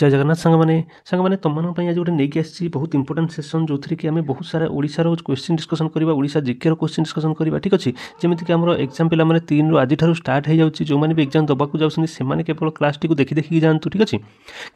ଜୟ ଜଗନ୍ନାଥ ସାଙ୍ଗମାନେ ସାଙ୍ଗମାନେ ତୁମମାନଙ୍କ ପାଇଁ ଆଜି ଗୋଟେ ନେଇକି ଆସିଛି ବହୁତ ଇମ୍ପୋର୍ଟାଣ୍ଟ ସେସନ୍ ଯେଉଁଥିରେ କି ଆମେ ବହୁତ ସାରା ଓଡ଼ିଶାର କୋଶ୍ଚିନ୍ ଡିସ୍କସନ୍ କରିବା ଓଡ଼ିଶା ଜିକେର କୋଶ୍ଚିନ୍ ଡିସ୍କସନ୍ କରିବା ଠିକ୍ ଅଛି ଯେମିତିକି ଆମର ଏକ୍ଜାମ୍ ପିଲାମାନେ ତିନିରୁ ଆଜିଠାରୁ ଷ୍ଟାର୍ଟ ହୋଇଯାଉଛି ଯେଉଁମାନେ ବି ଏକ୍ଜାମ୍ ଦେବାକୁ ଯାଉଛନ୍ତି ସେମାନେ କେବଳ କ୍ଲାସ୍ଟିକୁ ଦେଖି ଦେଖିକି ଯାଆନ୍ତୁ ଠିକ୍ ଅଛି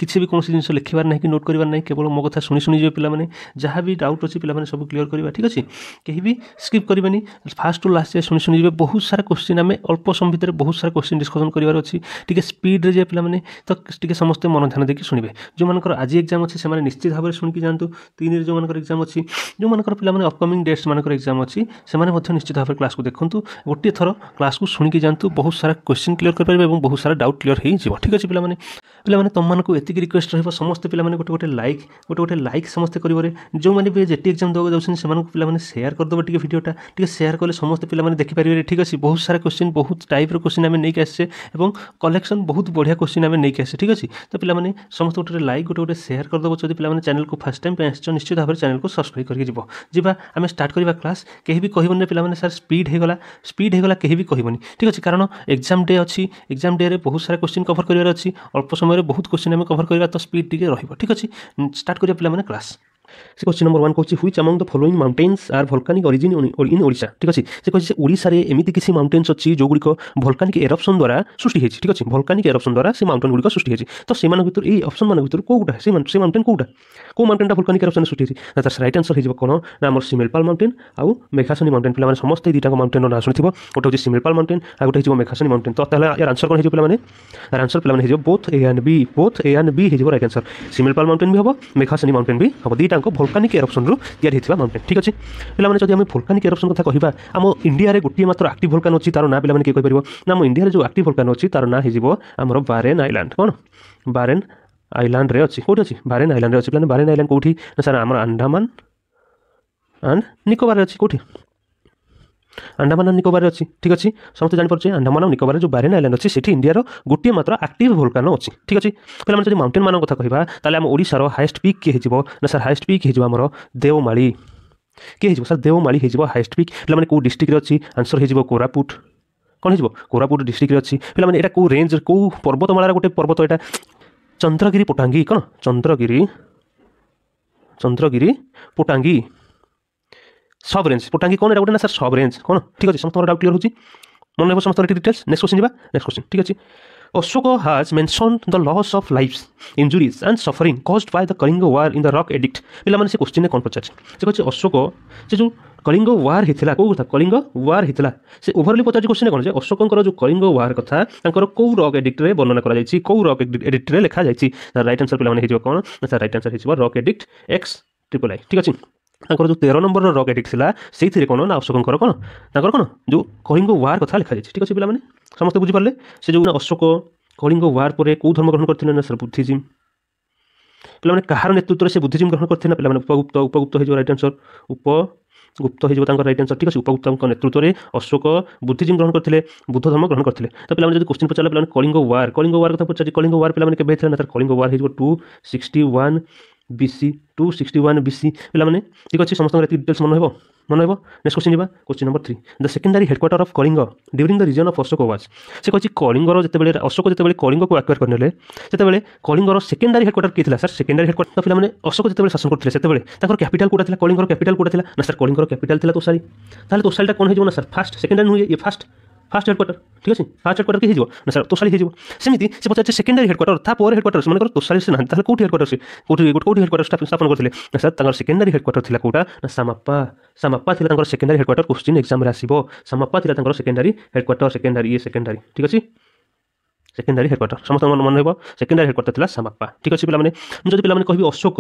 କିଛି ବି କୌଣସି ଜିନିଷ ଲେଖିବାର ନାହିଁ କି ନୋଟ୍ କରିବାର ନାହିଁ କେବଳ ମୋ କଥା ଶୁଣି ଶୁଣିଯିବେ ପିଲାମାନେ ଯାହା ବି ଡାଉଟ୍ ଅଛି ପିଲାମାନେ ସବୁ କ୍ଲିଅର୍ କରିବା ଠିକ୍ ଅଛି କେହି ବି ସ୍କିପ୍ କରିବେନି ଫାଷ୍ଟରୁ ଲାଷ୍ଟ ଯାଏ ଶୁଣି ଶୁଣିଯିବେ ବହୁତ ସାରା କୋଶ୍ଚିନ୍ ଆମେ ଅଳ୍ପ ସମୟ ଭିତରେ ବହୁତ ସାରା କୋଶ୍ଚିନ୍ ଡିସ୍କସନ୍ କରିବାର ଅଛି ଟିକେ ସ୍ପିଡ଼୍ରେ ଯିବେ ପିଲାମାନେ ତ ଟିକେ ସମସ୍ତେ ମନ ଧ୍ୟାନ ଦେଇକି শুণবে ଯେଉଁମାନଙ୍କର ଆଜି ଏକ୍ଜାମ୍ ଅଛି ସେମାନେ ନିଶ୍ଚିତ ଭାବରେ ଶୁଣିକି ଯାଆନ୍ତୁ ତିନିରେ ଯେଉଁମାନଙ୍କର ଏକ୍ଜାମ୍ ଅଛି ଯେଉଁମାନଙ୍କର ପିଲାମାନେ ଅପକମିଂ ଡେଟ୍ସ ମାନଙ୍କର ଏକ୍ଜାମ୍ ଅଛି ସେମାନେ ମଧ୍ୟ ନିଶ୍ଚିତ ଭାବରେ କ୍ଲାସ୍କୁ ଦେଖନ୍ତୁ ଗୋଟିଏ ଥର କ୍ଲାସ୍କୁ ଶୁଣିକି ଯାଆନ୍ତୁ ବହୁତ ସାରା କ୍ୱେଶ୍ଚିନ୍ କ୍ଲିୟର୍ କରିପାରିବେ ଏବଂ ବହୁତ ସାରା ଡାଉଟ୍ କ୍ଲିୟର୍ ହେଇଯିବ ଠିକ୍ ଅଛି ପିଲାମାନେ ପିଲାମାନେ ତୁମମାନଙ୍କୁ ଏତିକି ରିକ୍ୱେଷ୍ଟ ରହିବ ସମସ୍ତେ ପିଲାମାନେ ଗୋଟେ ଗୋଟେ ଲାଇକ୍ ଗୋଟେ ଗୋଟେ ଲାଇକ୍ ସମସ୍ତେ କରିବରେ ଯେଉଁମାନେ ବି ଜେଟି ଏକ୍ଜାମ୍ ଦେବାକୁ ଯାଉଛନ୍ତି ସେମାନଙ୍କୁ ପିଲାମାନେ ସେୟାର କରିଦେବ ଟିକେ ଭିଡ଼ିଓଟା ଟିକେ ସେୟାର କଲେ ସମସ୍ତେ ପିଲାମାନେ ଦେଖିପାରିବେ ଠିକ୍ ଅଛି ବହୁତ ସାରା କ୍ୱେଶ୍ଚିନ୍ ବହୁତ ଟାଇପ୍ର କ୍ୱେଶ୍ଚିନ୍ ଆମେ ନେଇକି ଆସିଛେ ଏବଂ କଲେକ୍ସନ୍ ବହୁତ ବଢ଼ିଆ କ୍ୱେଶ୍ଚିନ୍ ଆମେ ନେଇକି ଆସିଛେ ଠିକ୍ ଅଛି ତ ପିଲାମାନେ ସମସ୍ତେ ଗୋଟେ ଗୋଟେ ଲାଇକ୍ ଗୋଟେ ଗୋଟେ ସେୟାର କରିଦେବ ଯଦି ପିଲାମାନେ ଚ୍ୟାନେଲକୁ ଫାର୍ଷ୍ଟ ଟାଇମ୍ ପାଇଁ ଆସିଛ ନିଶ୍ଚିତ ଭାବରେ ଚ୍ୟାନେଲକୁ ସବସ୍କ୍ରାଇବ୍ କରିକି ଯିବ ଯିବା ଆମେ ଷ୍ଟାର୍ଟ କରିବା କ୍ଲାସ୍ କେହି ବି କହିବନି ପିଲାମାନେ ସାର୍ ସ୍ପିଡ୍ ହେଇଗଲା ସ୍ପିଡ୍ ହେଇଗଲା କେହି ବି କହିବନି ଠିକ୍ ଅଛି କାରଣ ଏକ୍ଜାମ୍ ଡେ ଅଛି ଏକ୍ଜାମ୍ ଡେରେ ବହୁତ ସାରା କୋଶ୍ଚିନ୍ କଭର୍ କରିବାର ଅଛି ଅଳ୍ପ ସମୟରେ ବହୁତ କୋଶ୍ଚିନ୍ ଆମେ କଭର୍ କରିବା ତ ସ୍ପିଡ୍ ଟିକେ ରହିବ ଠିକ୍ ଅଛି ଷ୍ଟାର୍ଟ କରିବା ପିଲାମାନେ କ୍ଲାସ୍ সে কোশ্চিন নম্বর ওয়ান কହୁଛି which among the following mountains are volcanic origin in Odisha ঠিক আছে সে কହୁଛି ওড়িশারে এমিতি কিছু মাউন্টেন্স অছি যেগুড়িক ভলকানিক এরপশন দ্বারা সৃষ্টি হয়েছে ঠিক আছে ভলকানিক এরপশন দ্বারা সে মাউন্টেন গুড়িক সৃষ্টি হয়েছে তো সেমান ভিতর এই অপশন মান ভিতর কোটা সে সে মাউন্টেন কোটা কো মাউন্টেনটা ভলকানিক এরপশন সৃষ্টি হয়েছে না তার রাইট আনসার হয়ে কোন না আমার সিমেলপাল মাউন্টেন আউ মেঘাসনী মাউন্টেন পিলা মানে সমস্ত এই দুইটা মাউন্টেনর নাম শুনিথিব গোটা হচ্ছে সিমেলপাল মাউন্টেন আর গোটা হয়ে মেঘাসনী মাউন্টেন তো তাহলে এর আনসার কোন হয়ে পিলামানে আর পিলা মানে হয়ে both A and B both A and B হয়ে right answer Similipal mountain B হব মেঘাসনী মাউন্টেন বি হব দুইটা ତାଙ୍କ ଭୋଲକାନିକ ଏରପ୍ସନ୍ରୁ ତିଆରି ହୋଇଥିବା ମାଉଣ୍ଟେନ୍ ଠିକ୍ ଅଛି ପିଲାମାନେ ଯଦି ଆମେ ଭୋଲକାନିକ ଏରପ୍ସନ୍ କଥା କହିବା ଆମ ଇଣ୍ଡିଆରେ ଗୋଟିଏ ମାତ୍ର ଆକ୍ଟିଭ ଭୋଲକାନ ଅଛି ତାର ନାଁ ପିଲାମାନେ କିଏ କହିପାରିବ ନା ଆମ ଇଣ୍ଡିଆରେ ଯେଉଁ ଆକ୍ଟିଭ ଭୋଲକାନ ଅଛି ତାର ନାଁ ହୋଇଯିବ ଆମର ବାରେନ୍ ଆଇଲାଣ୍ଡ କ'ଣ ବାରେନ୍ ଆଇଲ୍ୟାଣ୍ଡରେ ଅଛି କେଉଁଠି ଅଛି ବାରେନ୍ ଆଇଲାଣ୍ଡରେ ଅଛି ପିଲାମାନେ ବାରେନ୍ ଆଇଲାଣ୍ଡ କେଉଁଠି ସାର୍ ଆମର ଆଣ୍ଡାମାନ ଆଣ୍ଡ ନିକୋବାରରେ ଅଛି କେଉଁଠି ଆଣ୍ଡାମାନ ନିକୋବାରରେ ଅଛି ଠିକ୍ ଅଛି ସମସ୍ତେ ଜାଣିପାରୁଛେ ଆଣ୍ଡାମାନ ନିକୋବାରରେ ଯେଉଁ ବ୍ୟାରେନ୍ ଆଇଲ୍ୟାଣ୍ଡ ଅଛି ସେଠି ଇଣ୍ଡିଆର ଗୋଟିଏ ମାତ୍ର ଆକ୍ଟିଭ୍ ଭୋଲ୍କାନୋ ଅଛି ଠିକ୍ ଅଛି ପିଲାମାନେ ଯଦି ମାଉଣ୍ଟେନ୍ମାନଙ୍କ କଥା କହିବା ତାହେଲେ ଆମ ଓଡ଼ିଶାର ହାଏଷ୍ଟ ପିକ୍ କିଏ ହେଇଯିବ ନା ସାର୍ ହାଏଷ୍ଟ ପିକ୍ ହେଇଯିବ ଆମର ଦେଓମାଳି କିଏ ହେଇଯିବ ସାର୍ ଦେଓମାଳି ହେଇଯିବ ହାଏଷ୍ଟ ପିକ୍ ପିଲାମାନେ କେଉଁ ଡିଷ୍ଟ୍ରିକ୍ଟରେ ଅଛି ଆନ୍ସର୍ ହେଇଯିବ କୋରାପୁଟ କ'ଣ ହେଇଯିବ କୋରାପୁଟ ଡିଷ୍ଟ୍ରିକ୍ଟରେ ଅଛି ପିଲାମାନେ ଏଇଟା କେଉଁ ରେଞ୍ଜରେ କେଉଁ ପର୍ବତମାଳାର ଗୋଟେ ପର୍ବତ ଏଇଟା ଚନ୍ଦ୍ରଗିରି ପୋଟାଙ୍ଗି କ'ଣ ଚନ୍ଦ୍ରଗିରି ଚନ୍ଦ୍ରଗିରି ପୋଟାଙ୍ଗି ସବ୍ ରେଞ୍ଜ ପୋଟାଙ୍ଗି କ'ଣ ଏଇଟା ଗୋଟେ ନା ସାର୍ ସବ୍ ରେଞ୍ଜ କ'ଣ ଠିକ୍ ଅଛି ସମସ୍ତଙ୍କର ଡାଉଟ୍ କ୍ଲିୟର ହେଉଛି ମନେ ରହିବ ସମସ୍ତଙ୍କର ଏଠି ଡିଟେଲ୍ସ ନେକ୍ସଟ କ୍ୱେଶ୍ଚିନ୍ ଯିବା ନେକ୍ସଟ କ୍ୱେଶ୍ଚିନ୍ ଠିକ୍ ଅଛି Osoko has mentioned the loss of lives, injuries, and suffering caused by the Kalinga war in the rock edict. ପିଲାମାନେ ସେ କୋଶ୍ଚିନ୍ରେ କ'ଣ ପଚାରିଛି ସେ କହିଛି ଅଶୋକ ସେ ଯେଉଁ କଳିଙ୍ଗ ୱାର୍ ହେଇଥିଲା କେଉଁ କଥା କଳିଙ୍ଗ ୱାର୍ ହେଇଥିଲା ସେ ଓଭରଲି ପଚାରିଛି କୋଶ୍ଚିନ୍ କ'ଣ ଯେ ଅଶୋକଙ୍କର ଯେଉଁ କଳିଙ୍ଗ ୱାର୍ କଥା ତାଙ୍କର କେଉଁ ରକ୍ ଏଡିକ୍ଟରେ ବର୍ଣ୍ଣନା କରାଯାଇଛି କେଉଁ ରକ୍ ଏଡିକ୍ଟରେ ଲେଖାଯାଇଛି ରାଇଟ୍ ଆନ୍ସର୍ ପିଲାମାନେ ହେଇଯିବ କ'ଣ ରାଇଟ୍ ଆନ୍ସର୍ ହେଇଯିବ rock edict X triple I ଠିକ୍ ଅଛି ତାଙ୍କର ଯେଉଁ ତେର ନମ୍ବରର ର ଏଡିଟ୍ ଥିଲା ସେଇଥିରେ କ'ଣ ନା ଅଶୋକଙ୍କର କ'ଣ ତାଙ୍କର କ'ଣ ଯେଉଁ କଳିଙ୍ଗ ୱାର୍ କଥା ଲେଖାଯାଇଛି ଠିକ୍ ଅଛି ପିଲାମାନେ ସମସ୍ତେ ବୁଝିପାରିଲେ ସେ ଯେଉଁ ଅଶୋକ କଳିଙ୍ଗ ୱାର୍ ପରେ କେଉଁ ଧର୍ମ ଗ୍ରହଣ କରିଥିଲେ ନା ସାର୍ ବୁଦ୍ଧିଜିମ୍ ପିଲାମାନେ କାହାର ନେତୃତ୍ୱରେ ସେ ବୁଦ୍ଧିଜିମ୍ ଗ୍ରହଣ କରିଥିଲେ ନା ପିଲାମାନେ ଉପଗୁପ୍ତ ଉପଗୁପ୍ତ ହେଇଯିବ ରାଇଟ୍ ଆନ୍ସର୍ ଉପ গুপ্ত হয়ে যাব তাঁর রাইট আনসর ঠিক আছে উপগুপ্তঙ্ক নেতৃত্বে অশোক বুদ্ধিজীম গ্রহণ করে বুদ্ধ ধর্ম গ্রহণ করে তো পিলা ପଚାରିଲା ପିଲାମାନେ କଳିଙ୍ଗ ୱାର୍ କଳିଙ୍ଗ ওয়ার କଥା ওয়ার କଳିଙ୍ଗ পচারি কলিঙ্গ ওয়ার পিলা কেবে হয়েছিল না তার কলিঙ্গ ওয়ার হয়ে two BC two sixty one BC ପିଲାମାନେ ଠିକ୍ ଅଛି ସମସ୍ତଙ୍କର ଏତିକି ଡିଟେଲ୍ସ ମନେ ହେବ ମନେ ହେବ ନେକ୍ସଟ କ୍ୱେଶ୍ଚିନ୍ ଯିବା question number three the secondary headquarter of Kalinga during the region of Ashoka was ସେ କହିଛି କଳିଙ୍ଗର ଯେତେବେଳେ ଅଶୋକ ଯେତେବେଳେ କଳିଙ୍ଗକୁ ଆକ୍ୱାର କରିନେଲେ ସେତେବେଳେ କଳିଙ୍ଗର ସେକେଣ୍ଡାରୀ ହେଡ଼କ୍ୱାର୍ଟର କିଏ ଥିଲା ସାର୍ ସେକେଣ୍ଡାରୀ ହେଡ଼କ୍ୱାର୍ଟର ପିଲାମାନେ ଅଶୋକ ଯେତେବେଳେ ଶାସନ କରୁଥିଲେ ସେତେବେଳେ ତାଙ୍କର କ୍ୟାପିଟାଲ କେଉଁଟା ଥିଲା କଳିଙ୍ଗର କ୍ୟାପିଟାଲ କେଉଁଟା ଥିଲା ନା ସାର୍ କଳିଙ୍ଗର କ୍ୟାପିଟାଲ ଥିଲା ତୋଷାରୀ ତାହେଲେ ତୋଷାରୀଟା କ'ଣ ହେଇଯିବ ନା ସାର୍ ଫାଷ୍ଟ ସେକେଣ୍ଡାରୀ ନୁହେଁ ଇଏ ଫାଷ୍ଟ ফাষ্ট হেডকোয়ার্টার ঠিক আছে ফার্স্ট হেডকোয়ার্টার কি হয়ে যাব না স্যার তোষালি হয়ে যাব সেমিতি সে পচাচ্ছে সেকেন্ডারি হেডকোয়ার্টার তারপরে হেডকোয়ার্টার মনে করো তোষালি সে না তাহলে কোটি হেডকোয়ার্টার কোটি কোটি হেডকোয়ার্টার স্থাপন করেছিল না স্যার তাঁর সেকেন্ডারি হেডকোয়ার্টার লা কোটা না সামাপ্পা সামাপ্পা লা তাঁর সেকেন্ডারি হেডকোয়ার্টার কোশ্চিন এক্সাম আসব সামাপ্পা লা তাঁর সেকেন্ডারি হেডকোয়ার্টার সেকেন্ডারি ইয়ে সেকেন্ডারি ঠিক আছে ସେକେଣ୍ଡାରୀ ହେଡ଼କ୍ୱାର୍ଟର ସମସ୍ତଙ୍କ ମନେ ରହିବ ସେକେଣ୍ଡାରୀ ହେଡ଼କ୍ୱାର୍ଟର ଥିଲା ସାମାପା ଠିକ୍ ଅଛି ପିଲାମାନେ ମୁଁ ଯଦି ପିଲାମାନେ କହିବି ଅଶୋକ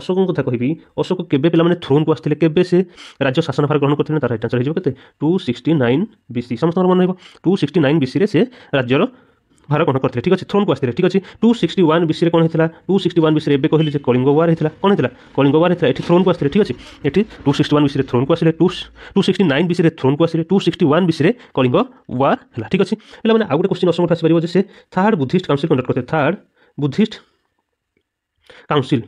ଅଶୋକଙ୍କ କଥା କହିବି ଅଶୋକ କେବେ ପିଲାମାନେ ଥ୍ରୋନ୍କୁ ଆସିଥିଲେ କେବେ ସେ ରାଜ୍ୟ ଶାସନଭାର ଗ୍ରହଣ କରିଥିଲେ ତାର ରାଇଟ୍ ଆନ୍ସର୍ ହେଇଯିବ କେତେ ଟୁ ସିକ୍ସଟି ନାଇନ୍ ବିସି ସମସ୍ତଙ୍କର ମନେ ରହିବ ଟୁ ସିକ୍ସଟି ନାଇନ୍ ବିସିରେ ସେ ରାଜ୍ୟର ভার গ্রহণ করলে ঠিক আছে থ্রোনকু আসলে ঠিক আছে টু সিক্সটি ওয়ান বিসিরে কোণ হয়েছিল টু সিক্সটি ওয়ান বিসিরে এবে কহিলি যে কলিঙ্গ ওয়ার হয়েছিল কোণ হয়েছিল কলিঙ্গ ওয়ার হয়েছিল এটি থ্রোনকু আসলে ঠিক আছে এটি টু সিক্সটি ওয়ান বিসিরে থ্রোনকু আসলে টু টু সিক্সটি নাইন বিসিরে থ্রোনকু আসলে টু সিক্সটি ওয়ান বিসিরে কলিঙ্গ ওয়ার হল ঠিক আছে পিলামানে আউ গোটে কোশ্চিন অসমর্থ আসিপারিব যে সে থার্ড বুদ্ধিষ্ট কাউন্সিল কন্ডক্ট করতে থার্ড বুদ্ধিষ্ট কাউন্সিল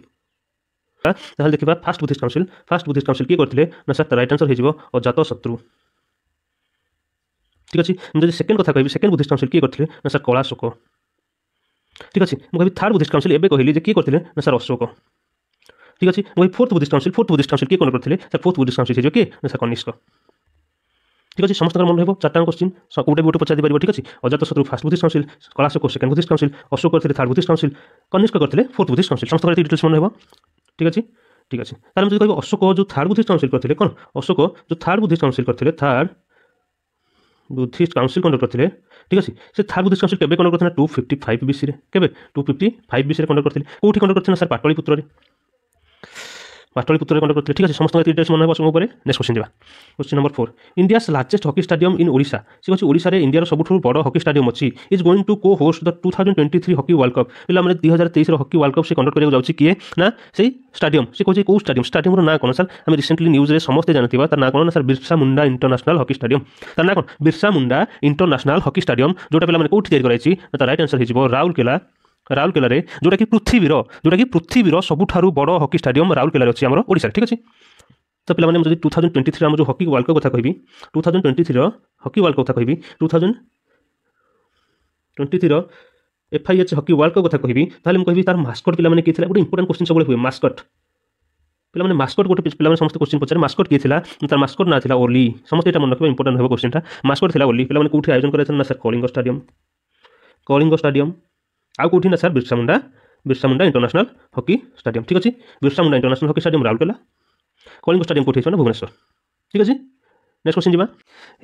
তাহলে দেখিবা first Buddhist council first Buddhist council কি করলে না স্যার রাইট আনসর হয়ে যাব অজাত শত্রু ঠিক আছে ମୁଁ ଯଦି ସେକେଣ୍ଡ କଥା କହିବି ସେକେଣ୍ଡ ବୁଦ୍ଧିଷ୍ଟ କାଉନସିଲ୍ କିଏ କରିଥିଲେ ନା ସାର୍ କଳା ଶୋକ ঠিক আছে ମୁଁ କହିବି ଥାର୍ଡ଼ ବୁଦ୍ଧିଷ୍ଟ କାଉନସିଲ୍ ଏବେ କହିଲି ଯେ କିଏ କରିଥିଲେ ନା ସାର୍ ଅଶୋକ ঠিক আছে ମୁଁ କହିବି fourth Buddhist council fourth Buddhist council କିଏ କ'ଣ କରିଥିଲେ ସାର୍ ଫୋର୍ଥ ବୁଦ୍ଧିଷ୍ଟ କାଉନସିଲ୍ ହେଇଯିବ କିଏ ନା ସାର୍ କନିଷ୍କ ঠিক আছে সমস্ত মনে হব চারটা কোশ্চিন গোটে গোটে পচারি পারিব ঠিক আছে Ajatashatru first Buddhist council Kalashoka second Buddhist council Ashoka করলে থার্ড বুদ্ধিস্ট কাউন্সিল কনিষ্ক করলে ফোর্থ বুদ্ধিস্ট কাউন্সিল সমস্ত এই ডিটেলস মনে হব ঠিক আছে ঠিক আছে তাহলে আমি যদি কহিব অশোক যে থার্ড বুদ্ধিস্ট কাউন্সিল করলে কোণ অশোক যে থার্ড বুদ্ধিস্ট কাউন্সিল করলে থার্ড ବୁଦ୍ଧିଷ୍ଟ କାଉନସିଲ୍ କଣ୍ଡକ୍ଟ କରିଥିଲେ ঠিক আছে ସେ ଥାର୍ଡ ବୁଦ୍ଧିଷ୍ଟ କାଉନସିଲ୍ କେବେ କଣ୍ଡକ୍ଟ କରିଥିଲା ଟୁ ଫିଫ୍ଟି ଫାଇଭ୍ ବିସିରେ କେବେ ଟୁ ଫିଫ୍ଟି ଫାଇଭ୍ ବିସିରେ କଣ୍ଡକ୍ଟ କରିଥିଲେ କେଉଁଠି କଣ୍ଡକ୍ଟ କରିଥିଲା ସାର୍ ପାଟଳିପୁତ୍ରରେ পাটলিক উত্তরে কন্ট্যাক্ট করতে ঠিক আছে সমস্ত তিনটা মনে হয় উপরে নেক্সট কোশ্চিন দেবা question number four India's largest hockey stadium in Odisha সে হচ্ছে ওড়িশার ইন্ডিয়ার সবুঠু বড় হকি স্টাডিয়াম অছি is going to co host the two thousand twenty three hockey world cup পিলা মানে দুই হাজার তেইশর হকি ওয়ার্ল্ড কপ সে কন্ডক্ট করা যাচ্ছে কি না সেই স্টাডিয়াম সে কোচি কেউ স্টাডিয়াম স্টাডিয়ামর না কোন স্যার আমি রিসেন্টলি নিউজে সমস্ত জানিবা তার না কোন না sir Birsa Munda international hockey stadium তার না কোন Birsa Munda international hockey stadium যেটা পেলে মানে কোটি তৈরি করাইছি তার রাইট আনসার হয়ে যাব রাউরকেলা ରାଉରକେଲାରେ ଯେଉଁଟାକି ପୃଥିବୀର ଯେଉଁଟାକି ପୃଥିବୀର ସବୁଠାରୁ ବଡ଼ ହକି ଷ୍ଟାଡିୟମ୍ ରାଉରକେଲାରେ ଅଛି ଆମର ଓଡ଼ିଶାରେ ଠିକ୍ ଅଛି ତ ପିଲାମାନେ ମୁଁ ଯଦି ଟୁ ଥାଉଜେଣ୍ଡ ଟ୍ୱେଣ୍ଟି ଥ୍ରୀର ଆମର ଯେଉଁ ହକି ୱାର୍ଲଡ଼ କପ୍ କଥା କହିବି ଟୁ ଥାଉଜେଣ୍ଡ ଟ୍ୱେଣ୍ଟି ଥ୍ରୀର ହକି ୱାର୍ଲଡ଼ କପ୍ କଥା କହିବି ଟୁ ଥାଉଜେଣ୍ଡ ଟ୍ୱେଣ୍ଟି ଥ୍ରୀର ଏଫ୍ଆଇଏଚ୍ ହକି ୱାର୍ଲଡ଼ କପ୍ କଥା କହିବି ତାହେଲେ ମୁଁ କହିବି ତାର ମାସ୍କଟ୍ ପିଲାମାନେ କିଏ ଥିଲା ଗୋଟେ ଇମ୍ପୋର୍ଟାଣ୍ଟ କୋଶ୍ଚିନ୍ ସବୁବେଳେ ହୁଏ ମାସ୍କଟ୍ ପିଲାମାନେ ମାସ୍କଟ୍ ଗୋଟେ ପିଲାମାନେ ସମସ୍ତେ କୋଶ୍ଚିନ୍ ପଚାରେ ମାସ୍କଟ୍ କିଏ ଥିଲା ତାର ମାସ୍କଟ୍ ନା ଥିଲା ଓଲି ସମସ୍ତେ ଏଇଟା ମନେ ରଖିବା ଇମ୍ପୋର୍ଟାଣ୍ଟ ହେବ କୋଶ୍ଚିନ୍ଟା ମାସ୍କଟ୍ ଥିଲା ଓଲି ପିଲାମାନେ କେଉଁଠି ଆୟୋଜନ କରାଯାଇଥିଲା ନା sir Kalinga stadium Kalinga stadium ଆଉ କେଉଁଠି ନା sir Birsa Munda Birsa Munda international hockey stadium ଠିକ୍ ଅଛି Birsa Munda international hockey stadium Rourkela Kalinga stadium କେଉଁଠି ହେଇଛି ନା ଭୁବନେଶ୍ୱର ଠିକ୍ ଅଛି ନେକ୍ସଟ କ୍ୱେଶ୍ଚିନ୍ ଯିବା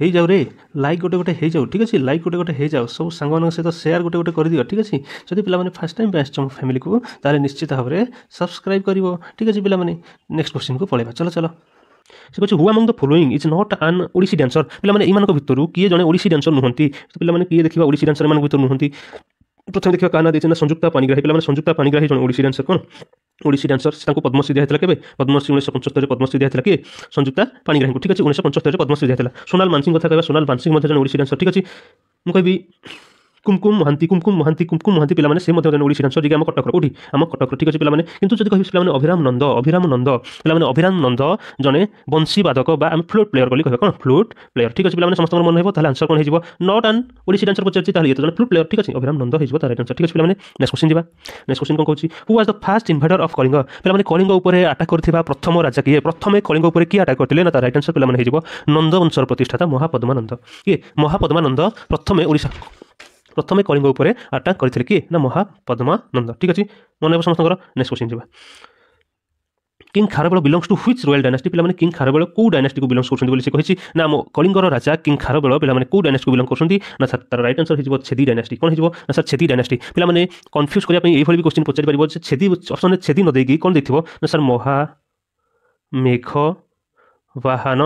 ହେଇଯାଉ ରେ ଲାଇକ୍ ଗୋଟେ ଗୋଟେ ହେଇଯାଉ ଠିକ୍ ଅଛି ଲାଇକ୍ ଗୋଟେ ଗୋଟେ ହେଇଯାଉ ସବୁ ସାଙ୍ଗମାନଙ୍କ ସହିତ ସେୟାର ଗୋଟେ ଗୋଟେ କରିଦିଅ ଠିକ୍ ଅଛି ଯଦି ପିଲାମାନେ ଫାର୍ଷ୍ଟ ଟାଇମ୍ ପାଇଁ ଆସିଛ ମୋ ଫ୍ୟାମିଲିକୁ ତାହେଲେ ନିଶ୍ଚିତ ଭାବରେ ସବସ୍କ୍ରାଇବ୍ କରିବ ଠିକ୍ ଅଛି ପିଲାମାନେ ନେକ୍ସଟ କ୍ୱେଶ୍ଚିନ୍କୁ ପଳେଇବା ଚଲ ଚଲ ସେ କହୁଛି who among the following is not an Odissi dancer ପିଲାମାନେ ଏମାନଙ୍କ ଭିତରୁ କିଏ ଜଣେ ଓଡ଼ିଶୀ ଡ୍ୟାନ୍ସର ନୁହନ୍ତି ପିଲାମାନେ କିଏ ଦେଖିବା ଓଡ଼ିଶୀ ଡ୍ୟାନ୍ସର ଏମାନଙ୍କ ଭିତରୁ ନୁହନ୍ତି ପ୍ରଥମେ ଦେଖିବା କାହା ନାଁ ଦେଇଛନ୍ତି ନା ସଂଯୁକ୍ତା ପାଣିଗ୍ରାହୀ ପିଲାମାନେ ସଂଯୁକ୍ତା ପାଣିଗ୍ରାହୀ ଜଣେ ଓଡ଼ିଶୀ ଡ୍ୟାନ୍ସର କ'ଣ ଓଡ଼ିଶୀ ଡ୍ୟାନ୍ସର ତାଙ୍କୁ ପଦ୍ମଶ୍ରୀ ଦିଆଯାଇଥିଲା କେବେ ପଦ୍ମଶ୍ରୀ ଉଣେଇଶହ ପଞ୍ଚସ୍ତରୀରେ ପଦ୍ମଶ୍ରୀ ଦିଆଯାଇଥିଲା କି ସଂଯୁକ୍ତା ପାଣିଗ୍ରାହୀଙ୍କୁ ଠିକ୍ ଅଛି ଉଣେଇଶହ ପଞ୍ଚସ୍ତରୀରେ ପଦ୍ମଶ୍ରୀ ଦିଆଯାଇଥିଲା ସୋନାଲ ମାନସିଂ କଥା କହିବା ସୋନାଲ ମାନସିଂ ମଧ୍ୟ ଜଣେ ଓଡ଼ିଶୀ ଡ୍ୟାନ୍ସର ଠିକ୍ ଅଛି ମୁଁ କହିବି କୁମକୁମ ମହାନ୍ତି କୁମକୁମ ମହାନ୍ତି କୁମକୁମ ମହାନ୍ତି ପିଲାମାନେ ସେ ମଧ୍ୟ ଜଣେ ଓଡ଼ିଶୀ ଡାନ୍ସର ଯିଏକି ଆମ କଟକର କେଉଁଠି ଆମ କଟକର ଠିକ୍ ଅଛି ପିଲାମାନେ କିନ୍ତୁ ଯଦି କହିବି ପିଲାମାନେ ଅଭିରାମ ନନ୍ଦ ଅଭିରାମ ନନ୍ଦ ପିଲାମାନେ ଅଭିରାମ ନନ୍ଦ ଜଣେ ବଂଶୀ ବାଦକ ବା ଆମେ ଫ୍ଲୁଟ୍ ପ୍ଲେୟର ବୋଲି କହିବା କ'ଣ ଫ୍ଲୁଟ୍ ପ୍ଲେୟର ଠିକ୍ ଅଛି ପିଲାମାନେ ସମସ୍ତଙ୍କର ମନେ ହେବ ତାହେଲେ ଆନ୍ସର କ'ଣ ହେଇଯିବ ନଟ୍ ଆନ୍ ଓଡ଼ିଶୀ ଡାନ୍ସର ପଚାରିଛି ତାହେଲେ ଇଏ ଜଣେ ଫ୍ଲୁଟ୍ ପ୍ଲେୟର ଠିକ୍ ଅଛି ଅଭିରାମ ନନ୍ଦ ହେଇଯିବ ତାର ଆନ୍ସର ଠିକ୍ ଅଛି ପିଲାମାନେ ନେକ୍ସଟ କ୍ୱେଶ୍ଚିନ୍ ଯିବା ନେକ୍ସଟ କ୍ୱେଶ୍ଚିନ୍ କ'ଣ କହୁଛି who was the first invader of Kalinga ପିଲାମାନେ କଳିଙ୍ଗ ଉପରେ ଆଟାକ୍ କରିଥିବା ପ୍ରଥମ ରାଜା କିଏ ପ୍ରଥମେ କଳିଙ୍ଗ ଉପରେ କିଏ ଆଟାକ୍ କରିଥିଲେ ନା ତା ରାଇଟ୍ ଆନ୍ସର ପିଲାମାନେ ହେଇଯିବ ନନ୍ଦବଂଶର ପ୍ରତିଷ୍ଠାତା ମହାପଦ୍ମାନନ୍ଦ କିଏ ମହାପଦ୍ମାନନ୍ଦ ପ୍ରଥମେ ଓଡ଼ିଶା প্রথমে কলিঙ্গ উপরে আটাক করে কি না মহা পদ্মানন্দ ঠিক আছে মনে হবে সমস্ত নেক্সট কোশ্চিন যা king Kharavela belongs to which royal dynasty পিলামানে কিং খারবেল কেউ ডাইনাস্টিକୁ ବିଲଙ୍ଗସ୍ କରୁଛନ୍ତି ବୋଲି ସେ କହିଛି ନା ଆମ କଳିଙ୍ଗର ରାଜା କିଂ ଖାରବେଳ ପିଲାମାନେ କେଉଁ ଡାଇନାସ୍ଟିକୁ ବିଲଙ୍ଗ କରୁଛନ୍ତି ନା ସାର୍ ତାର ରାଇଟ୍ ଆନ୍ସର ହେଇଯିବ ଛେଦି ଡାଇନାସ୍ଟି କ'ଣ ହେଇଯିବ ନା ସାର୍ ଛେଦି ଡାଇନାସ୍ଟି ପିଲାମାନେ କନଫ୍ୟୁଜ୍ କରିବା ପାଇଁ ଏଇଭଳି ବି କ୍ୱେଶ୍ଚିନ୍ ପଚାରିପାରିବ ଯେ ଛେଦି ଅପସନ୍ରେ ଛେଦି ନ ଦେଇକି କ'ଣ ଦେଇଥିବ ନା ସାର୍ ମହା ମେଘ ବାହାନ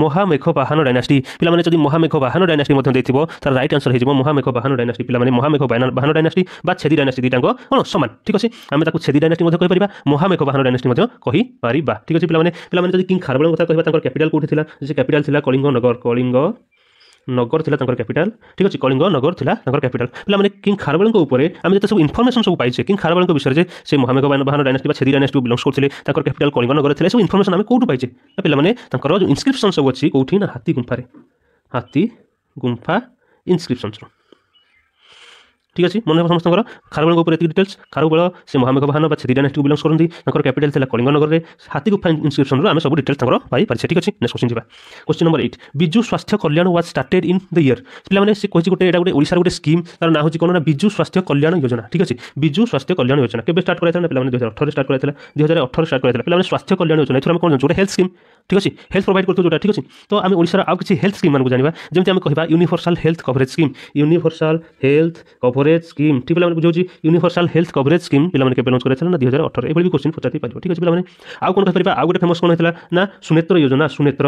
ମହାମେଘ ବାହାନ ଡାଇନାଷ୍ଟି ପିଲାମାନେ ଯଦି ମହାମେଘ ବାହାନ ଡାଇନାଷ୍ଟି ମଧ୍ୟ ଦେଇଥିବ ତାର ରାଇଟ୍ ଆନ୍ସର ହେଇଯିବ ମହାମେଘ ବାହାନ ଡାଇନାଷ୍ଟି ପିଲାମାନେ ମହାମେଘ ବାହାନ ଡାଇନାଷ୍ଟି ବା ଛେଦି ଡାଇନାଷ୍ଟି ଦୁଇଟାଙ୍କ କ'ଣ ସମାନ ଠିକ୍ ଅଛି ଆମେ ତାକୁ ଛେଦି ଡାଇନାଷ୍ଟି ମଧ୍ୟ କହିପାରିବା ମହାମେଘ ବାହାନ ଡାଇନାଷ୍ଟି ମଧ୍ୟ କହିପାରିବା ଠିକ୍ ଅଛି ପିଲାମାନେ ପିଲାମାନେ ଯଦି କିଙ୍ଗ ଖାରବେଳ କଥା କହିବା ତାଙ୍କର କ୍ୟାପିଟାଲ କେଉଁଠି ଥିଲା ସେ କ୍ୟାପିଟାଲ ଥିଲା କଳିଙ୍ଗ ନଗର କଳିଙ୍ଗ নগর ଥିଲା ତାଙ୍କର କ୍ୟାପିଟାଲ ଠିକ୍ ଅଛି କଳିଙ୍ଗ ନଗର ଥିଲା ତାଙ୍କର କ୍ୟାପିଟାଲ ପିଲାମାନେ କିଙ୍ଗ ଖାରବେଳଙ୍କ ଉପରେ ଆମେ ଯେତେ ସବୁ ଇନଫର୍ମେସନ୍ ସବୁ ପାଇଛେ କିଙ୍ଗ ଖାରବେଳଙ୍କ ବିଷୟରେ ଯେ ସେ ମହାମେଘ ବାହାନ ଡାଇନାଷ୍ଟି ବା ଛେଦି ଡାଇନାଷ୍ଟି ବିଲଙ୍ଗସ୍ କରୁଥିଲେ ତାଙ୍କର କ୍ୟାପିଟାଲ କଳିଙ୍ଗ ନଗର ଥିଲା ସବୁ ଇନଫର୍ମେସନ୍ ଆମେ କେଉଁଠୁ ପାଇଛେ ପିଲାମାନେ ତାଙ୍କର ଯେଉଁ ଇନସ୍କ୍ରିପ୍ସନ୍ ସବୁ ଅଛି କେଉଁଠି ନା ହାତୀ ଗୁମ୍ଫାରେ ହାତୀ ଗୁମ୍ଫା ଇନସ୍କ୍ରିପ୍ସନ୍ସରୁ ঠিক ଅଛି ମନେ ହେବ ସମସ୍ତଙ୍କର ଖାରବେଳଙ୍କ ଉପରେ ଏତିକି ଡିଟେଲ୍ସ ଖାରବେଳ ସେ ମହାମେଘ ବାହାନ ବା ଛେଦି ଡାଇନାଷ୍ଟିକୁ ବିଲଙ୍ଗ କରନ୍ତି ତାଙ୍କର କ୍ୟାପିଟାଲ ଥିଲା କଳିଙ୍ଗନଗରରେ ହାତୀ ଗୁଫା ଇନ୍ସ୍କ୍ରିପ୍ସନରୁ ଆମେ ସବୁ ଡିଟେଲ୍ସ ତାଙ୍କର ପାଇପାରିଛେ ଠିକ୍ ଅଛି ନେକ୍ସଟ କ୍ୱେଶ୍ଚନ୍ ଯିବା question number eight Biju Swasthya Kalyan was started in the year ପିଲାମାନେ ସେ କହିଛି ଗୋଟେ ଏଇଟା ଗୋଟେ ଓଡ଼ିଶାର ଗୋଟେ ସ୍କିମ୍ ତାର ନାଁ ହେଉଛି କ'ଣ ନା ବିଜୁ ସ୍ୱାସ୍ଥ୍ୟ କଲ୍ୟାଣ ଯୋଜନା ଠିକ୍ ଅଛି ବିଜୁ ସ୍ୱାସ୍ଥ୍ୟ କଲ୍ୟାଣ ଯୋଜନା କେବେ ଷ୍ଟାର୍ଟ କରାଯାଇଥିଲା ପିଲାମାନେ ଦୁଇ ହଜାର ଅଠରରେ ଷ୍ଟାର୍ଟ କରାଯାଇଥିଲା ଦୁଇ ହଜାର ଅଠର ଷ୍ଟାର୍ଟ କରାଯାଇଥିଲା ପିଲାମାନେ ସ୍ୱାସ୍ଥ୍ୟ କଲ୍ୟାଣ ଯୋଜନା ଏଥିରୁ ଆମେ କ'ଣ ଜାଣିଛୁ ଗୋଟେ ହେଲ୍ଥ ସ୍କିମ୍ ঠিক আছে হেলথ প্রোভাইড করতে যেটা ঠিক আছে তো আমি ওড়িশার আউ কিছু হেলথ স্কিম মানুষ জাঁয়া যেমন আমি কহবা universal health coverage scheme universal health coverage coverage scheme ঠিক ପିଲାମାନେ ବୁଝାଉଛି ইউনিভার্সাল হেলথ କଭରେଜ୍ ସ୍କିମ୍ ପିଲାମାନେ କେବେ ଲଞ୍ଚ করেছিল ନା ଦୁଇ ହଜାର ଅଠର ଏଭଳି কোশ্চিন କୋଶ୍ଚିନ୍ ପଚାରିପାରିବ ଠିକ୍ ଅଛି ପିଲାମାନେ ଆଉ କ'ଣ কথা ଆଉ ଗୋଟେ ଫେମସ୍ କ'ଣ ହେଇଥିଲା ନା ସୁନେତ୍ର ଯୋଜନା ସୁନେତ୍ର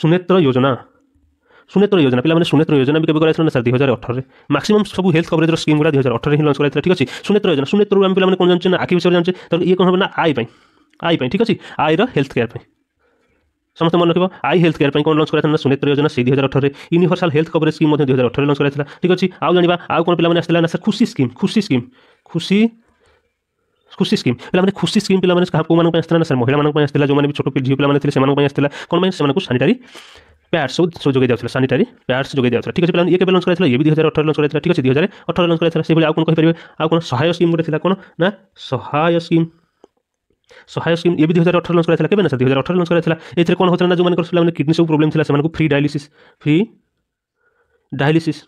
ସୁନେତ୍ର ଯୋଜନା সুনেত্র যোজনা পিলামানে সুনেত্র যোজনা বি কেবে করেছিল না স্যার দুই হাজার অঠরের ম্যাক্সিমম সব হেলথ কভরেজর স্কিম গুলা দুই হাজার অঠরে হি লঞ্চ করেছিল ঠিক আছে সুনেত্র যোজনা সুনেত্র আমি পিলামানে কোন জানছে না আখি বিষয়ে জানছে তাহলে ইয়ে কোন হবে না আই পাই আই পাই ঠিক আছে আইর হেলথ কেয়ার পাই ସମସ୍ତେ ମନେ ରଖିବ ଆଇ ହେଲ୍ଥ କେୟାର ପାଇଁ କ'ଣ ଲଞ୍ଚ କରାଯାଇଥିଲା ସୁନେତ୍ର ଯୋଜନା ସେଇ ଦୁଇ ହଜାର ଅଠରରେ ୟୁନିଭର୍ସାଲ ହେଲ୍ଥ କଭରେଜ ସ୍କିମ୍ ମଧ୍ୟ ଦୁଇ ହଜାର ଅଠରରେ ଲଞ୍ଚ କରାଯାଇଥିଲା ଠିକ୍ ଅଛି ଆଉ ଜାଣିବା ଆଉ କ'ଣ ପିଲାମାନେ ଆସିଥିଲା ନା ସାର୍ ଖୁସି ସ୍କିମ୍ ଖୁସି ସ୍କିମ୍ ଖୁସି খুশি স্কিম পিলামানে খুশি স্কিম পিলামানে কাহা কোমান পাই আসছিলা না স্যার মহিলা মানক পাই আসছিলা যোমানে ছোট ঝিও পিলামানে থিলে সেমানক পাই আসছিলা কোন পাই সেমানক স্যানিটারি প্যাডস সব যোগাই দেওয়া স্যানিটারি প্যাডস যোগাই দেওয়া ঠিক আছে পিলামানে ইয়ে কেবে লঞ্চ করা ইয়ে দুই হাজার অঠর লঞ্চ করা ঠিক আছে দুই হাজার অঠর লঞ্চ করা সেইভাবে আউ কোন কহিপারিবে আউ কোন সহায় স্কিম গোটে থিলা কোন না সহায় স্কিম ସହାୟ ସ୍କିମ୍ ଏବେ ଦୁଇ ହଜାର ଅଠର ଲଞ୍ଚ କରାଯାଇଥିଲା କେବେ ନା ସାର୍ ଦୁଇ ହଜାର ଅଠର ଲଞ୍ଚ କରାଯାଇଥିଲା ଏଥିରେ କ'ଣ ହେଉଥିଲା ନା ଯେଉଁମାନଙ୍କର ପିଲାମାନେ କିଡ଼ନୀ ସବୁ ପ୍ରୋବ୍ଲେମ୍ ଥିଲା ସେମାନଙ୍କୁ free dialysis free dialysis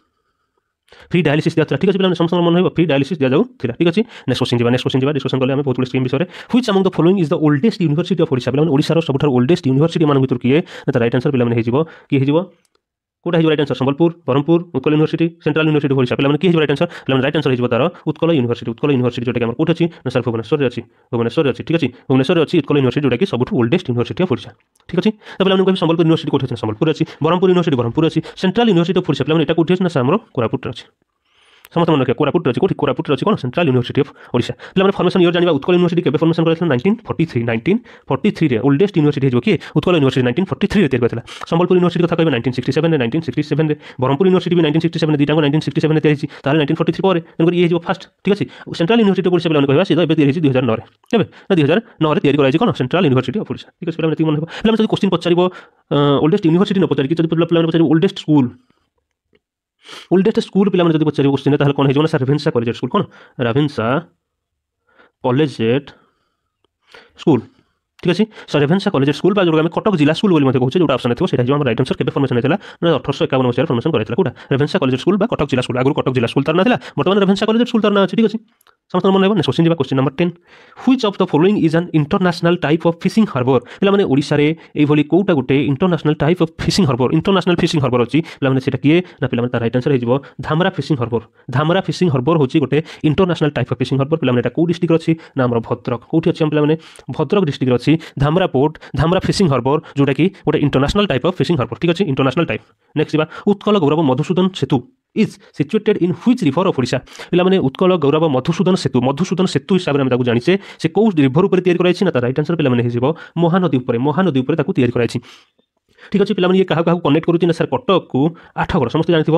free dialysis ଦିଆଯାଉଥିଲା ଠିକ୍ ଅଛି ପିଲାମାନେ ସମସ୍ତଙ୍କ ମନେ ହେବ ଫ୍ରି ଡାଇଲିସିସ୍ ଦିଆଯାଉଥିଲା ଠିକ୍ ଅଛି ନେକ୍ସଟ କୋଶ୍ଚିନ୍ ଯିବା ନେକ୍ସଟ କୋଶ୍ଚିନ୍ ଯିବା ଡିସ୍କସନ୍ କଲେ ଆମେ ବହୁତ ଗୁଡ଼ିଏ ସ୍କିମ୍ ବିଷୟରେ which among the following is the oldest university of Odisha ପିଲାମାନେ ଓଡ଼ିଶାର ସବୁଠାରୁ ଓଲ୍ଡେଷ୍ଟ ୟୁନିଭର୍ସିଟି ମାନଙ୍କ ଭିତରୁ କିଏ ତ ରାଇଟ୍ ଆନ୍ସର୍ ପିଲାମାନେ ହେଇଯିବ କିଏ ହେଇଯିବ कोही होइन सम्लपुर ब्रहम उत्कल युनिभरि सेन्ट्रल युनिभरि तर उत्कल युनिभरि युनिभर के अरे भुवनेसेपछि भुवनेसे ठिक अहिले भुवनेसे उत्ला युनिभर्सकि सबै ओल्डेस् युनिभर फिडिया ठिक अस्ति तपाईँले सम्लुपुर युनिभर्सिटी कोही असलपुर अब ब्रह्मपुर युनिभर्सिटी ब्रह्मुरी अस् सेन्ट्रा युनिभर एउटा कोही अनि को ସମସ୍ତ ମନେ ରଖିବା କୋରାପୁଟ ଅଛି କୋଠି କୋରାପୁଟ ଅଛି କ'ଣ ସେଣ୍ଟ୍ରାଲ ୟୁନିଭର୍ସିଟି ଅଫ୍ ଓଡ଼ିଶା ତାହେଲେ ଆମର ଫର୍ମେସନ୍ ଇୟର୍ ଜାଣିବା ଉତ୍କଳ ୟୁନିଭର୍ସିଟି କେବେ ଫର୍ମେସନ୍ କରାଯାଇଥିଲା nineteen forty three nineteen forty ଥ୍ରୀରେ ଓଲ୍ଡେଷ୍ଟ ୟୁନିଭର୍ସିଟି ହେଇଯିବ କି ଉତ୍କଳ ୟୁନିଭର୍ସିଟି ନାଇଣ୍ଟିନ୍ ଫର୍ଟି ଥ୍ରୀରେ ତିଆରି କରିଥିଲା ସମ୍ବଲପୁର ୟୁନିଭର୍ସିଟି କଥା କହିବେ nineteen sixty seven nineteen sixty seven Brahmapur university ବି ନାଇଣ୍ଟିନ୍ ସିକ୍ସଟି ସେଭେନ୍ ଦୁଇଟାଙ୍କ ନାଇଣ୍ଟିନ୍ ସିକ୍ସଟି ସେଭେନ୍ ତିଆରି ହେଇଛି ତାହେଲେ ନାଇଣ୍ଟିନ୍ ଫର୍ଟି ଥ୍ରୀ ପରେ ତେଣୁ ଇଏ ହେଇଯିବ ଫାଷ୍ଟ ଠିକ୍ ଅଛି ସେଣ୍ଟ୍ରାଲ ୟୁନିଭର୍ସିଟି ଓଡ଼ିଶା ପିଲାମାନେ କହିବା ସିଧା ଏବେ ତିଆରି ହେଇଛି ଦୁଇ ହଜାର ନଅରେ କେବେ ନା ଦୁଇ ହଜାର ନଅରେ ତିଆରି କରାଯାଇଛି କ'ଣ ସେଣ୍ଟ୍ରାଲ ୟୁନିଭର୍ସିଟି ଅଫ୍ ଓଡ଼ିଶା ଠିକ୍ ଅଛି ପିଲାମାନେ ଏତିକି ମନେ ହେବ ପିଲାମାନେ ଯଦି କୋଶ୍ଚିନ୍ ପଚାରିବ ଓଲ୍ଡେଷ୍ଟ ୟୁନିଭର୍ସିଟି ନ ପଚାରିକି ଯଦି ପିଲାମାନେ ପଚାରିବ ଓଲ୍ଡେଷ୍ଟ ସ୍କୁଲ୍ ଉଲ୍ଡେଷ୍ଟ ସ୍କୁଲ ପିଲାମାନେ ଯଦି ପଚାରିବେ କୋଶ୍ଚିନ୍ ତାହେଲେ କ'ଣ ହେଇଯିବ ନା ସାର୍ ରାଭେନ୍ସା କଲେଜେଟ୍ ସ୍କୁଲ କ'ଣ ରାଭେନ୍ସା କଲେଜେଟ୍ ସ୍କୁଲ ঠিক আছে সো রেভেন্সা কলেজের স্কুল বা যেটা আমি কটক জেলা স্কুল বলে মধ্যে কହୁছে যেটা অপশন থাকবে সেটা আমার রাইট আনসর কেবে ফর্মেশন হয়েছিল না অঠরশো একাবন মশায় ফর্মেশন করেছিল কোটা রেভেন্সা কলেজের স্কুল বা কটক জেলা স্কুল আগর কটক জেলা স্কুল তার না বর্তমানে রেভেন্সা কলেজের স্কুল তার না আছে ঠিক আছে ସମସ୍ତଙ୍କ ମନେ ହେବ ନେକ୍ସଟ କ୍ୱେଶ୍ଚିନ୍ ଯିବା question number ten which of the following is an international type of fishing harbour ପିଲାମାନେ ଓଡ଼ିଶାରେ ଏଇଭଳି କେଉଁଟା ଗୋଟେ international type of fishing harbour international fishing harbour ଅଛି ପିଲାମାନେ ସେଇଟା କିଏ ନା ପିଲାମାନେ ତା ରାଇଟ୍ ଆନ୍ସର୍ ହେଇଯିବ Dhamra fishing harbour Dhamra fishing harbour ହେଉଛି ଗୋଟେ international type of fishing harbour ପିଲାମାନେ ଏଇଟା କେଉଁ ଡିଷ୍ଟ୍ରିକ୍ଟରେ ଅଛି ନା ଆମର ଭଦ୍ରକ କେଉଁଠି ଅଛି ଆମ ପିଲାମାନେ ଭଦ୍ରକ ଡିଷ୍ଟ୍ରିକ୍ଟରେ ଅଛି Dhamra port Dhamra fishing harbour ଯେଉଁଟାକି ଗୋଟେ international type of fishing harbour ଠିକ୍ ଅଛି ଇଣ୍ଟରନ୍ୟାସନାଲ୍ ଟାଇପ୍ ନେକ୍ସଟ ଯିବା Utkal Gourav Madhusudan Setu is situated in which river of Odisha পিলামানে উৎকল গৌরব মধুসূদন সেতু মধুসূদন সেতু হিসাবে আমি তাকে জানিছে সে কেউ রিভর উপরে তৈরি করাইছে না তার রাইট আনসর পিলামানে হয়ে যাব মহানদী উপরে মহানদী উপরে তাকে তৈরি করাইছে ঠিক আছে পিলামানে ইয়ে কাহা কাহা কনেক্ট করুছি না স্যার কটকু আঠগড় সমস্ত জানিথিব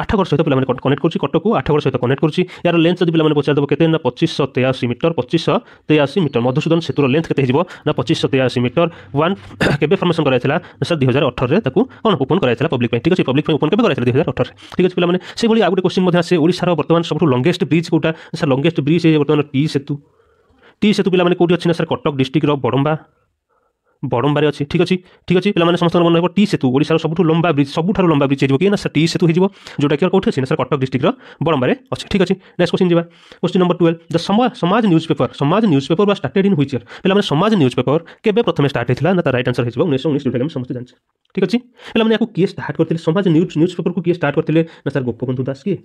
ଆଠ ବର୍ଷ ସହିତ ପିଲାମାନେ କନେକ୍ଟ କରୁଛି କଟକକୁ ଆଠ ବର୍ଷ ସହିତ କନେକ୍ଟ କରୁଛି ୟାର ଲେନ୍ଥ ଯଦି ପିଲାମାନେ ପଚାରିଦେବ କେତେ ନା ପଚିଶଶହ ତେୟାଅଶୀ ମିଟର ପଚିଶଶହ ତେୟାଅଶୀ ମିଟର ମଧୁସୂଦନ ସେତୁର ଲେନ୍ଥ କେତେ ହେଇଯିବ ନା ପଚିଶଶହ ତେୟାଅଶୀ ମିଟର ୱାନ୍ କେବେ ଫର୍ମେସନ୍ କରାଯାଇଥିଲା ସାର୍ ଦୁଇ ହଜାର ଅଠରରେ ତାକୁ କ'ଣ ଓପନ୍ କରାଯାଇଥିଲା ପବ୍ଲିକ୍ ପାଇଁ ଠିକ୍ ଅଛି ପବ୍ଲିକ୍ ପାଇଁ ଓପନ୍ କେବେ କରାଯାଇଥିଲା ଦୁଇ ହଜାର ଅଠରରେ ଠିକ୍ ଅଛି ପିଲାମାନେ ସେଭଳି ଆଉ ଗୋଟେ କୋଶ୍ଚିନ୍ ମଧ୍ୟ ଆସେ ଓଡ଼ିଶାର ବର୍ତ୍ତମାନ ସବୁଠୁ ଲଙ୍ଗେଷ୍ଟ ବ୍ରିଜ୍ କେଉଁଟା ସାର୍ ଲଙ୍ଗେଷ୍ଟ ବ୍ରିଜ୍ ବର୍ତ୍ତମାନ ଟି ସେତୁ ଟି ସେତୁ ପିଲାମାନେ କେଉଁଠି ଅଛି ନା ସାର୍ କଟକ ଡିଷ୍ଟ୍ରିକ୍ଟର ବଡ଼ମ୍ବା ବଡ଼ମ୍ବାରେ ଅଛି ଠିକ୍ ଅଛି ଠିକ୍ ଅଛି ପିଲାମାନେ ସମସ୍ତଙ୍କର ମନେ ରହିବ ଟି ସେତୁ ଓଡ଼ିଶାର ସବୁଠୁ ଲମ୍ବା ବ୍ରିଜ୍ ସବୁଠାରୁ ଲମ୍ବା ବ୍ରିଜ୍ ହେଇଯିବ କି ନା ସାର୍ ଟି ସେତୁ ହେଇଯିବ ଯେଉଁଟାକି କେଉଁଠି ଅଛି ନା ସାର୍ କଟକ ଡିଷ୍ଟ୍ରିକ୍ଟର ବଡ଼ମ୍ବାରେ ଅଛି ଠିକ୍ ଅଛି ନେକ୍ସଟ କ୍ୱେଶ୍ଚିନ୍ ଯିବା question number twelve the Samaj newspaper Samaj newspaper ବା ଷ୍ଟାର୍ଟେଡ୍ ଇନ୍ ହୁଇଚର୍ ପିଲାମାନେ ସମାଜ ନ୍ୟୁଜ୍ ପେପର କେବେ ପ୍ରଥମେ ଷ୍ଟାର୍ଟ ହେଇଥିଲା ନା ତା ରାଇଟ୍ ଆନ୍ସର ହେଇଯିବ ଉଣେଇଶହ ଉଣେଇଶ ଯେଉଁଟାକି ଆମେ ସମସ୍ତେ ଜାଣିଛେ ଠିକ୍ ଅଛି ପିଲାମାନେ ୟାକୁ କିଏ ଷ୍ଟାର୍ଟ କରିଥିଲେ ସମାଜ ନ୍ୟୁଜ୍ ନ୍ୟୁଜ୍ ପେପରକୁ କିଏ ଷ୍ଟାର୍ଟ କରିଥିଲେ ନା ସାର୍ ଗୋପବନ୍ଧୁ ଦାସ କିଏ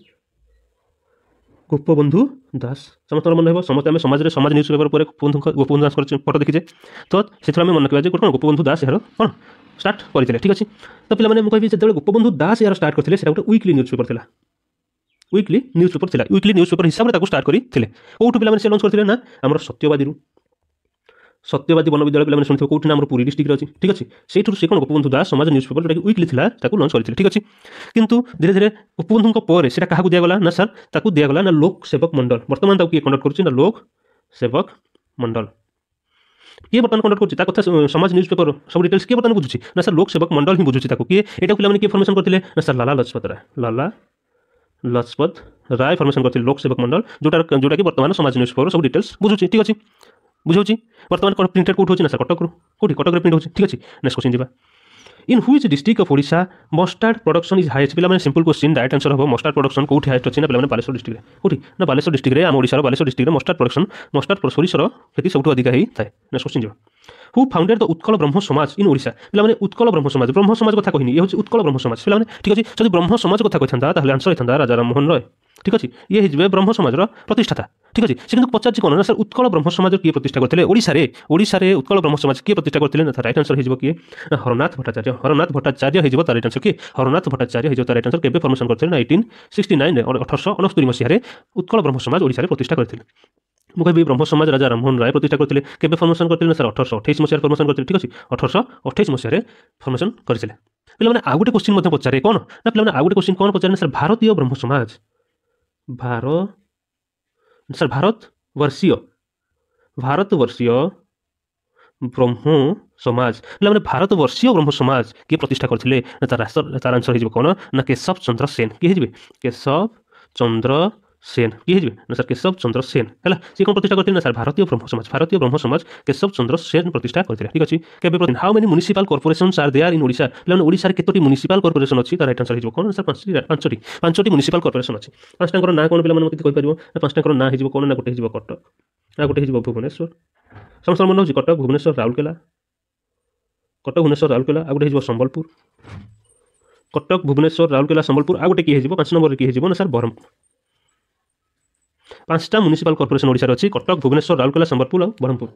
ଗୋପବନ୍ଧୁ ଦାସ ସମସ୍ତଙ୍କର ମନେ ହେବ ସମସ୍ତେ ଆମେ ସମାଜରେ ସମାଜ ନ୍ୟୁଜ୍ ପେପର୍ ପରେ ଗୋପବନ୍ଧୁଙ୍କ ଗୋପବନ୍ଧୁ ଦାସଙ୍କର ଫଟୋ ଦେଖିଛେ ତ ସେଥିରୁ ଆମେ ମନେ ରଖିବା ଯେ କ'ଣ ଗୋପବନ୍ଧୁ ଦାସ ଏହାର କ'ଣ ଷ୍ଟାର୍ଟ କରିଥିଲେ ଠିକ୍ ଅଛି ତ ପିଲାମାନେ ମୁଁ କହିବି ଯେତେବେଳେ ଗୋପବନ୍ଧୁ ଦାସ ଏହାର ଷ୍ଟାର୍ଟ କରିଥିଲେ ସେଇଟା ଗୋଟେ ୱିକ୍ଲି ନ୍ୟୁଜ୍ ପେପର୍ ଥିଲା ୱିକ୍ଲି ନ୍ୟୁଜ୍ ପେପର୍ ଥିଲା ୱିକ୍ଲି ନ୍ୟୁଜ୍ ପେପର୍ ହିସାବରେ ତାକୁ ଷ୍ଟାର୍ଟ କରିଥିଲେ କେଉଁଠୁ ପିଲାମାନେ ସେ ଲଞ୍ଚ କରିଥିଲେ ନା ଆମର ସତ୍ୟବାଦୀରୁ সত্যবাদী বনবিদ্যালয় পিলামানে শুনিথিবে কোউঠি না আমার পুরী ডিস্ট্রিক্টরে অছি ঠিক আছে সেইঠারু সে কোন গোপবন্ধু দাস সমাজ নিউজ পেপর যেটাকি উইকলি লা তাকে লঞ্চ করেছিল ঠিক আছে কিন্তু ধীরে ধীরে গোপবন্ধুঙ্ক পরে সেটা কাহাকু দিয়াগলা না স্যার তাকে দিয়াগলা না লোক সেবক মন্ডল বর্তমান তাকে কিয়ে কন্ডক্ট করছে না লোক সেবক মন্ডল କିଏ ବର୍ତ୍ତମାନ କଣ୍ଡକ୍ଟ କରୁଛି ତା କଥା ସମାଜ ନ୍ୟୁଜ୍ ପେପର ସବୁ ଡିଟେଲ୍ସ କିଏ ବର୍ତ୍ତମାନ ବୁଝୁଛି ନା ସାର୍ ଲୋକସେବକ ମଣ୍ଡଳ ହିଁ ବୁଝୁଛି ତାକୁ କିଏ ଏଇଟାକୁ ପିଲାମାନେ କିଏ ଫର୍ମେସନ୍ କରିଥିଲେ ନା ସାର୍ ଲାଲା ଲଜପତ ରାୟ ଲାଲା ଲଜପତ ରାୟ ଫର୍ମେସନ୍ କରିଥିଲେ ଲୋକସେବକ ମଣ୍ଡଳ ଯେଉଁଟା ଯେଉଁଟାକି ବର୍ତ୍ତମାନ ସମାଜ ନ୍ୟୁଜ୍ ପେପର ସବୁ ଡିଟେଲ୍ସ ବୁଝୁଛି ଠିକ୍ ଅଛି বুঝাচ্ছি বর্তমানে কোন প্রিন্টেড কোটি হচ্ছে না স্যার কটকর কোটি কটকরে প্রিন্ট হচ্ছে ঠিক আছে নেক্সট কোশ্চিন যা in which district of Odisha mustard production is highest পিলামানে সিম্পল কোশ্চিন রাইট আনসর হব মস্টার্ড প্রডকশন কোটি হাইয়েস্ট অছি না পিলামানে বালেশ্বর ডিস্ট্রিক্টরে কোটি না বালেশ্বর ডিস্ট্রিক্টরে আম ওড়িশার বালেশ্বর ডিস্ট্রিক্টরে মস্টার্ড প্রডকশন মস্টার্ড সোরিষর খেতি সবুঠ অধিকা হয়ে থাকে নেক্সট কোশ্চিন যা হু ফাউন্ডেড দ উৎকল ব্রহ্ম সমাজ ইন ওড়িশা পিলামানে উৎকল ব্রহ্ম সমাজ ব্রহ্ম সমাজ কথা কহিনি এ হচ্ছে উৎকল ব্রহ্ম সমাজ পিলামানে ঠিক আছে যদি ব্রহ্ম সমাজ কথা কইতা তাহলে আনসর হইতা রাজা রামমোহন রয় ঠিক আছে ইয়ে হয়ে ব্রহ্ম সমাজের প্রতিষ্ঠাতা ঠিক আছে সে কিন্তু পচারছি কোন না স্যার উৎকল ব্রহ্ম সমাজ কি প্রতিষ্ঠা করলে ওড়িশার ওড়িশার উৎকল ব্রহ্ম সমাজ কি প্রতিষ্ঠা করলে না রাইট আনসর হয়ে কি হরনাথ ভট্টাচার্য হরনাথ ভট্টাচার্য হয়ে তার রাইট আনসর কি হরনাথ ভট্টাচার্য হয়ে তার রাইট আনসর কেবে ফর্মেশন করলে নাইনটিন সিক্সটি নাইনে অঠরশ অনস্তরি মশায় উৎকল ব্রহ্ম সমাজ ওড়িশার প্রতিষ্ঠা করলে ମୁଖେ ବି ବ୍ରହ୍ମ ସମାଜ ରାଜା ରାମମୋହନ ରାୟ ପ୍ରତିଷ୍ଠା କରିଥିଲେ କେବେ ଫର୍ମେସନ୍ କରିଥିଲେ ସାର୍ ଅଠରଶହ ଅଠେଇଶ ମସିହାରେ ଫର୍ମେସନ୍ କରିଥିଲେ ଠିକ୍ ଅଛି ଅଠରଶହ ଅଠେଇଶ ମସିହାରେ ଫର୍ମେସନ୍ କରିଥିଲେ ପିଲାମାନେ ଆଉ ଗୋଟେ କୋଶ୍ଚିନ୍ ମଧ୍ୟ ପଚାରେ କ'ଣ ନା ପିଲାମାନେ ଆଉ ଗୋଟେ କୋଶ୍ଚିନ୍ କ'ଣ ପଚାରେ ସାର୍ ଭାରତୀୟ ବ୍ରହ୍ମ ସମାଜ ଭାର ସାର୍ ଭାରତ ବର୍ଷୀୟ ଭାରତବର୍ଷୀୟ ବ୍ରହ୍ମ ସମାଜ ପିଲାମାନେ ଭାରତବର୍ଷୀୟ ବ୍ରହ୍ମ ସମାଜ କିଏ ପ୍ରତିଷ୍ଠା କରିଥିଲେ ନା ତାର ତାର ଆନ୍ସର ହେଇଯିବ କ'ଣ ନା କେଶବ ଚନ୍ଦ୍ର ସେନ୍ କିଏ ହେଇଯିବେ କେଶବ ଚନ୍ଦ୍ର সেন কি হয়ে না স্যার কেশব চন্দ্র সেন হল সে কোন প্রতিষ্ঠা করলে না স্যার ভারতীয় ব্রহ্ম সমাজ ভারতীয় ব্রহ্ম সমাজ কেশব চন্দ্র সেন প্রতিষ্ঠা করে ঠিক আছে কেবে how many municipal corporation sir they are in Odisha পিলাମାନେ ওড়িশার কতটি মিউনিসিপাল কর্পোরেশন অছি তার রাইট আনসার হয়ে কোন স্যার পাঁচটি পাঁচটি পাঁচটি মিউনিসিপাল কর্পোরেশন অছি পাঁচটাঙ্কর না কোন পিলাମାନେ মতে পারিব না পাঁচটাঙ্কর না হয়ে কোন না গোটে হয়ে কটক না গোটে হয়ে ভুবনেশ্বর সমস্ত ସମସ୍ତଙ୍କ হচ্ছে ହେଉଛି ভুবনেশ্বর ଭୁବନେଶ୍ୱର ରାଉରକେଲା ভুবনেশ্বর ଭୁବନେଶ୍ୱର ରାଉରକେଲା হয়ে ଗୋଟେ সম্বলপুর কটক ভুবনেশ্বর ଭୁବନେଶ୍ୱର সম্বলপুর ସମ୍ବଲପୁର কি হয়ে କିଏ পাঁচ ପାଞ୍ଚ কি হয়ে ହେଇଯିବ না স্যার ବ୍ରହ୍ମପୁର ପାଞ୍ଚଟା ম্যুনিসিপাল কর্পোরেশন ওড়িশার ଅଛି କଟକ ଭୁବନେଶ୍ୱର রাউরকেলা ସମ୍ବଲପୁର আর ব্রহ্মপুর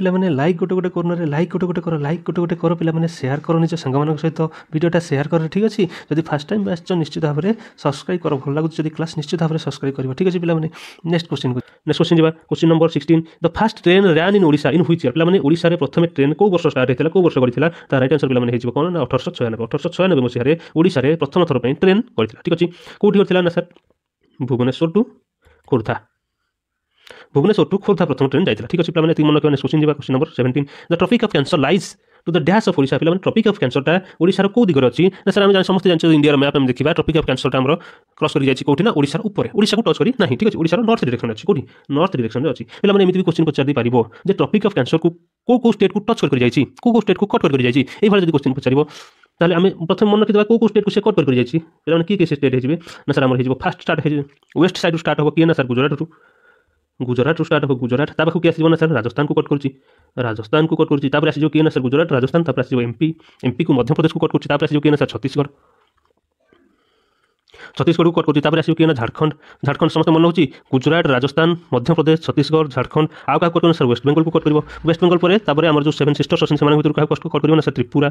ପିଲାମାନେ ଲାଇକ୍ ଗୋଟେ ଗୋଟେ କର୍ଣ୍ଣରେ ଲାଇକ୍ ଗୋଟେ ଗୋଟେ କର ଲାଇକ୍ ଗୋଟେ ଗୋଟେ କର ପିଲାମାନେ ସେୟାର କର ନିଜ ସାଙ୍ଗମାନଙ୍କ ସହିତ ଭିଡ଼ିଓଟା ସେୟାର କର ଠିକ୍ ଅଛି ଯଦି ଫାର୍ଷ୍ଟ ଟାଇମ୍ ଆସିଛ ନିଶ୍ଚିତ ଭାବରେ ସବସ୍କ୍ରାଇବ୍ କର ଭଲ ଲାଗୁଛି ଯଦି କ୍ଲାସ୍ ନିଶ୍ଚିତ ଭାବରେ ସବସ୍କ୍ରାଇବ୍ କରିବ ଠିକ୍ ଅଛି ପିଲାମାନେ ନେକ୍ସଟ କୋଶ୍ଚିନ୍କୁ ନେକ୍ସଟ କୋଶ୍ଚିନ୍ ଯିବା question number sixteen the first train ran in Odisha ଇନ୍ ହୋଇଛି ପିଲାମାନେ ଓଡ଼ିଶାରେ ପ୍ରଥମେ ଟ୍ରେନ୍ କେଉଁ ବର୍ଷ ଷ୍ଟାର୍ଟ ହେଇଥିଲା କେଉଁ ବର୍ଷ କରିଥିଲା ତା ରାଇଟ୍ ଆନ୍ସର ପିଲାମାନେ ହେଇଯିବ କ'ଣ ନା ଅଠରଶହ ଛୟାନବେ ଅଠରଶହ ଛୟାନବେ ମସିହାରେ ଓଡ଼ିଶାରେ ପ୍ରଥମ ଥର ପାଇଁ ଟ୍ରେନ୍ କରିଥିଲା ଠିକ୍ ଅଛି କେଉଁଠି କରିଥିଲା ନା sir Bhubaneswar to Khordha Bhubaneswar to Khordha প্রথম ট্রেন যাই ঠিক আছে পিলামানে মনে করেন কোশ্চিন যা question number seventeen the topic of cancer lies to the dash of Odisha পিলামানে টপিক অফ ক্যান্সরটা ওড়িশার কেউ দিগরে অছি না স্যার আমি জানি সমস্ত জানি ইন্ডিয়ার ম্যাপ আমি দেখিবা টপিক অফ ক্যান্সরটা আমার ক্রস করে যাই কোটি না ওড়িশার উপরে ওড়িশাকে টচ করি না ঠিক আছে ওড়িশার নর্থ ডিরেকশন আছে কোটি নর্থ ডিরেকশনরে অছি পিলামানে এমিতি কোশ্চিন পচারি পারিব যে টপিক অফ ক্যান্সরকু কেউ কেউ স্টেটকু টচ করে যাই কেউ কেউ স্টেটকু কট করে যাই এইভাবে যদি কোশ্চিন পচারিব তাহলে আমি প্রথমে মনে রাখিদেবা কেউ কেউ ষ্টেট ସେ କୋଟ୍ କରିକରି ଯାଇଛି ପିଲାମାନେ କିଏ କିଏ ସେ ଷ୍ଟେଟ୍ ହେଇଯିବେ ନା ସାର୍ ଆମର ହେଇଯିବ ଫାଷ୍ଟ ଷ୍ଟାର୍ଟ ହେଇଯିବ ୱେଷ୍ଟ ସାଇଡ଼୍ରୁ ଷ୍ଟାର୍ଟ ହେବ କିଏ ନା ସାର୍ ଗୁଜରାଟରୁ ଗୁଜରାଟରୁ ଷ୍ଟାର୍ଟ ହେବ ଗୁଜରାଟ ତା ପାଖକୁ କିଏ ଆସିଯିବ ନା ସାର୍ ରାଜସ୍ଥାନକୁ କଟ୍ କରୁଛି ରାଜସ୍ଥାନକୁ କଟ୍ କରୁଛି ତାପରେ ଆସିଯିବ କିଏ ନା ସାର୍ ଗୁଜରାଟ ରାଜସ୍ଥାନ ତାପରେ ଆସିଯିବ ଏମ୍ପି ଏମ୍ପିକୁ ମଧ୍ୟପ୍ରଦେଶକୁ କଟ୍ କରୁଛି ତାପରେ ଆସିଯିବ କିଏ ନା ସାର୍ ଛତିଶଗଡ଼ ଛତିଶଗଡ଼କୁ କଟ୍ କରୁଛି ତାପରେ ଆସିବ କିଏ ନା ଝାଡ଼ଖଣ୍ଡ ଝାଡ଼ଖଣ୍ଡ ସମସ୍ତେ ମନେ ହେଉଛି ଗୁଜରାଟ ରାଜସ୍ଥାନ ମଧ୍ୟପ୍ରଦେଶ ଛତିଶଗଡ଼ ଝାଡ଼ଖଣ୍ଡ ଆଉ କାହାକୁ କଟ୍ କରିବ ସାର୍ ୱେଷ୍ଟବେଙ୍ଗଲକୁ କଟ୍ କରିବ ୱେଷ୍ଟବେଙ୍ଗଲ ପରେ ତାପରେ ଆମର ଯେଉଁ ସେଭେନ୍ ସିଷ୍ଟର୍ସ ଅଛନ୍ତି ସେମାନଙ୍କ ଭିତରୁ କାହାକୁ କଟ୍ କରିବ ନା ସାର୍ ତ୍ରିପୁରା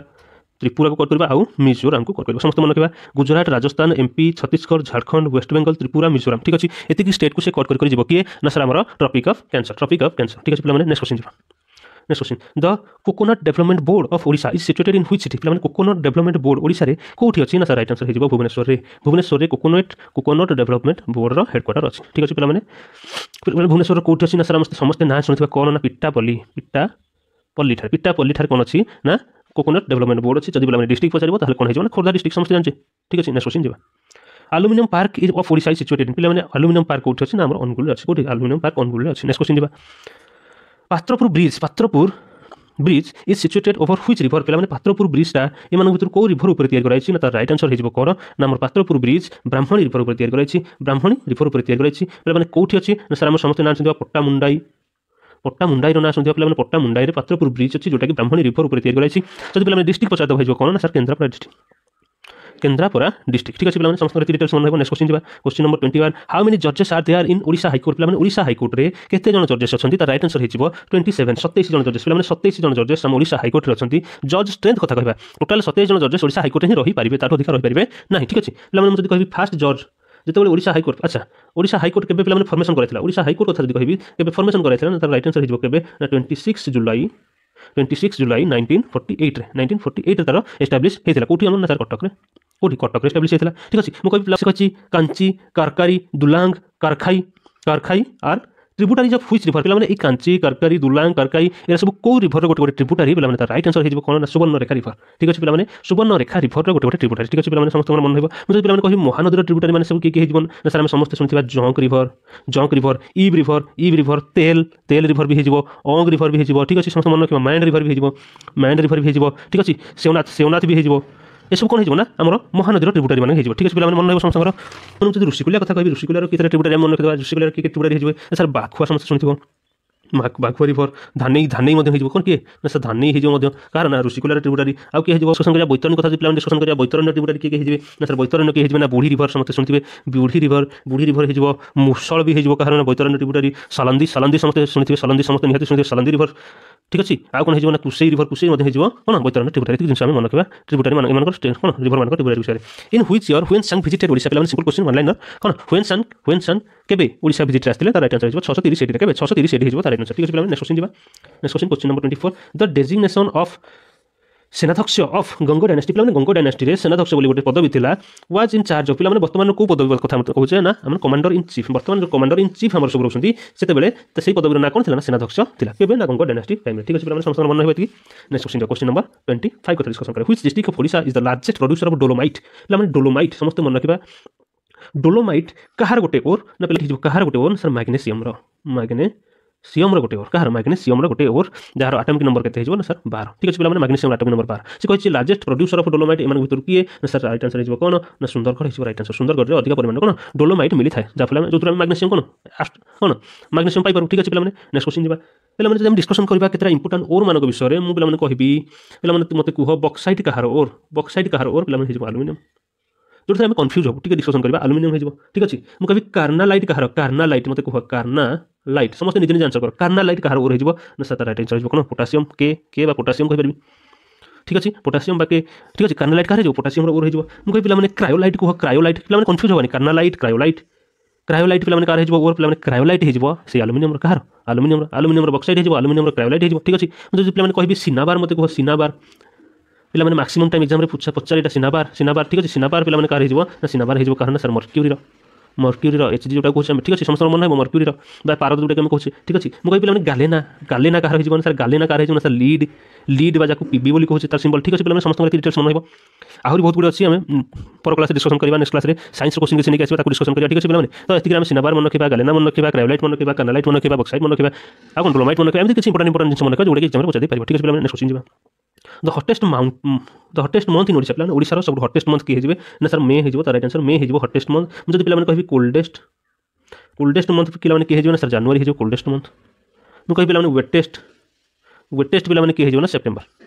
ত্রিপুরা को କରିବା ଆଉ ମିଜୋରାମକୁ କଲ୍ କରିବା ସମସ୍ତେ ମନେ ରଖିବା ଗୁଜରାଟ ରାଜସ୍ଥାନ ଏମ୍ପି ଛତିଶଗଡ଼ ଝାଡ଼ଖଣ୍ଡ ୱେଷ୍ଟବେଙ୍ଗଲ ତ୍ରିପୁରା ମିଜୋରାମ ଠିକ୍ ଅଛି ଏତିକି ଷ୍ଟେଟ୍କୁ ସେ କଟ୍ କରି ଯିବ କିଏ ନା ସାର୍ ଆମର tropic of cancer tropic of cancer ଠିକ୍ ଅଛି ପିଲାମାନେ ନେକ୍ସଟ କ୍ୱେଶ୍ଚନ୍ ଯିବା next question the coconut development board of Odisha is situated in which city ପିଲାମାନେ କୋକୋନଟ୍ ଡେଭଲପମେଣ୍ଟ ବୋର୍ଡ ଓଡ଼ିଶାରେ କେଉଁଠି ଅଛି ନା ସାର୍ ରାଇଟ୍ ଆନ୍ସର୍ ହେଇଯିବ ଭୁବନେଶ୍ୱରରେ ଭୁବନେଶ୍ୱରରେ କୋକୋନଟ୍ କୋକୋନଟ୍ ଡେଭଲପମେଣ୍ଟ ବୋର୍ଡର ହେଡ଼କ୍ୱାର୍ଟର ଅଛି ଠିକ୍ ଅଛି ପିଲାମାନେ ଭୁବନେଶ୍ୱର କେଉଁଠି ଅଛି ନା ସାର୍ ସମସ୍ତେ ସମସ୍ତେ ନାଁ ଶୁଣିଥିବା କ'ଣ ନା ପିଟାପଲ୍ଲୀ ପିଟା ପଲ୍ଲୀଠାରେ ପିଟାପଲ୍ଲୀଠାରେ କ'ଣ ଅଛି ନା ডেভেলপমেন্ট বোর্ড আছে যদি বলে আমি ডিস্ট্রিক্ট डिस्ट्रिक्ट তাহলে ताहले হয়ে যাবে খোর্ধা ডিস্ট্রিক্ট সমস্ত जानचे ঠিক আছে নেক্সট কোশ্চিন যাবা আলুমিনিয়াম পার্ক ইজ অফ ওড়িশাই সিচুয়েটেড পিলে মানে আলুমিনিয়াম পার্ক কোথায় আছে না আমার অনুগুলে আছে কোটি আলুমিনিয়াম পার্ক অনুগুলে আছে নেক্সট কোশ্চিন যাবা Patrapur bridge Patrapur bridge is situated over which river মানে পাত্রপুর ব্রিজটা এমন ভিতর কেউ রিভর উপরে তৈরি করা হয়েছে না তার রাইট আনসর হয়ে কর না আমার পাত্রপুর ব্রিজ ব্রাহ্মণী রিভর উপরে তৈরি করা হয়েছে ব্রাহ্মণী রিভর উপরে তৈরি করা হয়েছে মানে কোটি আছে না স্যার আমার সমস্ত নাম পট্টামুন্ডাই ପଟ୍ଟା ମୁଣ୍ଡାଇର ନାଁ ଶୁଣିଥିବା ପିଲାମାନେ ପଟ୍ଟା ମୁଣ୍ଡାଇରେ ପାତ୍ରପୁର ବ୍ରିଜ୍ ଅଛି ଯେଉଁଟାକି ବ୍ରାହ୍ମଣୀ ରିଭର ଉପରେ ତିଆରି କରାଯାଇଛି ଯଦି ପିଲାମାନେ ଡିଷ୍ଟ୍ରିକ୍ଟ ପଚାରିଦେବ ହେଇଯିବ କ'ଣ ନା sir Kendrapara district Kendrapara district ଠିକ୍ ଅଛି ପିଲାମାନେ ସମସ୍ତଙ୍କର ଏତିକି ଡିଟେଲ୍ସ ମନେ ରହିବ ନେକ୍ସଟ କ୍ୱେଶ୍ଚିନ୍ ଯିବା question number twenty one how many ଜଜେସ୍ are there in Odisha high court ପିଲାମାନେ ଓଡ଼ିଶା ହାଇକୋର୍ଟରେ କେତେ ଜଣ ଜଜେସ୍ ଅଛନ୍ତି ତା ରାଇଟ୍ ଆନ୍ସର ହେଇଯିବ ଟ୍ୱେଣ୍ଟି ସେଭେନ୍ ସତେଇଶ ଜଣ ଜଜେସ୍ ପିଲାମାନେ ସତେଇଶ ଜଣ ଜଜେସ୍ ଆମ ଓଡ଼ିଶା ହାଇକୋର୍ଟରେ ଅଛନ୍ତି ଜଜ୍ ଷ୍ଟ୍ରେନ୍ଥ କଥା କହିବା ଟୋଟାଲ୍ ସତେଇଶ ଜଣ ଜଜେସ୍ ଓଡ଼ିଶା ହାଇକୋର୍ଟରେ ହିଁ ରହିପାରିବେ ତାଠୁ ଅଧିକ ରହିପାରିବେ ନାହିଁ ଠିକ୍ ଅଛି ପିଲାମାନେ ମୁଁ ଯଦି କହିବି ଫାଷ୍ଟ ଜଜ୍ যেতবে ওড়িশা হাইকোর্ট আচ্ছা ওড়িশা হাইকোর্ଟ কেবে পিলামানে ফর্মেসন করাইছিল ওড়িশা হাইকোর্ট কথা যদি কহিবি কেবে ফর্মেসন করাইছিল না তার রাইট আনসার হইব কেবে না 26 জুলাই 26 জুলাই 1948 রে 1948 রে তার এস্টাবলিশ হয়েছিল কোটি আমরা না স্যার কটকরে কোটি কটকরে এস্টাবলিশ হয়েছিল ঠিক আছে মু কবি পিলা কইছি Kanchi Karkari Dulung Kharkai Kharkai are tributary of which river ପିଲାମାନେ ଏଇ କାଞ୍ଚି କରକାରୀ ଦୁଲାଙ୍ଗ କରକାରୀ ଏରା ସବୁ କେଉଁ ରିଭରର ଗୋଟେ ଗୋଟେ ଟ୍ରିବ୍ୟୁଟାରୀ ପିଲାମାନେ ତାର ରାଇଟ୍ ଆନ୍ସର ହେଇଯିବ କ'ଣ ନା ସୁବର୍ଣ୍ଣରେଖା ରିଭର ଠିକ୍ ଅଛି ପିଲାମାନେ ସୁବର୍ଣ୍ଣରେଖା ରିଭରର ଗୋଟେ ଗୋଟେ ଟ୍ରିବ୍ୟୁଟାରୀ ଠିକ୍ ଅଛି ପିଲାମାନେ ସମସ୍ତଙ୍କର ମନେ ରହିବ ମୁଁ ଯଦି ପିଲାମାନେ କହିବି ମହାନଦୀର ଟ୍ରିବ୍ୟୁଟାରୀ ମାନେ ସବୁ କିଏ କିଏ ହେଇଯିବ ନା ସାର୍ ଆମେ ସମସ୍ତେ ଶୁଣିଥିବା Jonk river Jonk river Ib river Ib river Tel Tel river ବି ହେଇଯିବ ଅଙ୍ଗ ରିଭର ବି ହେଇଯିବ ଠିକ୍ ଅଛି ସମସ୍ତେ ମନେ ରଖିବା ମାଇଣ୍ଡ ରିଭର ବି ହେଇଯିବ ମାଇଣ୍ଡ ରିଭର ବି ହେଇଯିବ ଠିକ୍ ଅଛି ସେଓନାଥ ସେଓନାଥ ବି ହେଇଯିବ ଏସବୁ କ'ଣ ହେଇଯିବ ନା ଆମର ମହାନଦୀର ଟ୍ରିବୁଟାରୀ ମାନେ ହେଇଯିବ ଠିକ୍ ଅଛି ପିଲାମାନେ ମନେ ରହିବ ସମସ୍ତଙ୍କର ମୁଁ ଯଦି ଋଷିକୁଲିଆ କଥା କହିବି ଋଷିକୁଲିଆର କେତେଟା ଟ୍ରିବୁଟାରୀ ମନେ ରଖିଦେବା ଋଷିକୁଲିଆର କିଏ ଟ୍ରିବୁଟାରୀ ହେଇଯିବ ସାର୍ ବାଖୁଆ ସମସ୍ତେ ଶୁଣିଥିବ ବାଘୁଆ ରିଭର ଧାନେଇ ଧାନେଇ ମଧ୍ୟ ହେଇଯିବ କ'ଣ କିଏ ନା ସେ ଧାନେଇ ହେଇଯିବ ମଧ୍ୟ କାରଣ ନା ଋଷିକୁଲାର ଟ୍ରିବୁଟାରୀ ଆଉ କିଏ ହେଇଯିବ ଶୋଷଣ କରିବା ବୈତରଣୀ କଥା ଯଦି ପିଲାମାନେ ଶୋଷଣ କରିବା ବୈତରଣୀ ଟ୍ରିବୁଟାରୀ କିଏ ହେଇଯିବେ ନା ସାର୍ ବୈତରଣୀ କିଏ ହେଇଯିବେ ନା ବୁଢ଼ୀ ରିଭର ସମସ୍ତେ ଶୁଣିଥିବେ ବୁଢ଼ୀ ରିଭର ବୁଢ଼ୀ ରିଭର ହେଇଯିବ ମୁସଳ ବି ହେଇଯିବ କାରଣ ବୈତରଣୀ ଟ୍ରିବୁଟାରୀ ସଲନ୍ଦୀ ସଲନ୍ଦୀ ସମସ୍ତେ ଶୁଣିଥିବେ ସଲନ୍ଦୀ ସମସ୍ତେ ନିହାତି ଶୁଣିଥିବେ ସଲନ୍ଦୀ ରିଭର ঠিক আছে আর কোন হয়ে টু সেই রিভার টু সেই হয়ে যাব না বৈতরণ ট্রিবুটারি জিনিস আমি মনে রাখবা ট্রিবুটারি মানে এমনকর কোন রিভার মানকর ট্রিবুটারি বিষয়ে in which year Hiuen Tsang visited Odisha পেলে মানে সিম্পল কোশ্চিন অনলাইন কোন হুয়েন সান হুয়েন সান কেবে ওড়িশা ভিজিটে আসলে তার আনসার হয়ে যাব কেবে ছশো তিরিশ এটি আনসার ঠিক আছে পেলে নেক্সট কোশ্চিন যাবা next question question number twenty the designation of ସେନାଧ୍ୟକ୍ଷ ଅଫ୍ ଗଙ୍ଗ ଡାଇନାଷ୍ଟି ପିଲାମାନେ ଗଙ୍ଗ ଡାଇନାଷ୍ଟିରେ ସେନାଧ୍ୟକ୍ଷ ବୋଲି ଗୋଟେ ପଦବୀ ଥିଲା ୱାଜ୍ ଇନ୍ ଚାର୍ଜ ଅଫ୍ ପିଲାମାନେ ବର୍ତ୍ତମାନ କେଉଁ ପଦବୀ କଥା ମୋତେ କହୁଛେ ନା ଆମର କମାଣ୍ଡର ଇନ୍ ଚିଫ୍ ବର୍ତ୍ତମାନ ଯେଉଁ କମାଣ୍ଡର ଇନ୍ ଚିଫ୍ ଆମର ସବୁ ରହୁଛନ୍ତି ସେତେବେଳେ ସେହି ପଦବୀର ନାଁ କ'ଣ ଥିଲା ନା ସେନାଧ୍ୟକ୍ଷ ଥିଲା କେବେ ନା ଗଙ୍ଗ ଡାଇନାଷ୍ଟି ଟାଇମ୍ରେ ଠିକ୍ ଅଛି ପିଲାମାନେ ସମସ୍ତ ମନେ ରହିବ କି next question question number twenty five କଥା ଡିସ୍କସନ୍ କରେ which district of Odisha is the largest producer of dolomite ପିଲାମାନେ ଡୋଲୋମାଇଟ୍ ସମସ୍ତେ ମନେ ରଖିବା ଡୋଲୋମାଇଟ୍ କାହାର ଗୋଟେ ଓର୍ ନା ପିଲା ଠିକ୍ କାହାର ଗୋଟେ ଓର୍ ସାର୍ ମାଗ୍ନେସିୟମ୍ର ମାଗ୍ନେ ସିଓମ୍ର ଗୋଟେ ଓଭର କାହାର ମାଗ୍ନେସିୟମ୍ର ଗୋଟେ ଓଭର ଯାହାର ଆଟମିକ ନମ୍ବର କେତେ ହେଇଯିବ ନା ସାର୍ ବାର ଠିକ୍ ଅଛି ପିଲାମାନେ ମାଗ୍ନେସିୟମ୍ର ଆଟମିକ ନମ୍ବର ବାର ସେ କହିଛି ଲାର୍ଜେଷ୍ଟ ପ୍ରଡ୍ୟୁସର ଅଫ୍ ଡୋଲୋମାଇଟ୍ ଏମାନଙ୍କ ଭିତରୁ କିଏ ସାର୍ ରାଇଟ୍ ଆନ୍ସର ହେଇଯିବ କ'ଣ ନା ସୁନ୍ଦରଗଡ଼ ହେଇଯିବ ରାଇଟ୍ ଆନ୍ସର ସୁନ୍ଦରଗଡ଼ରେ ଅଧିକ ପରିମାଣରେ କ'ଣ ଡୋଲୋମାଇଟ୍ ମିଳିଥାଏ ଯାହାଫଳରେ ଆମେ ଯେଉଁଥିରେ ଆମେ ମାଗ୍ନେସିୟମ୍ କ'ଣ କ'ଣ ମାଗ୍ନେସିୟମ୍ ପାଇପାରୁ ଠିକ୍ ଅଛି ପିଲାମାନେ ନେକ୍ସଟ କ୍ୱେଶ୍ଚିନ୍ ଯିବା ପିଲାମାନେ ଯଦି ଆମେ ଡିସ୍କସନ୍ କରିବା କେତେଟା ଇମ୍ପୋର୍ଟାଣ୍ଟ ଓର୍ମାନଙ୍କ ବିଷୟରେ ମୁଁ ପିଲାମାନେ କହିବି ପିଲାମାନେ ମୋତେ କୁହ ବକ୍ସାଇଟ୍ କାହାର ଓର୍ ବକ୍ସାଇଟ୍ କାହାର ଓର୍ ପିଲାମାନେ ହେଇଯିବ ଆଲୁମିନିୟମ୍ ଯେଉଁଥିରେ ଆମେ କନଫ୍ୟୁଜ୍ ହେବୁ ଟିକେ ଡିସ୍କସନ୍ କରିବା ଆଲୁମିନିୟମ୍ ହେଇଯିବ ଠିକ୍ ଅଛି ମୁଁ କହିବି କାର୍ନା ଲାଇଟ୍ କାହାର କାର୍ନା ଲାଇଟ୍ ମୋତେ କୁହ କାର୍ନା ଲାଇଟ୍ ସମସ୍ତେ ନିଜେ ନିଜେ ଆନ୍ସର୍ କର କାର୍ନା ଲାଇଟ୍ କାହାର ଓର ହେଇଯିବ ନା ସାତ ରାଇଟ୍ ଆନ୍ସର୍ ହେଇଯିବ କ'ଣ ପୋଟାସିୟମ୍ କେ କେ ବା ପୋଟାସିୟମ୍ କହିପାରିବି ঠিক আছে পটাসিয়াম বাকে ঠিক আছে কার্নালাইট কাহারে যাব পটাসিয়ামর ওর হয়ে মুখে পিলা মানে ক্রায়োলাইট কুহ ক্রায়োলাইট পিলা মানে কনফ্যুজ হবানি কার্নালাইট ক্রায়োলাইট ক্রায়োলাইট পিলা মানে কাহারে যাব ওর পিলা মানে ক্রায়োলাইট হয়ে যাব সেই আলুমিনিয়ামর কাহার আলুমিনিয়ামর আলুমিনিয়ামর বক্সাইড হয়ে যাব আলুমিনিয়ামর ক্রায়োলাইট হয়ে যাব ঠিক আছে যদি পিলা মানে কহবি সিনাবার মতে কুহ সিনাবার ପିଲାମାନେ ମାକ୍ସିମମ୍ ଟାଇମ୍ ଏକ୍ଜାମ୍ରେ ପୁଛା ପଚାରେ ଏଇଟା ସିନାବାର ସିନାବାର ଠିକ୍ ଅଛି ସିନାବାର ପିଲାମାନେ କାହାର ହେଇଯିବ ନା ସିନାବାର ହେଇଯିବ କାହାର ନା ସାର୍ ମର୍କ୍ୟୁରିର ମର୍କ୍ୟୁରିର ଏଚ୍ ଜି ଯେଉଁଟା କହୁଛି ଆମେ ଠିକ୍ ଅଛି ସମସ୍ତଙ୍କ ମନେ ହେବ ମର୍କ୍ୟୁରିର ବା ପାରଦ ଯେଉଁଟାକି ଆମେ କହୁଛି ଠିକ୍ ଅଛି ମୁଁ କହିବି ପିଲାମାନେ ଗାଲେନା ଗାଲେନା କାହାର ହେଇଯିବ ନା ସାର୍ ଗାଲେନା କାହାର ହେଇଯିବ ନା ସାର୍ ଲିଡ୍ ଲିଡ୍ ବା ଯାକୁ ପିବି ବୋଲି କହୁଛି ତାର ସିମ୍ବଲ୍ ଠିକ୍ ଅଛି ପିଲାମାନେ ସମସ୍ତଙ୍କର ଡିଟେଲ୍ସ ମନେ ହେବ ଆହୁରି ବହୁତ ଗୁଡ଼ିଏ ଅଛି ଆମେ ପର କ୍ଲାସ୍ ଡିସ୍କସନ୍ କରିବା ନେକ୍ସଟ କ୍ଲାସ୍ରେ ସାଇନ୍ସର କୋଶ୍ଚିନ୍ ନେଇକି ଆସିବା ତାକୁ ଡିସ୍କସନ୍ କରିବା ଠିକ୍ ଅଛି ପିଲାମାନେ ତ ଏଥିରେ ଆମେ ସିନାବାର ମନେ ରଖିବା ଗାଲେନା ମନେ ରଖିବା କ୍ରାଇଲାଇଟ୍ ମନେ ରଖିବା କାନାଲାଇଟ୍ ମନେ ରଖିବା ବକ୍ସାଇଟ୍ ମନେ ରଖିବା ଆଉ କଣ୍ଟ୍ରୋଲାଇଟ୍ ମନେ ରଖିବା ଏମିତି କିଛି ଇମ୍ପୋର୍ଟାଣ୍ଟ ଇମ୍ପୋର୍ଟାଣ୍ଟ ଜିନିଷ ମନେ ରଖିବା ଯେଉଁଟାକି ଏକ୍ଜାମ୍ରେ ପଚାରି ପାରିବ ଠିକ୍ ଅଛି ପିଲାମାନେ ନେକ୍ସଟ କୋଶ୍ଚିନ୍ ଯିବା the hottest month the hottest month in ओडा पे सब हटेस्ट मंथ किए ना सर मे हो रईट आंसर मे हो हटेस्ट मंथ मुझे पाने कहि कोल्डेस्ट कोल्डेस्ट मंथ पाला किए ना सर जानुरी कोल्डेस्ट मंथ मुझे कहि पाने वेटेस्ट वेटेस्ट पाला किए ना सेप्टेम्बर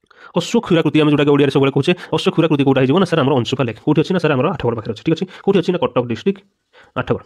অশ্ব ক্ষুরাকৃতি আমি যেটাকে ওড়িয়ার সবুলে কুছে অশ্ব ক্ষুরাকৃতি কোটা হয়ে না স্যার আমার অংশুপা লেখ কোটি অছি না স্যার আমার আঠগড় পাখে অছি ঠিক আছে কোটি অছি না কটক ডিস্ট্রিক্ট আঠগড়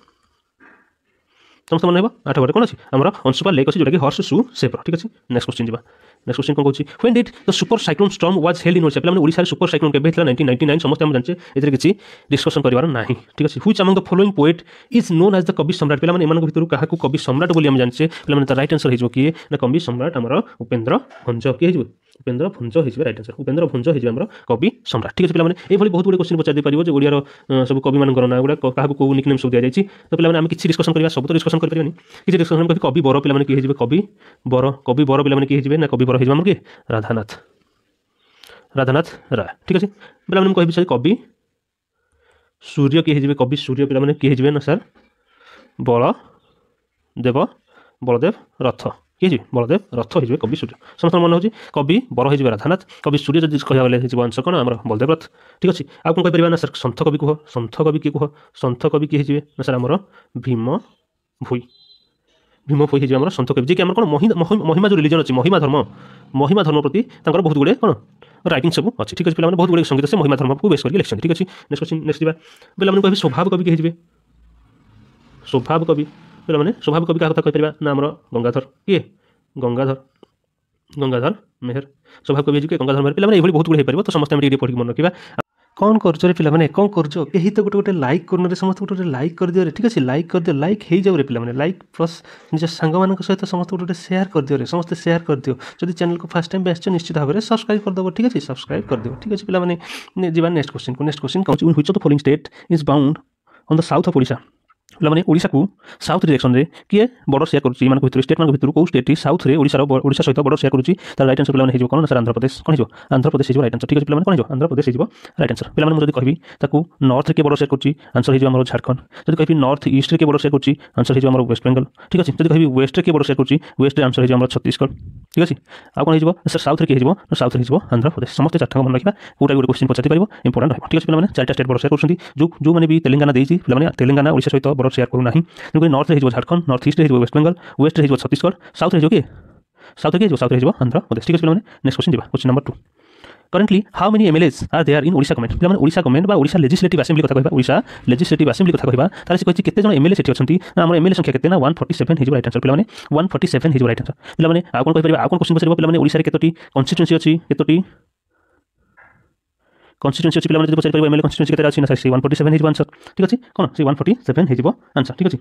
ସମସ୍ତେ ମନେ ହେବ ଆଠ ଘରେ କ'ଣ ଅଛି ଆମର ଅଂଶୁପା ଲେକ୍ ଅଛି ଯେଉଁଟାକି ହର୍ସ ସୁ ସେପ୍ର ଠିକ୍ ଅଛି ନେକ୍ସଟ କ୍ୱେଶ୍ଚିନ୍ ଯିବା নেক্সট क्वेश्चन কোন কইছি when did the super cyclone storm was held in Odisha পিলাମାନେ ওড়িশাରେ সুপার সাইক্লোন কেবে ହେଇଥିଲା 1999 ସମସ୍ତେ ଆମେ ଜାଣିଛେ ଏଥିରେ କିଛି ଡିସ୍କସନ୍ କରିବାର ନାହିଁ ଠିକ ଅଛି which among the following poet is known as the Kabi Samrat ପିଲାମାନେ ଏମାନଙ୍କ ଭିତରୁ କାହାକୁ କବି ସମ୍ରାଟ ବୋଲି ଆମେ ଜାଣିଛେ ପିଲାମାନେ ତା ରାଇଟ୍ ଆନ୍ସର ହେଇଯିବ କିଏ ନା କବି ସମ୍ରାଟ ଆମର ଉପେନ୍ଦ୍ର ଭଞ୍ଜ କିଏ ହେଇଯିବ ଉପେନ୍ଦ୍ର ଭଞ୍ଜ ହେଇଯିବେ ରାଇଟ୍ ଆନ୍ସର ଉପେନ୍ଦ୍ର ଭଞ୍ଜ ହେଇଯିବେ ଆମର କବି ସମ୍ରାଟ ଠିକ ଅଛି ପିଲାମାନେ ଏଭଳି ବହୁତ ଗୁଡ଼ିଏ କୋଶ୍ଚିନ୍ ପଚାରି ଦେଇପାରିବ ଯେ ଓଡ଼ିଆର ସବୁ କବିମାନଙ୍କର ନାଁ ଗୁଡ଼ା କାହାକୁ କେଉଁ ନିକନେମ୍ ସବୁ ଦିଆଯାଇଛି ତ ପିଲାମାନେ ଆମେ କିଛି ଡିସ୍କସନ୍ କରିବା ସବୁ ତ ଡିସ୍କସନ୍ କରିପାରିବାନି କିଛି ଡିସ୍କସନ୍ କରି କବି ବର ପିଲାମାନେ କିଏ ହେଇଯିବେ କବି ବର କବି ବର ପିଲାମାନେ କିଏ ହେଇଯିବେ ନା କବି ବର করা হয়েছে କି ରାଧାନାଥ ରାଧାନାଥ ରାୟ ଠିକ୍ ଅଛି ପିଲାମାନେ ମୁଁ କହିବି ସାର୍ କବି ସୂର୍ଯ୍ୟ କିଏ ହେଇଯିବେ କବି ସୂର୍ଯ୍ୟ ପିଲାମାନେ କିଏ ହେଇଯିବେ ନା ସାର୍ ବଳ ଦେବ ବଳଦେବ ରଥ କିଏ ହେଇଯିବେ ବଳଦେବ ରଥ ହେଇଯିବେ କବି ସୂର୍ଯ୍ୟ ସମସ୍ତଙ୍କ ମନେ ହେଉଛି କବି ବର ହେଇଯିବେ ରାଧାନାଥ କବି ସୂର୍ଯ୍ୟ ଯଦି କହିବାକୁ ଗଲେ ହେଇଯିବ ଅଂଶ କ'ଣ ଆମର ବଳଦେବ ରଥ ଠିକ୍ ଅଛି ଆଉ କ'ଣ କହିପାରିବା ନା ସାର୍ ସନ୍ଥ କବି କୁହ ସନ୍ଥ କବି କିଏ କୁହ ସନ୍ଥ କବି କିଏ ହେଇଯିବେ ନା ସାର୍ ଆମର ଭୀମ ଭୋଇ ଭୀମ ହୋଇ ହେଇଯିବେ ଆମର ସନ୍ଥ କବି ଯିଏକି ଆମର କ'ଣ ମହିମା ଯେଉଁ ରିଲିଜନ୍ ଅଛି ମହିମା ଧର୍ମ ମହିମା ଧର୍ମ ପ୍ରତି ତାଙ୍କର ବହୁତ ଗୁଡ଼ିଏ କ'ଣ ରାଇଟିଂ ସବୁ ଅଛି ଠିକ୍ ଅଛି ପିଲାମାନେ ବହୁତ ଗୁଡ଼ିଏ ସଙ୍ଗୀତ ସେ ମହିମା ଧର୍ମକୁ ବେଶ କରିକି ଲେଖିଛନ୍ତି ଠିକ୍ ଅଛି ନେକ୍ସଟ କ୍ୱେଶ୍ଚିନ୍ ନେକ୍ସଟ ଯିବା ପିଲାମାନେ କହିବେ ସ୍ୱଭାବ କବି ହେଇଯିବେ ସ୍ୱଭାବ କବି ପିଲାମାନେ ସ୍ୱଭାବ କବି କାହା କଥା କହିପାରିବା ନା ଆମର ଗଙ୍ଗାଧର କିଏ ଗଙ୍ଗାଧର ଗଙ୍ଗାଧର ମେହର ସ୍ୱଭାବ କବି ହେଇଯିବେ ଗଙ୍ଗାଧର ମେହର ପିଲାମାନେ ଏଭଳି ବହୁତ ଗୁଡ଼ିଏ ହେଇପାରିବ ତ ସମସ୍ତେ ଆମେ ଟିକେ ପଢ଼ିକି ମନେ ରଖିବା କ'ଣ କରୁଛ ରେ ପିଲାମାନେ କ'ଣ କରୁଛ ଏହି ତ ଗୋଟେ ଗୋଟେ ଲାଇକ୍ କରୁନରେ ସମସ୍ତେ ଗୋଟେ ଗୋଟେ ଲାଇକ୍ କରିଦିଅ ରେ ଠିକ୍ ଅଛି ଲାଇକ୍ କରିଦିଅ ଲାଇକ୍ ହେଇଯାଉ ରେ ପିଲାମାନେ ଲାଇକ୍ ପ୍ଲସ୍ ନିଜ ସାଙ୍ଗମାନଙ୍କ ସହିତ ସମସ୍ତେ ଗୋଟେ ଗୋଟେ ସେୟାର କରିଦିଅ ରେ ସମସ୍ତେ ସେୟାର କରିଦିଅ ଯଦି ଚ୍ୟାନେଲକୁ ଫାର୍ଷ୍ଟ ଟାଇମ୍ ଆସିଛ ନିଶ୍ଚିତ ଭାବରେ ସବସ୍କ୍ରାଇବ୍ କରିଦେବ ଠିକ୍ ଅଛି ସବସ୍କ୍ରାଇବ୍ କରିଦିଅ ଠିକ୍ ଅଛି ପିଲାମାନେ ଯିବା ନେକ୍ସଟ କୋଶ୍ଚିନ୍କୁ ନେକ୍ସଟ କୋଶ୍ଚିନ୍ କହୁଛି which of the following state is bound on the south of Odisha ମାନେ ଓଡ଼ିଶାକୁ ସାଉଥ୍ ଡିରେକ୍ସନ୍ରେ କିଏ ବଡ଼ ସେୟାର କରୁଛି ମାନଙ୍କ ଭିତରୁ ଷ୍ଟେଟ୍ମାନଙ୍କ ଭିତରୁ କେଉଁ ଷ୍ଟେଟ୍ଟି ସାଉଥ୍ରେ ଓଡ଼ିଶାର ଓଡ଼ିଶା ସହିତ ବଡ଼ ସେୟାର କରୁଛି ତାର ରାଇଟ୍ ଆନ୍ସର୍ ପିଲାମାନେ ହେଇଯିବ କ'ଣ ସାର୍ ଆନ୍ଧ୍ରପ୍ରଦେଶ କ'ଣ ହେଇଯିବ ଆନ୍ଧ୍ରପ୍ରଦେଶ ହେଇଯିବ ରାଇଟ୍ ଆନ୍ସର୍ ଠିକ୍ ଅଛି ପିଲାମାନେ କ'ଣ ହେଇଯିବ ଆନ୍ଧ୍ରପ୍ରଦେଶ ହେଇଯିବ ରାଇଟ୍ ଆନ୍ସର୍ ପିଲାମାନେ ଯଦି କହିବି ତାକୁ ନର୍ଥରେ କିଏ ବଡ଼ ସେୟାର କରୁଛି ଆନ୍ସର୍ ହେଇଯିବ ଆମର ଝାଡ଼ଖଣ୍ଡ ଯଦି କହିବି ନର୍ଥ ଇଷ୍ଟରେ କିଏ ବର୍ଡ଼ର ସେୟାର କରୁଛି ଆନ୍ସର୍ ହେଇଯିବ ଆମର ୱେଷ୍ଟ ୱେଷ୍ଟବେଙ୍ଗଲ ଠିକ୍ ଅଛି ଯଦି କହିବି ୱେଷ୍ଟରେ କିଏ ବର୍ଡ଼ର ସେୟାର କରୁଛି ୱେଷ୍ଟରେ ଆନ୍ସର୍ ହେଇଯିବ ଆମର ଛତିଶଗଡ଼ ଠିକ୍ ଅଛି ଆଉ କଣ ହେଇଯିବ স্যার সাউথে কি হয়ে সাউথ হয়ে আন্ধ্রপ্রদেশ সমস্ত চারটা মনে রাখা কোটা গোটে কোশ্চিন পচারি পাব ইম্পর্টাট রহব ঠিক আছে পিলামানে চারটা স্টেট বড় সেয়ার করছেন যে যে মানে বি তেলেঙ্গানা দিয়েছি পিলামানে তেলেঙ্গানা ওড়িশা সহ ଫରକ ସେୟାର କରୁନାହିଁ ତେଣୁକରି ନର୍ଥରେ ହେଇଯିବ ଝାଡ଼ଖଣ୍ଡ ନର୍ଥ ଇଷ୍ଟରେ ହେଇଯିବ ୱେଷ୍ଟବେଙ୍ଗଲ ୱେଷ୍ଟରେ ହେଇଯିବ ଛତିଶଗଡ଼ ସାଉଥରେ ହେଇଯିବ କିଏ ସାଉଥରେ କିଏ ହେଇଯିବ ସାଉଥରେ ହେଇଯିବ ଆନ୍ଧ୍ରପ୍ରଦେଶ ଠିକ୍ ଅଛି ପିଲାମାନେ ନେକ୍ସଟ କ୍ୱେଶ୍ଚନ୍ ଯିବା question number two currently how many MLAs are there in Odisha government ପିଲାମାନେ ଓଡ଼ିଶା ଗଭର୍ଣ୍ଣମେଣ୍ଟ ବା ଓଡ଼ିଶା ଲେଜିସ୍ଲେଟିଭ୍ ଆସେମ୍ବ୍ଲି କଥା କହିବା ଓଡ଼ିଶା ଲେଜିସ୍ଲେଟିଭ୍ ଆସେମ୍ବ୍ଲି କଥା କହିବା ତାହେଲେ ସେ କହିଛି କେତେ ଜଣ ଏମ୍ଏଲ୍ଏ ସେଠି ଅଛନ୍ତି ନା ଆମର ଏମ୍ଏଲ୍ଏ ସଂଖ୍ୟା କେତେ ନା ୱାନ୍ ଫର୍ଟି ସେଭେନ୍ ହେଇଯିବ ରାଇଟ୍ ଆନ୍ସର ପିଲାମାନେ ୱାନ୍ ଫର୍ଟି ସେଭେନ୍ ହେଇଯିବ ରାଇଟ୍ ଆନ୍ସର ପିଲାମାନେ ଆଉ କ'ଣ କହିପାରିବେ ଆଉ କ'ଣ କ୍ୱେଶ୍ଚନ୍ ପଚାରିବ ପିଲାମାନେ ଓଡ଼ିଶାରେ କେତୋଟି କନଷ୍ଟିଚୁଏନ୍ସି ଅଛି କେତୋଟି কনস্টিটুয়েন্সি হচ্ছে ପିଲାମାନେ ଯଦି ପଚାରିପାରିବ ଏମ୍ଏଲ୍ଏ କନଷ୍ଟିଚୁଏନ୍ସି କେତେଟା ଅଛି ନା ସେଇ ୱାନ୍ ଫୋର୍ଟି ସେଭେନ୍ ହେଇଯିବ ଆନ୍ସର୍ ଠିକ୍ ଅଛି କ'ଣ ସେଇ ୱାନ୍ ଫୋର୍ଟି ସେଭେନ୍ ହେଇଯିବ ଆନ୍ସର୍ ଠିକ୍ ଅଛି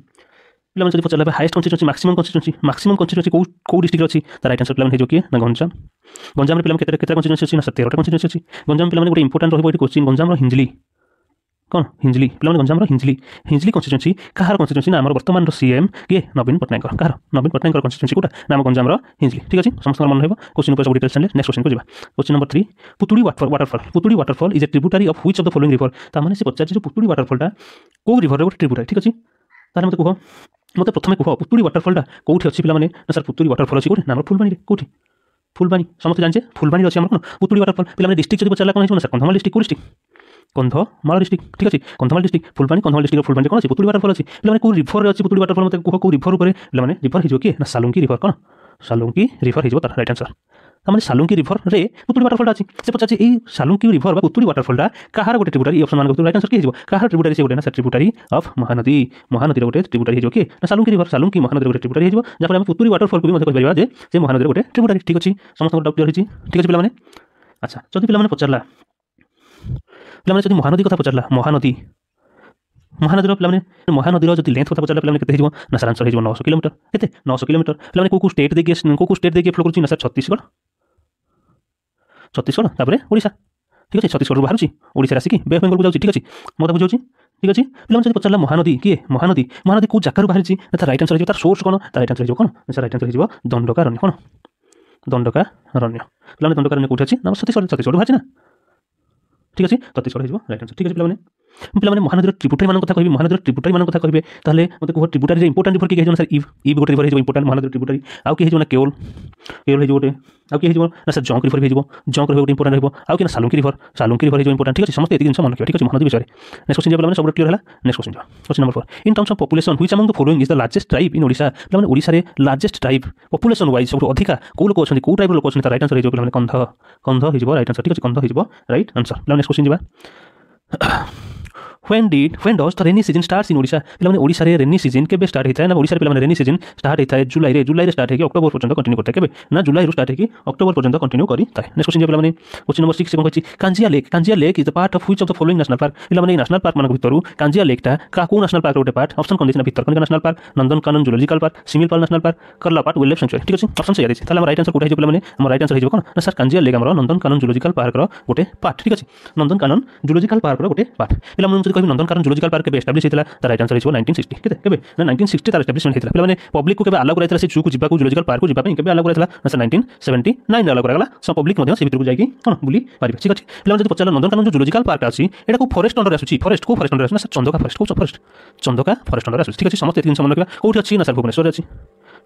ପିଲାମାନେ ଯଦି ପଚାରିଲା highest constituency maximum constituency maximum constituency କେଉଁ କେଉଁ ଡିଷ୍ଟ୍ରିକ୍ଟରେ ଅଛି ତା ରାଇଟ୍ ଆନ୍ସର୍ ପିଲାମାନେ ହେଇଯିବ କିଏ ନା ଗଞ୍ଜାମ ଗଞ୍ଜାମରେ ପିଲାମାନେ କେତେ କେତେ କନଷ୍ଟିଚୁଏନ୍ସି ଅଛି ନା ତେରଟା କନଷ୍ଟିଚୁଏନ୍ସି ଅଛି ଗଞ୍ଜାମ ପିଲାମାନେ ଗୋଟେ ଇମ୍ପୋର୍ଟାଣ୍ଟ ରହିବ ଏଠି କୋଚିଂ ଗଞ୍ଜାମର ହିଞ୍ଜିଲି हिंजली कन् हिँजली हिंजली गञजाम हिँ्ञी हिँड्ली कन्सिस्टुएस कहाँ र कन्टिट्युन्सम्म सीएम के नवीन पट्टनायक कार नवीन पट्टा कस्टुन्स नाम गञाम र हिंजली ठीक अस्ति समस्त मन क्वेश्चन सब नेक्स्ट क्वेसन पर्छ नोस क्वेसन नम्बर थ्री पुटरफल Putudi waterfall is a tributary of who following river तपाईँले पचास पुटरफल कोभर ट्रिपुरा ठिक अहिले त मैले कहाँ मतमे पुतुड़ी वाटरफल टाइटी अर्नेतुरी वाटरफल अस्ति नाम समस्त फुलवाी समे फुलबाी अस्ति पुगि वाटरफल पहिला डिस्ट्रिक चाहिँ कन्भल डिस्ट्रिक्ट कोही डिस्ट्रिक्ट কন্ধমাল ডিস্ট্রিক্ট ঠিক আছে কন্ধমাল ডিস্ট্রিক্ট ফুলবাণী কন্ধমাল ডিস্ট্রিক্ট ফুলবাণী কোণ আছে পুতুলি ୱାଟରଫଲ୍ ଅଛି ପିଲାମାନେ କେଉଁ ରିଭର୍ରେ ଅଛି ପୁତୁଳି ୱାଟରଫଲ୍ ମୋତେ କୁହ କେଉଁ ରିଭର୍ ଉପରେ ପିଲାମାନେ ରିଭର୍ ହେଇଯିବ କି ନା ସାଲୁଙ୍କି ରିଭର୍ କ'ଣ ସାଲୁଙ୍କି ରିଭର୍ ହେଇଯିବ ତାର ରାଇଟ୍ ଆନ୍ସର୍ তার মানে সালুঙ্কি রিভরে পুতুড়ি ওয়াটারফলটা আছে সে পচারছে এই সালুঙ্কি রিভর বা পুতুড়ি ওয়াটারফলটা কাহার গোটে ট্রিবুটারি অপশন মানুষ রাইট আনসার কি হয়ে কাহার ট্রিবুটারি সে গোটে না ট্রিবুটারি অফ মহানদী মহানদীর গোটে ট্রিবুটারি হয়ে কি না সালুঙ্কি রিভর সালুঙ্কি মহানদীর গোটে ট্রিবুটারি হয়ে যাফলে আমি পুতুড়ি ওয়াটারফলকে মধ্যে কইপারিবা যে সে মহানদীর গোটে ট্রিবুটারি ঠিক আছে সমস্ত ডাউট ক্লিয়ার হয়েছে ঠিক আছে মানে আচ্ছা যদি মানে পচারলা ପିଲାମାନେ ଯଦି ମହାନଦୀ କଥା ପଚାରିଲା ମହାନଦୀ ମହାନଦୀର ପିଲାମାନେ ମହାନଦୀର ଯଦି ଲେନ୍ଥ କଥା ପଚାରିଲା ପିଲାମାନେ କେତେ ହେଇଯିବ ନା ସାର୍ ଆନ୍ସର୍ ହେଇଯିବ ନଅଶହ କିଲୋମିଟର କେତେ ନଅଶହ କିଲୋମିଟର ପିଲାମାନେ କେଉଁ କେଉଁ ଷ୍ଟେଟ୍ ଦେଇକି କେଉଁ କେଉଁ ଷ୍ଟେଟ୍ ଦେଇକି ଫ୍ଲୋ କରୁଛି ନା ସାର୍ ଛତିଶଗଡ଼ ଛତିଶଗଡ଼ ତାପରେ ଓଡ଼ିଶା ঠিক আছে ছত্তিশগড় বাহুছি ওড়শার আসিকি বেঙ্গল বেঙ্গলকে যাচ্ছি ঠিক আছে মতো বুঝাচ্ছি ঠিক আছে পিলামানে যদি পচারা মহানদী কিয়ে মহানদী মহানদী কেউ জায়গার বাহারি না তার রাইট আনসর হয়ে তার সোর্স কোণ তার রাইট আনসর হয়ে কোণ তার রাইট আনসর হয়ে দণ্ডকারণ্য কোণ দণ্ডকারণ্য পিলামানে দণ্ডকারণ্য কোটি আছে না ছত্তিশগড় ছত্তিশগড় বাহারি না ठिकै तर हजुर ठिकै छ प्लान ପିଲାମାନେ ମହାନଦୀର ଟ୍ରିବୁଟାରୀ ମାନଙ୍କ କଥା କହିବି ମହାନଦୀର ଟ୍ରିବୁଟାରୀ ମାନଙ୍କ କଥା କହିବେ ତାହେଲେ ମୋତେ କୁହ ଟ୍ରିବୁଟାରୀ ଇମ୍ପୋର୍ଟାଣ୍ଟ ରିଭର କିଏ ହେଇଯିବ ସାର୍ ଇଭ୍ ଇଭ୍ ଗୋଟେ ରିଭର ହେଇଯିବ ଇମ୍ପୋର୍ଟାଣ୍ଟ ମହାନଦୀର ଟ୍ରିବୁଟାରୀ ଆଉ କିଏ ହେଇଯିବ ନା କେଓଲ କେଓଲ ହେଇଯିବ ଗୋଟେ ଆଉ କିଏ ହେଇଯିବ ନା ସାର୍ ଜଙ୍କ ରିଭର ହେଇଯିବ ଜଙ୍କ ରିଭର ଗୋଟେ ଇମ୍ପୋର୍ଟାଣ୍ଟ ରହିବ ଆଉ କିନା ସାଲୁଙ୍କି ରିଭର ସାଲୁଙ୍କି ରିଭର ହେଇଯିବ ଇମ୍ପୋର୍ଟାଣ୍ଟ ଠିକ ଅଛି ସମସ୍ତେ ଏତିକି ଜିନିଷ ମନେ ରଖିବେ ଠିକ ଅଛି ମହାନଦୀ ବିଷୟରେ ନେକ୍ସଟ କ୍ୱେଶ୍ଚନ୍ ପିଲାମାନେ ସବୁଠୁ କ୍ଲିୟର ହେଲା next question question number four in terms of population which among following is the largest tribe in Odisha ପିଲାମାନେ ଓଡ଼ିଶାରେ ଲାର୍ଜେଷ୍ଟ ଟ୍ରାଇବ୍ ପପୁଲେସନ୍ ୱାଇଜ୍ ସବୁଠୁ ଅଧିକା କେଉଁ ଲୋକ ଅଛନ୍ତି କେଉଁ ଟ୍ରାଇବ୍ର ଲୋକ ଅଛନ୍ତି ତାର ରାଇଟ୍ ଆନ୍ସର ହେଇଯିବ ପିଲାମାନେ କନ୍ଧ କନ୍ଧ ହେଇଯିବ ରାଇଟ୍ ଆନ୍ସର ଠିକ ଅଛି କନ୍ଧ ହେଇଯିବ ରାଇଟ୍ ଆନ୍ସର ପିଲାମାନେ ନେକ୍ସଟ କ୍ୱେଶ୍ଚନ୍ ଯିବା when did when does the rainy season starts in odisha ପିଲାମାନେ ଓଡ଼ିଶାରେ ରେନି ସିଜନ୍ କେବେ ଷ୍ଟାର୍ଟ ହୋଇଥାଏ ନା ଓଡ଼ିଶାରେ ପିଲାମାନେ ରେନି ସିଜନ୍ ଷ୍ଟାର୍ଟ ହୋଇଥାଏ ଜୁଲାଇରେ ଜୁଲାଇରେ ଷ୍ଟାର୍ଟ ହୋଇକି ଅକ୍ଟୋବର ପର୍ଯ୍ୟନ୍ତ କଣ୍ଟିନ୍ୟୁ କରିଥାଏ କେବେ ନା ଜୁଲାଇରୁ ଷ୍ଟାର୍ଟ ହୋଇକି ଅକ୍ଟୋବର ପର୍ଯ୍ୟନ୍ତ କଣ୍ଟିନ୍ୟୁ କରିଥାଏ ନେକ୍ସଟ କ୍ୱେଶ୍ଚନ୍ ପିଲାମାନେ କ୍ୱେଶ୍ଚନ୍ ନମ୍ବର ସିକ୍ସ କ'ଣ କହିଛି Kanjia lake Kanjia lake is part of which of the following national park ପିଲାମାନେ ଏଇ ନ୍ୟାସନାଲ୍ ପାର୍କମାନଙ୍କ ଭିତରୁ କାଞ୍ଜିଆ ଲେକ୍ଟା କେଉଁ ନ୍ୟାସନାଲ୍ ପାର୍କର ଗୋଟେ ପାର୍ଟ ଅପସନ୍ କ'ଣ ଦେଇଛି ନା Bhitarkanika national park Nandankanan zoological park Similipal national park Karlapat wild sanctuary ଠିକ୍ ଅଛି ଅପସନ୍ ସେଇଆ ତାହେଲେ ଆମ ରାଇଟ୍ ଆନ୍ସର କୋଉଟା ହେଇଯିବ ପିଲାମାନେ ଆମ ରାଇଟ୍ ଆନ୍ସର ହେଇଯିବ କ'ଣ ନା ସାର୍ କାଞ୍ଜିଆ ଲେକ୍ ଆମର ନନ୍ଦନକାନନ ଜୁଲୋଜିକାଲ ପାର୍କର ଗୋଟେ ପାର୍ଟ ଠିକ୍ ଅଛି ନନ୍ଦନକାନନ ଜୁଲୋଜିକାଲ୍ ପାର୍କର ଗୋଟେ ପାର୍ଟ ପିଲାମାନଙ୍କୁ কবে নন্দনকানন জুলজিক্যাল পার্ক কে এস্টাবলিশ হেইতলা তা রাইট আনসার ইজ 1960 ঠিক আছে কেবে না 1960 তা এস্টাবলিশমেন্ট হেইতলা প্রথমে পাবলিক কো কে আলাদা কৰাইছিল চি চুক জিবা কো জুলজিক্যাল পার্ক কো জিবা পই কে আলাদা কৰাইছিল না 1979 আলাদা কৰা গলা সব পাবলিক মধ যো যাব ঠিক আছে পলি নন্দনকানন জুলজিক্যাল পার্ক আছে এটা কো ফরেস্ট আছি ফরেস্ট কো ফরেস্টন আছ না চন্দকা ফরেস্ট খুব ফরেস্ট চন্দকা ফরেস্টন আছ ঠিক আছে সমস্ত ই কিমান মক কোটি আছে না भुवनेश्वर আছে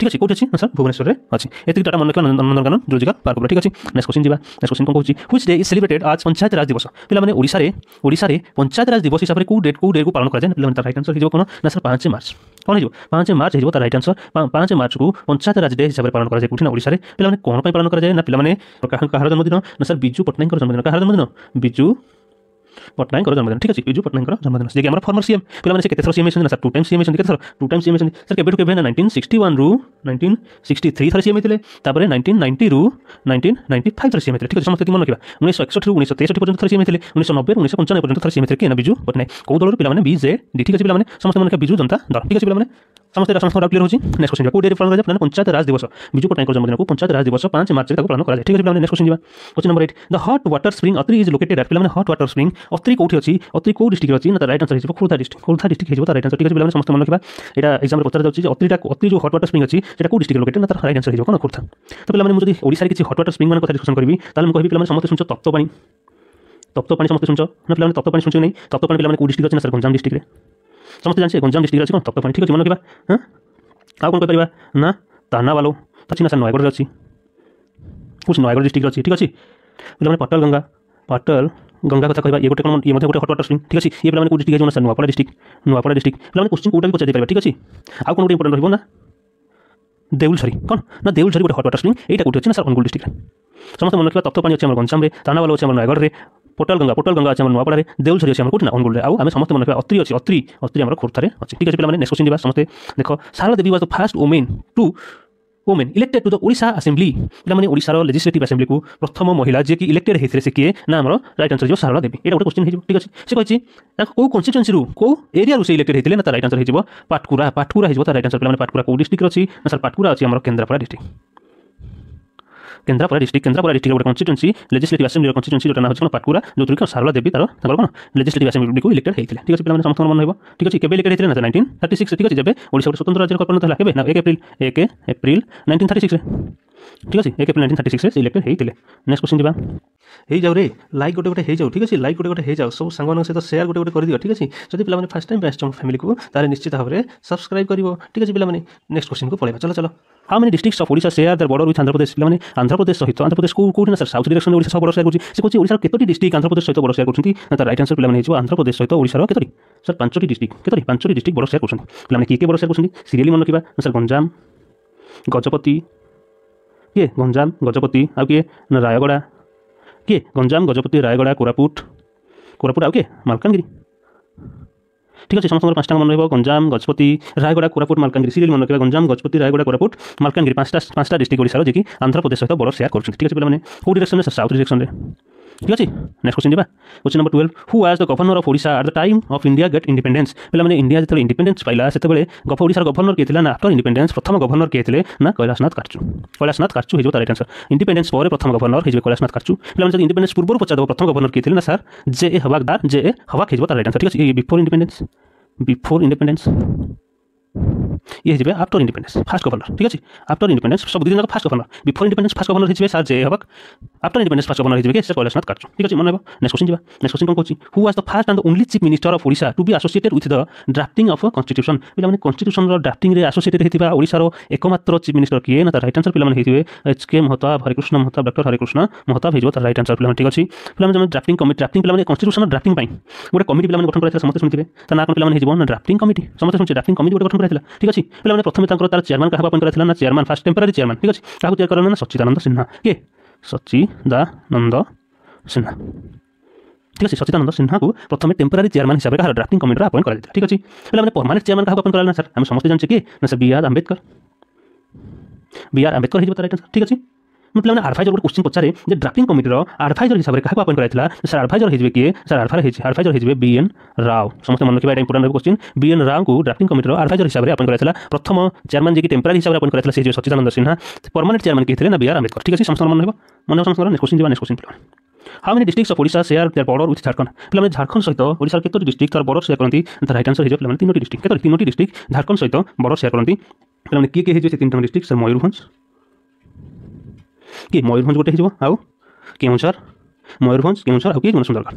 ঠিক আছে কোটি আছে আচ্ছা, আনসার ভুবনেশ্বরে আছে এতে টাটা মনে করেন নন্দনকানন জুলজিকা পার্ক ঠিক আছে নেক্সট কোশ্চিন যা নেক্সট কোশ্চিন কোন কোচি which day is celebrated as panchayat রাজ দিবস পিলা মানে ওড়িশারে ওড়িশারে পঞ্চায়েত রাজ দিবস হিসাবে কেউ ডেট কেউ ডেটু পালন করা যায় পিলামানে তার রাইট আনসার হয়ে যাব কোন না স্যার পাঁচ মার্চ কোন হয়ে পাঁচ মার্চ হয়ে তার রাইট আনসার পাঁচ মার্চকু পঞ্চায়েত রাজ ডে হিসাবে পালন করা যায় কোটি না ওড়িশারে পিলা মানে কোন পালন করা যায় না পিলা মানে কাহার জন্মদিন না স্যার বিজু পটনায়কর জন্মদিন কাহার জন্মদিন বিজু पटनायक जन्मदिन ठीक है बीजू पटनायक जन्मदिन देखिए हमारा फॉर्मर सीएम फिलहाल मैंने कितने CM sir two time CM sir two time CM sir केबे टू केबे ना नाइनटीन सिक्सटी थ्री थर सीएम तापर नाइनटीन नाइंटी रु नाइनटीन नाइंटी फाइव थर सीएम ठीक है समस्त मन रखा उन्नीस एकसठ उन्नीस तेसठ पर्यटन थर सीएम उन्नीस नब्बे उन्नीस पंचानवे पर्यटन थर सीएम कि बीजू पटनायक कौ दल पे बीजे ठीक है पे समस्त मन बीजू जनता दल ठीक है पे समस्त समस्त क्लियर होगी नेक्स्ट क्वेश्चन कोई डेट पालन करा पंचायत राज दिवस बीजू पटनायक जन्मदिन को पंचायत राज दिवस पांच मार्च पालन करा ठीक है पे next question question number eight the hot water spring Atri is located पे हॉट वाटर स्प्रिंग ଅସ୍ତ୍ରୀ କେଉଁଠି ଅଛି ଅସ୍ତ୍ରୀ କେଉଁ ଡିଷ୍ଟ୍ରିକ୍ଟରେ ଅଛି ନା ତାର ରାଇଟ୍ ଆନ୍ସର୍ ହେଇଯିବ ଖୋର୍ଦ୍ଧା ଡିଷ୍ଟ୍ରିକ୍ଟ ଖୋର୍ଦ୍ଧା ଡିଷ୍ଟ୍ରିକ୍ଟ ହେଇଯିବ ତାର ରାଇଟ୍ ଆନ୍ସର୍ ଠିକ୍ ଅଛି ପିଲାମାନେ ସମସ୍ତେ ମନେ ରଖିବା ଏଇଟା ଏକ୍ଜାମ୍ରେ ପଚରା ଯାଉଛି ଯେ ଅତ୍ରିଟା ଅତ୍ରି ଯେଉଁ ହଟ୍ ୱାଟର୍ ସ୍ପ୍ରିଂ ଅଛି ସେଟା କେଉଁ ଡିଷ୍ଟ୍ରିକ୍ଟ ଲୋକେଟ୍ ନା ତାର ରାଇଟ୍ ଆନ୍ସର୍ ହେଇଯିବ କ'ଣ ଖୋର୍ଦ୍ଧା ତ ପିଲାମାନେ ମୁଁ ଯଦି ଓଡ଼ିଶାରେ କିଛି ହଟ୍ ୱାଟର୍ ସ୍ପ୍ରିଂ ମାନଙ୍କ କଥା ଡିସ୍କସନ୍ କରିବି ତାହେଲେ ମୁଁ କହିବି ପିଲାମାନେ ସମସ୍ତେ ଶୁଣିଛ ତପ୍ତ ପାଣି তপ্ত পানি সমস্ত শুনছ না পিলাମାନେ তপ্ত পানি শুনছ নাই তপ্ত পানি পিলাମାନେ কোউ ডিস্ট্রিক্ট আছে না স্যার গঞ্জাম ডিস্ট্রিক্টে সমস্ত জানছে গঞ্জাম ডিস্ট্রিক্ট আছে কোন তপ্ত পানি ঠিক আছে মনে রাখবা হ্যাঁ আউ কোন কইপারিবা না তানা বালো আছে না স্যার নয়গড় আছে কুছ নয়গড় ডিস্ট্রিক্ট আছে ঠিক আছে পিলাମାନେ পাটল গঙ্গা পাটল गंगा कथा कहवा ये गोटे कौन ये गोटे हटवाट स्ट्रीम ठीक अच्छे ये पे कौन district Nuapada district Nuapada district पे क्वेश्चन कोटा भी पचार पारे ठीक अच्छे आउ कौन गोटे इंपोर्टेंट रोक ना দেউলঝরি কোন না দেউলঝরি গোটে হটওয়াটার স্ট্রিং এইটা কোটি হচ্ছে না স্যার অনুগুল ডিস্ট্রিক্টে সমস্ত মনে রাখবা তপ্তপানি আছে আমার গঞ্জামে তানাওয়াল আছে আমার নয়গড়ে পোটাল গঙ্গা পোটাল গঙ্গা আছে আমার নুয়াপড়ারে দেউলঝরি আছে আমার কোটি না অনুগুলে আউ আমি সমস্ত মনে রাখবা অত্রি আছে অত্রি অত্রি আমার খোর্ধারে আছে ঠিক আছে পিলামানে নেক্সট কোশ্চিন যা সমস্তে দেখো Sarala Devi was the first women to women elected to the Odisha assembly ପିଲାମାନେ ଓଡ଼ିଶାର ଲେଜିସ୍ଲେଟିଭ୍ ଆସେମ୍ବ୍ଲିକୁ ପ୍ରଥମ ମହିଳା ଯିଏକି ଇଲେକ୍ଟେଡ୍ ହେଇଥିଲେ ସେ କିଏ ନା ଆମର ରାଇଟ୍ ଆନ୍ସର ଯିବ ସାରଳା ଦେବୀ ଏଇଟା ଗୋଟେ କ୍ୱେଶ୍ଚିନ୍ ହେଇଯିବ ଠିକ୍ ଅଛି ସେ କହିଛି ତାଙ୍କ କେଉଁ କନ୍ଷ୍ଟିଚୁଏନ୍ସିରୁ କେଉଁ ଏରିଆରୁ ସେ ଇଲେକ୍ଟେଡ୍ ହେଇଥିଲେ ନା ତା ରାଇଟ୍ ଆନ୍ସର ହେଇଯିବ ପାଟକୁରା ପାଟକୁରା ହେଇଯିବ ତା ରାଇଟ୍ ଆନ୍ସର ପିଲାମାନେ ପାଟକୁରା କେଉଁ ଡିଷ୍ଟ୍ରିକ୍ଟରେ ଅଛି ନା ସାର୍ ପାଟକୁରା ଅଛି ଆମର କେନ୍ଦ୍ରାପଡ଼ା ଡିଷ୍ଟ୍ରିକ୍ଟ কেন্দ্ৰপৰা ডিষ্ট্ৰিক কেন্দ্ৰপৰা ডিষ্ট্ৰিক্টৰ গোটেই কনষ্টিটুৱেঞ্চি লেজিলেটিভ আছিল কনষ্টিটুৱেঞ্চি যেতিয়া হৈছে পাটকুৰা যোনটো কি সাৰলা দেৱী তাৰ তাৰ কোনো লেজিলেটিভ আছিলিকো ইলেক্টেড হৈছিলে ঠিক আছে পিলা মানে সমৰ্থন মন হ'ব ঠিক আছে কেৱে ইলেক্টেড হৈছিলে না নাইনটিন থাৰ্টি ঠিক আছে যাবে ওড়িশা স্বতন্ত্ৰ ৰাজ্যৰ কল্পনা হ'ল কেৱে না এক এপ্ৰিল এক এপ্ৰিল নাইনটিন থাৰ্টি ঠিক আছে এক এপ্রিল নাইনটিন থার্টি সিক্সে ইলেকটেড হয়েছিল নেক্সট কোশ্চিন যা ହେଇଯାଉ ରେ ଲାଇକ୍ ଗୋଟେ ଗୋଟେ ହେଇଯାଉ ଠିକ୍ ଅଛି ଲାଇକ୍ ଗୋଟେ ଗୋଟେ ହେଇଯାଉ ସବୁ ସାଙ୍ଗମାନଙ୍କ ସହିତ ସେୟାର ଗୋଟେ ଗୋଟେ କରିଦିଅ ଠିକ୍ ଅଛି ଯଦି ପିଲାମାନେ ଫାର୍ଷ୍ଟ ଟାଇମ୍ ଆସିଛ ଆମ ଫ୍ୟାମିଲିକୁ ତାହେଲେ ନିଶ୍ଚିତ ଭାବରେ ସବସ୍କ୍ରାଇବ୍ କରିବ ଠିକ୍ ଅଛି ପିଲାମାନେ ନେକ୍ସଟ କୋଶ୍ଚିନ୍କୁ ପଳେଇବା ଚଲ ଚଲ how many districts of Odisha share their border with Andhra Pradesh मैंने आंध्र प्रदेश सहित आंध्र प्रदेश कौटी ना सर साउथ डिरेक्शन ओडिशा सब बड़ शेयर करुच्छी से कहते ओडिशार केतोटी डिस्ट्रिक्ट आंध्र प्रदेश सहित बड़ शेयर करुच्छी ना तार राइट आंसर पिलाने हो आंध्र प्रदेश सहित ओडिशार केतोटी सर पांचटी डिस्ट्रिक्ट केतोटी पांचटी डिस्ट्रिक्ट बड़ शेयर करुच्छी पिलाने किए बड़ शेयर करुच्छी सीरियली मन रखा सर गंजाम गजपति କିଏ ଗଞ୍ଜାମ ଗଜପତି ଆଉ କିଏ ନା ରାୟଗଡ଼ା କିଏ ଗଞ୍ଜାମ ଗଜପତି ରାୟଗଡ଼ା କୋରାପୁଟ କୋରାପୁଟ ଆଉ କିଏ ମାଲକାନଗିରି ঠিক আছে সমস্ত পাঁচটা মনে রাখবো গঞ্জাম গজপতি রায়গড়া কোরাপুট মালকানগিরি সিরিয়াল মনে রাখবে গঞ্জাম গজপতি রায়গড়া কোরাপুট মালকানগিরি পাঁচটা পাঁচটা ডিস্ট্রিক্ট ওড়িশার যে কি আন্ধ্রপ্রদেশ সহ বড় সেয়ার করছেন ঠিক আছে পিলামানে কেউ ডিরেকশনে সাউথ ডিরেকশনে ঠিক আছে নেক্সট কোশ্চেন যা question number twelve who was the governor of Odisha at the time of India get independence বলে মানে ইন্ডিয়া যেত ইন্ডিপেন্ডেন্স পাইলা সেতবে গভ ওড়িশার গভর্নর কে না আফটর ইন্ডিপেন্ডেন্স প্রথম গভর্নর কে না কৈলাসনাথ কার্চু কৈলাসনাথ কার্চু হয়ে তার আনসর ইন্ডিপেন্ডেন্স পরে প্রথম গভর্নর হয়ে কৈলাসনাথ কার্চু বলে যদি ইন্ডিপেন্ডেন্স পূর্ব পচারদেব প্রথম গভর্নর কে না স্যার জে এ হবাকদার জে এ হবাক হয়ে তার রাইট আনসর ঠিক আছে বিফোর ইন্ডিপেন্ডেন্স বিফোর ইন্ডিপেন্ডেন্স ये हिजबे आफ्टर इंडिपेंडेंस फास्ट गवर्नर ठीक है आफ्टर इंडिपेंडेंस सब दुई जन first governor before independence first governor हिजबे sir J Hubback after independence first governor is विकेश कैलाशनाथ काट्छु ठीक अछि मन हेबो नेक्स्ट क्वेश्चन जिबा नेक्स्ट क्वेश्चन कोन कोछि who was the first and the only chief minister of Odisha to be associated with the drafting of constitution पिला माने कन्स्टिट्यूशन रो ड्राफ्टिंग रे एसोसिएटेड हेतिबा ओडिसा रो एकमात्र चीफ मिनिस्टर किए ना त राइट आंसर पिला माने हेतिबे H K Mahtab Harekrushna Mahtab doctor Harekrushna Mahtab हेजो त राइट आंसर पिला माने ठीक अछि पिला माने ड्राफ्टिंग कमिटी ड्राफ्टिंग पिला माने कन्स्टिट्यूशन ड्राफ्टिंग पाई गोटे कमिटी पिला माने गठन कराइथिला समस्त सुनिथिबे ता ना कोन पिला माने हेजो ना ड्राफ्टिंग कमिटी समस्त सुनिथिबे ड्राफ्टिंग कमिटी गोटे गठन कराइथिला ठीक अछि पिला माने प्रथमे तांकर तार चेयरमैन काहा अपन कराइथिला ना चेयरमैन फास्ट टेम्पररी चेयरमैन ठीक अछि काहा तयार करना सच्चिदानंद सिन्हा के ସଚିଦାନନ୍ଦ ସିହ୍ନା ঠিক আছে সচিদানন্দ সিনহাকে প্রথমে টেম্পোরারি চেয়ারম্যান হিসাবে কাহার ড্রাফটিং কমিটির আপয়েন্ট করা ঠিক আছে বলে মানে পরমানেন্ট চেয়ারম্যান কাহাকে আপয়েন্ট করা না স্যার আমি সমস্ত জানছি কি না sir B R Ambedkar B R Ambedkar হয়ে যাবে তার ঠিক আছে मतलब आडभाइजर गोटे क्वेश्चन पचारे जे ड्राफ्टिंग कमिटर आडभाइजर हिसाब से क्या अपॉइंट कराया सर आडभाइजर होते किए सर आडभाइजर होते बी एन राव समस्त मन रखा important question B N Rao को ड्राफ्टिंग कमिटर आडभाइजर हिसाब से अपॉइंट कराया प्रथम चेयरमैन जी टेम्पोरारी हिसाब से अपॉइंट कराया से सच्चिदानंद सिन्हा परमानेंट चेयरमैन किए ना बी आर आम्बेडकर ठीक है समस्त मन रहा मन समस्त next question next question how many districts of Odisha share their border with Jharkhand পিলামানে ঝাড়খণ্ড সহিত ওড়িশার কেতোটি ডিস্ট্রিক্ট তার বর্ডর সেয়ার করতে তার রাইট আনসর হয়ে পিলামানে তিনোটি ডিস্ট্রিক্ট কেতোটি তিনোটি ডিস্ট্রিক্ট ঝাড়খণ্ড সহিত বর্ডর সেয়ার করতে পিলামানে কিয়ে কিয়ে হয়েছে তিনটা ডিস্ট্রিক্ট স্যার ময়ূরভঞ্জ কি ময়ূরভঞ্জ গোটে ହେଇଯିବ ଆଉ କେଉଁଝର ମୟୂରଭଞ୍ଜ କେଉଁଝର ଆଉ କି ଜଗନ୍ନାଥ ସୁନ୍ଦରଗଡ଼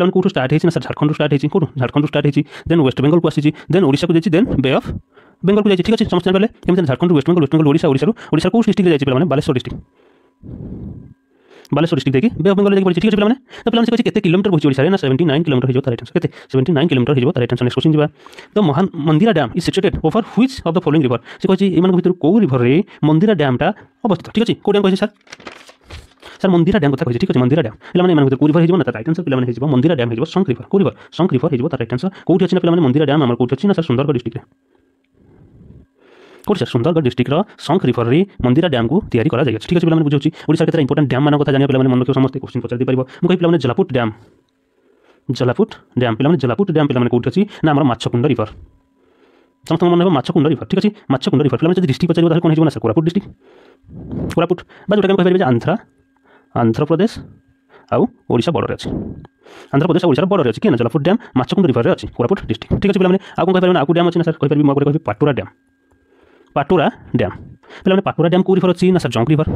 ଲକ୍ଡାଉନ୍ କେଉଁଠୁ ଷ୍ଟାର୍ଟ ହେଇଛି ନା ସାର୍ ଝାଡ଼ଖଣ୍ଡରୁ ଷ୍ଟାର୍ଟ ହେଇଛି କେଉଁଠୁ ଝାଡ଼ଖଣ୍ଡରୁ ଷ୍ଟାର୍ଟ ହେଇଛି ଦେନ୍ ୱେଷ୍ଟ ବେଙ୍ଗଲକୁ ଆସିଛି ଦେନ୍ ଓଡ଼ିଶାକୁ ଯାଇଛି ଦେନ୍ ବେ ଅଫ୍ ବେଙ୍ଗଲକୁ ଯାଇଛି ଠିକ୍ ଅଛି ସମସ୍ତେ ଜାଣିପାରିଲେ କେମିତି ଝାଡ଼ଖଣ୍ଡରୁ ୱେଷ୍ଟ ବେଙ୍ଗଲ ୱେଷ୍ଟ ବେଙ୍ଗଲ ଓଡ଼ିଶା ଓଡ଼ିଶାରୁ ଓଡ଼ିଶା କେଉଁ ଡିଷ୍ଟ୍ରିକ୍ଟରେ ଯାଇଛି ପିଲାମାନେ ବାଲେଶ୍ୱର ଡିଷ୍ଟ୍ରିକ୍ଟ ବାଲେଶ୍ୱର ଡିଷ୍ଟ୍ରିକ୍ଟ ଦେଇକି ବେ ଅଫ୍ ବେଙ୍ଗଲ ଯାଇକି ପଡ଼ିଛି ଠିକ୍ ଅଛି ପିଲାମାନେ ତ ପିଲାମାନେ କହିଛି କେତେ କିଲୋମିଟର ପଡ଼ିଛି ଓଡ଼ିଶାରେ ନା ସେଭେଣ୍ଟି ନାଇନ୍ କିଲୋମିଟର ହେଇଯିବ ତାର ଆନ୍ସର କେତେ ସେଭେଣ୍ଟି ନାଇନ୍ କିଲୋମିଟର ହେଇଯିବ ତାର ଆନ୍ସର ନେକ୍ସଟ କ୍ୱେଶ୍ଚନ୍ ଯିବା ତ ମହାନ Mandira dam is situated over which of the following river ସେ କହିଛି ଏମାନଙ୍କ ଭିତରୁ କେଉଁ ରିଭରରେ ମନ୍ଦିରା ଡ୍ୟାମ୍ଟା ଅବସ୍ଥିତ ଠିକ୍ ଅଛି କେଉଁ ଡ୍ୟାମ୍ କହିଛି ସାର୍ ಸರ್ ಮಂದಿರ ಡ್ಯಾಮ್ ಗೊತ್ತಾಗ ঠিক আছে ಮಂದಿರ ಡ್ಯಾಮ್ ಇಲ್ಲ ಮನೆ ಮನೆ ಕೂರಿಫರ್ ହେଇଯିବ ନା ତା ରାଇଟ୍ ଆନ୍ସର୍ ପିଲାମାନେ ହେଇଯିବ ମନ୍ଦିର ಡ್ಯಾମ୍ ହେଇଯିବ ସଂକ୍ରିଫର କୁରିଫର ସଂକ୍ରିଫର ହେଇଯିବ ତା ରାଇଟ୍ ଆନ୍ସର୍ କେଉଁଠି ଅଛି ନା ପିଲାମାନେ ମନ୍ଦିର ಡ್ಯಾମ୍ ଆମର କେଉଁଠି ଅଛି ନା ସାର୍ ସୁନ୍ଦରଗଡ଼ ଡିଷ୍ଟ୍ରିକ୍ଟରେ কোটি স্যার সুন্দরগড় ডিস্ট্রিক্টর সংখ রিফররে মন্দিরা ড্যামু তৈরি করা যাই ঠিক আছে পিলামানে বুঝাচ্ছি ওড়িশার ক্ষেত্রে ইম্পর্টাট ড্যাম মান কথা জানি পিলামানে মনে সমস্ত কোশ্চিন পচারি পারিব মু কই পিলামানে জলাপুট ড্যাম জলাপুট ড্যাম পিলামানে জলাপুট ড্যাম পিলামানে কোটি আছে না আমার মাছকুণ্ড রিফর সমস্ত মনে হবে মাছকুণ্ড রিফর ঠিক আছে মাছকুণ্ড রিফর পিলামানে যদি ডিস্ট্রিক্ট পচারিব তাহলে কোন হইব না স্যার কোরাপুট ডিস্ট্রিক্ট কোরাপুট বা যেটা আমি কইপারিবে যে আন্ধ্রা ଆନ୍ଧ୍ରପ୍ରଦେଶ ଆଉ ଓଡ଼ିଶା ବର୍ଡ଼ରରେ ଅଛି ଆନ୍ଧ୍ରପ୍ରଦେଶ ଓଡ଼ିଶାର ବର୍ଡ଼ରରେ ଅଛି କି ନା ଜଲାପୁର ଡ୍ୟାମ୍ ମାଛକୁଣ୍ଡ ରିଭରରେ ଅଛି କୋରାପୁଟ ଡିଷ୍ଟ୍ରିକ୍ଟ ଠିକ୍ ଅଛି ପିଲାମାନେ ଆଉ କ'ଣ କହିପାରିବେ ଆଉ ଡ୍ୟାମ୍ ଅଛି ନା ସାର୍ କହିପାରିବି ମୁଁ କହିବି ପାଟୁରା ଡ୍ୟାମ୍ ପାଟୁରା ଡ୍ୟାମ୍ ପିଲାମାନେ ପାଟୁରା ଡ୍ୟାମ୍ କେଉଁ ରିଭର ଅଛି ନା sir Jonk river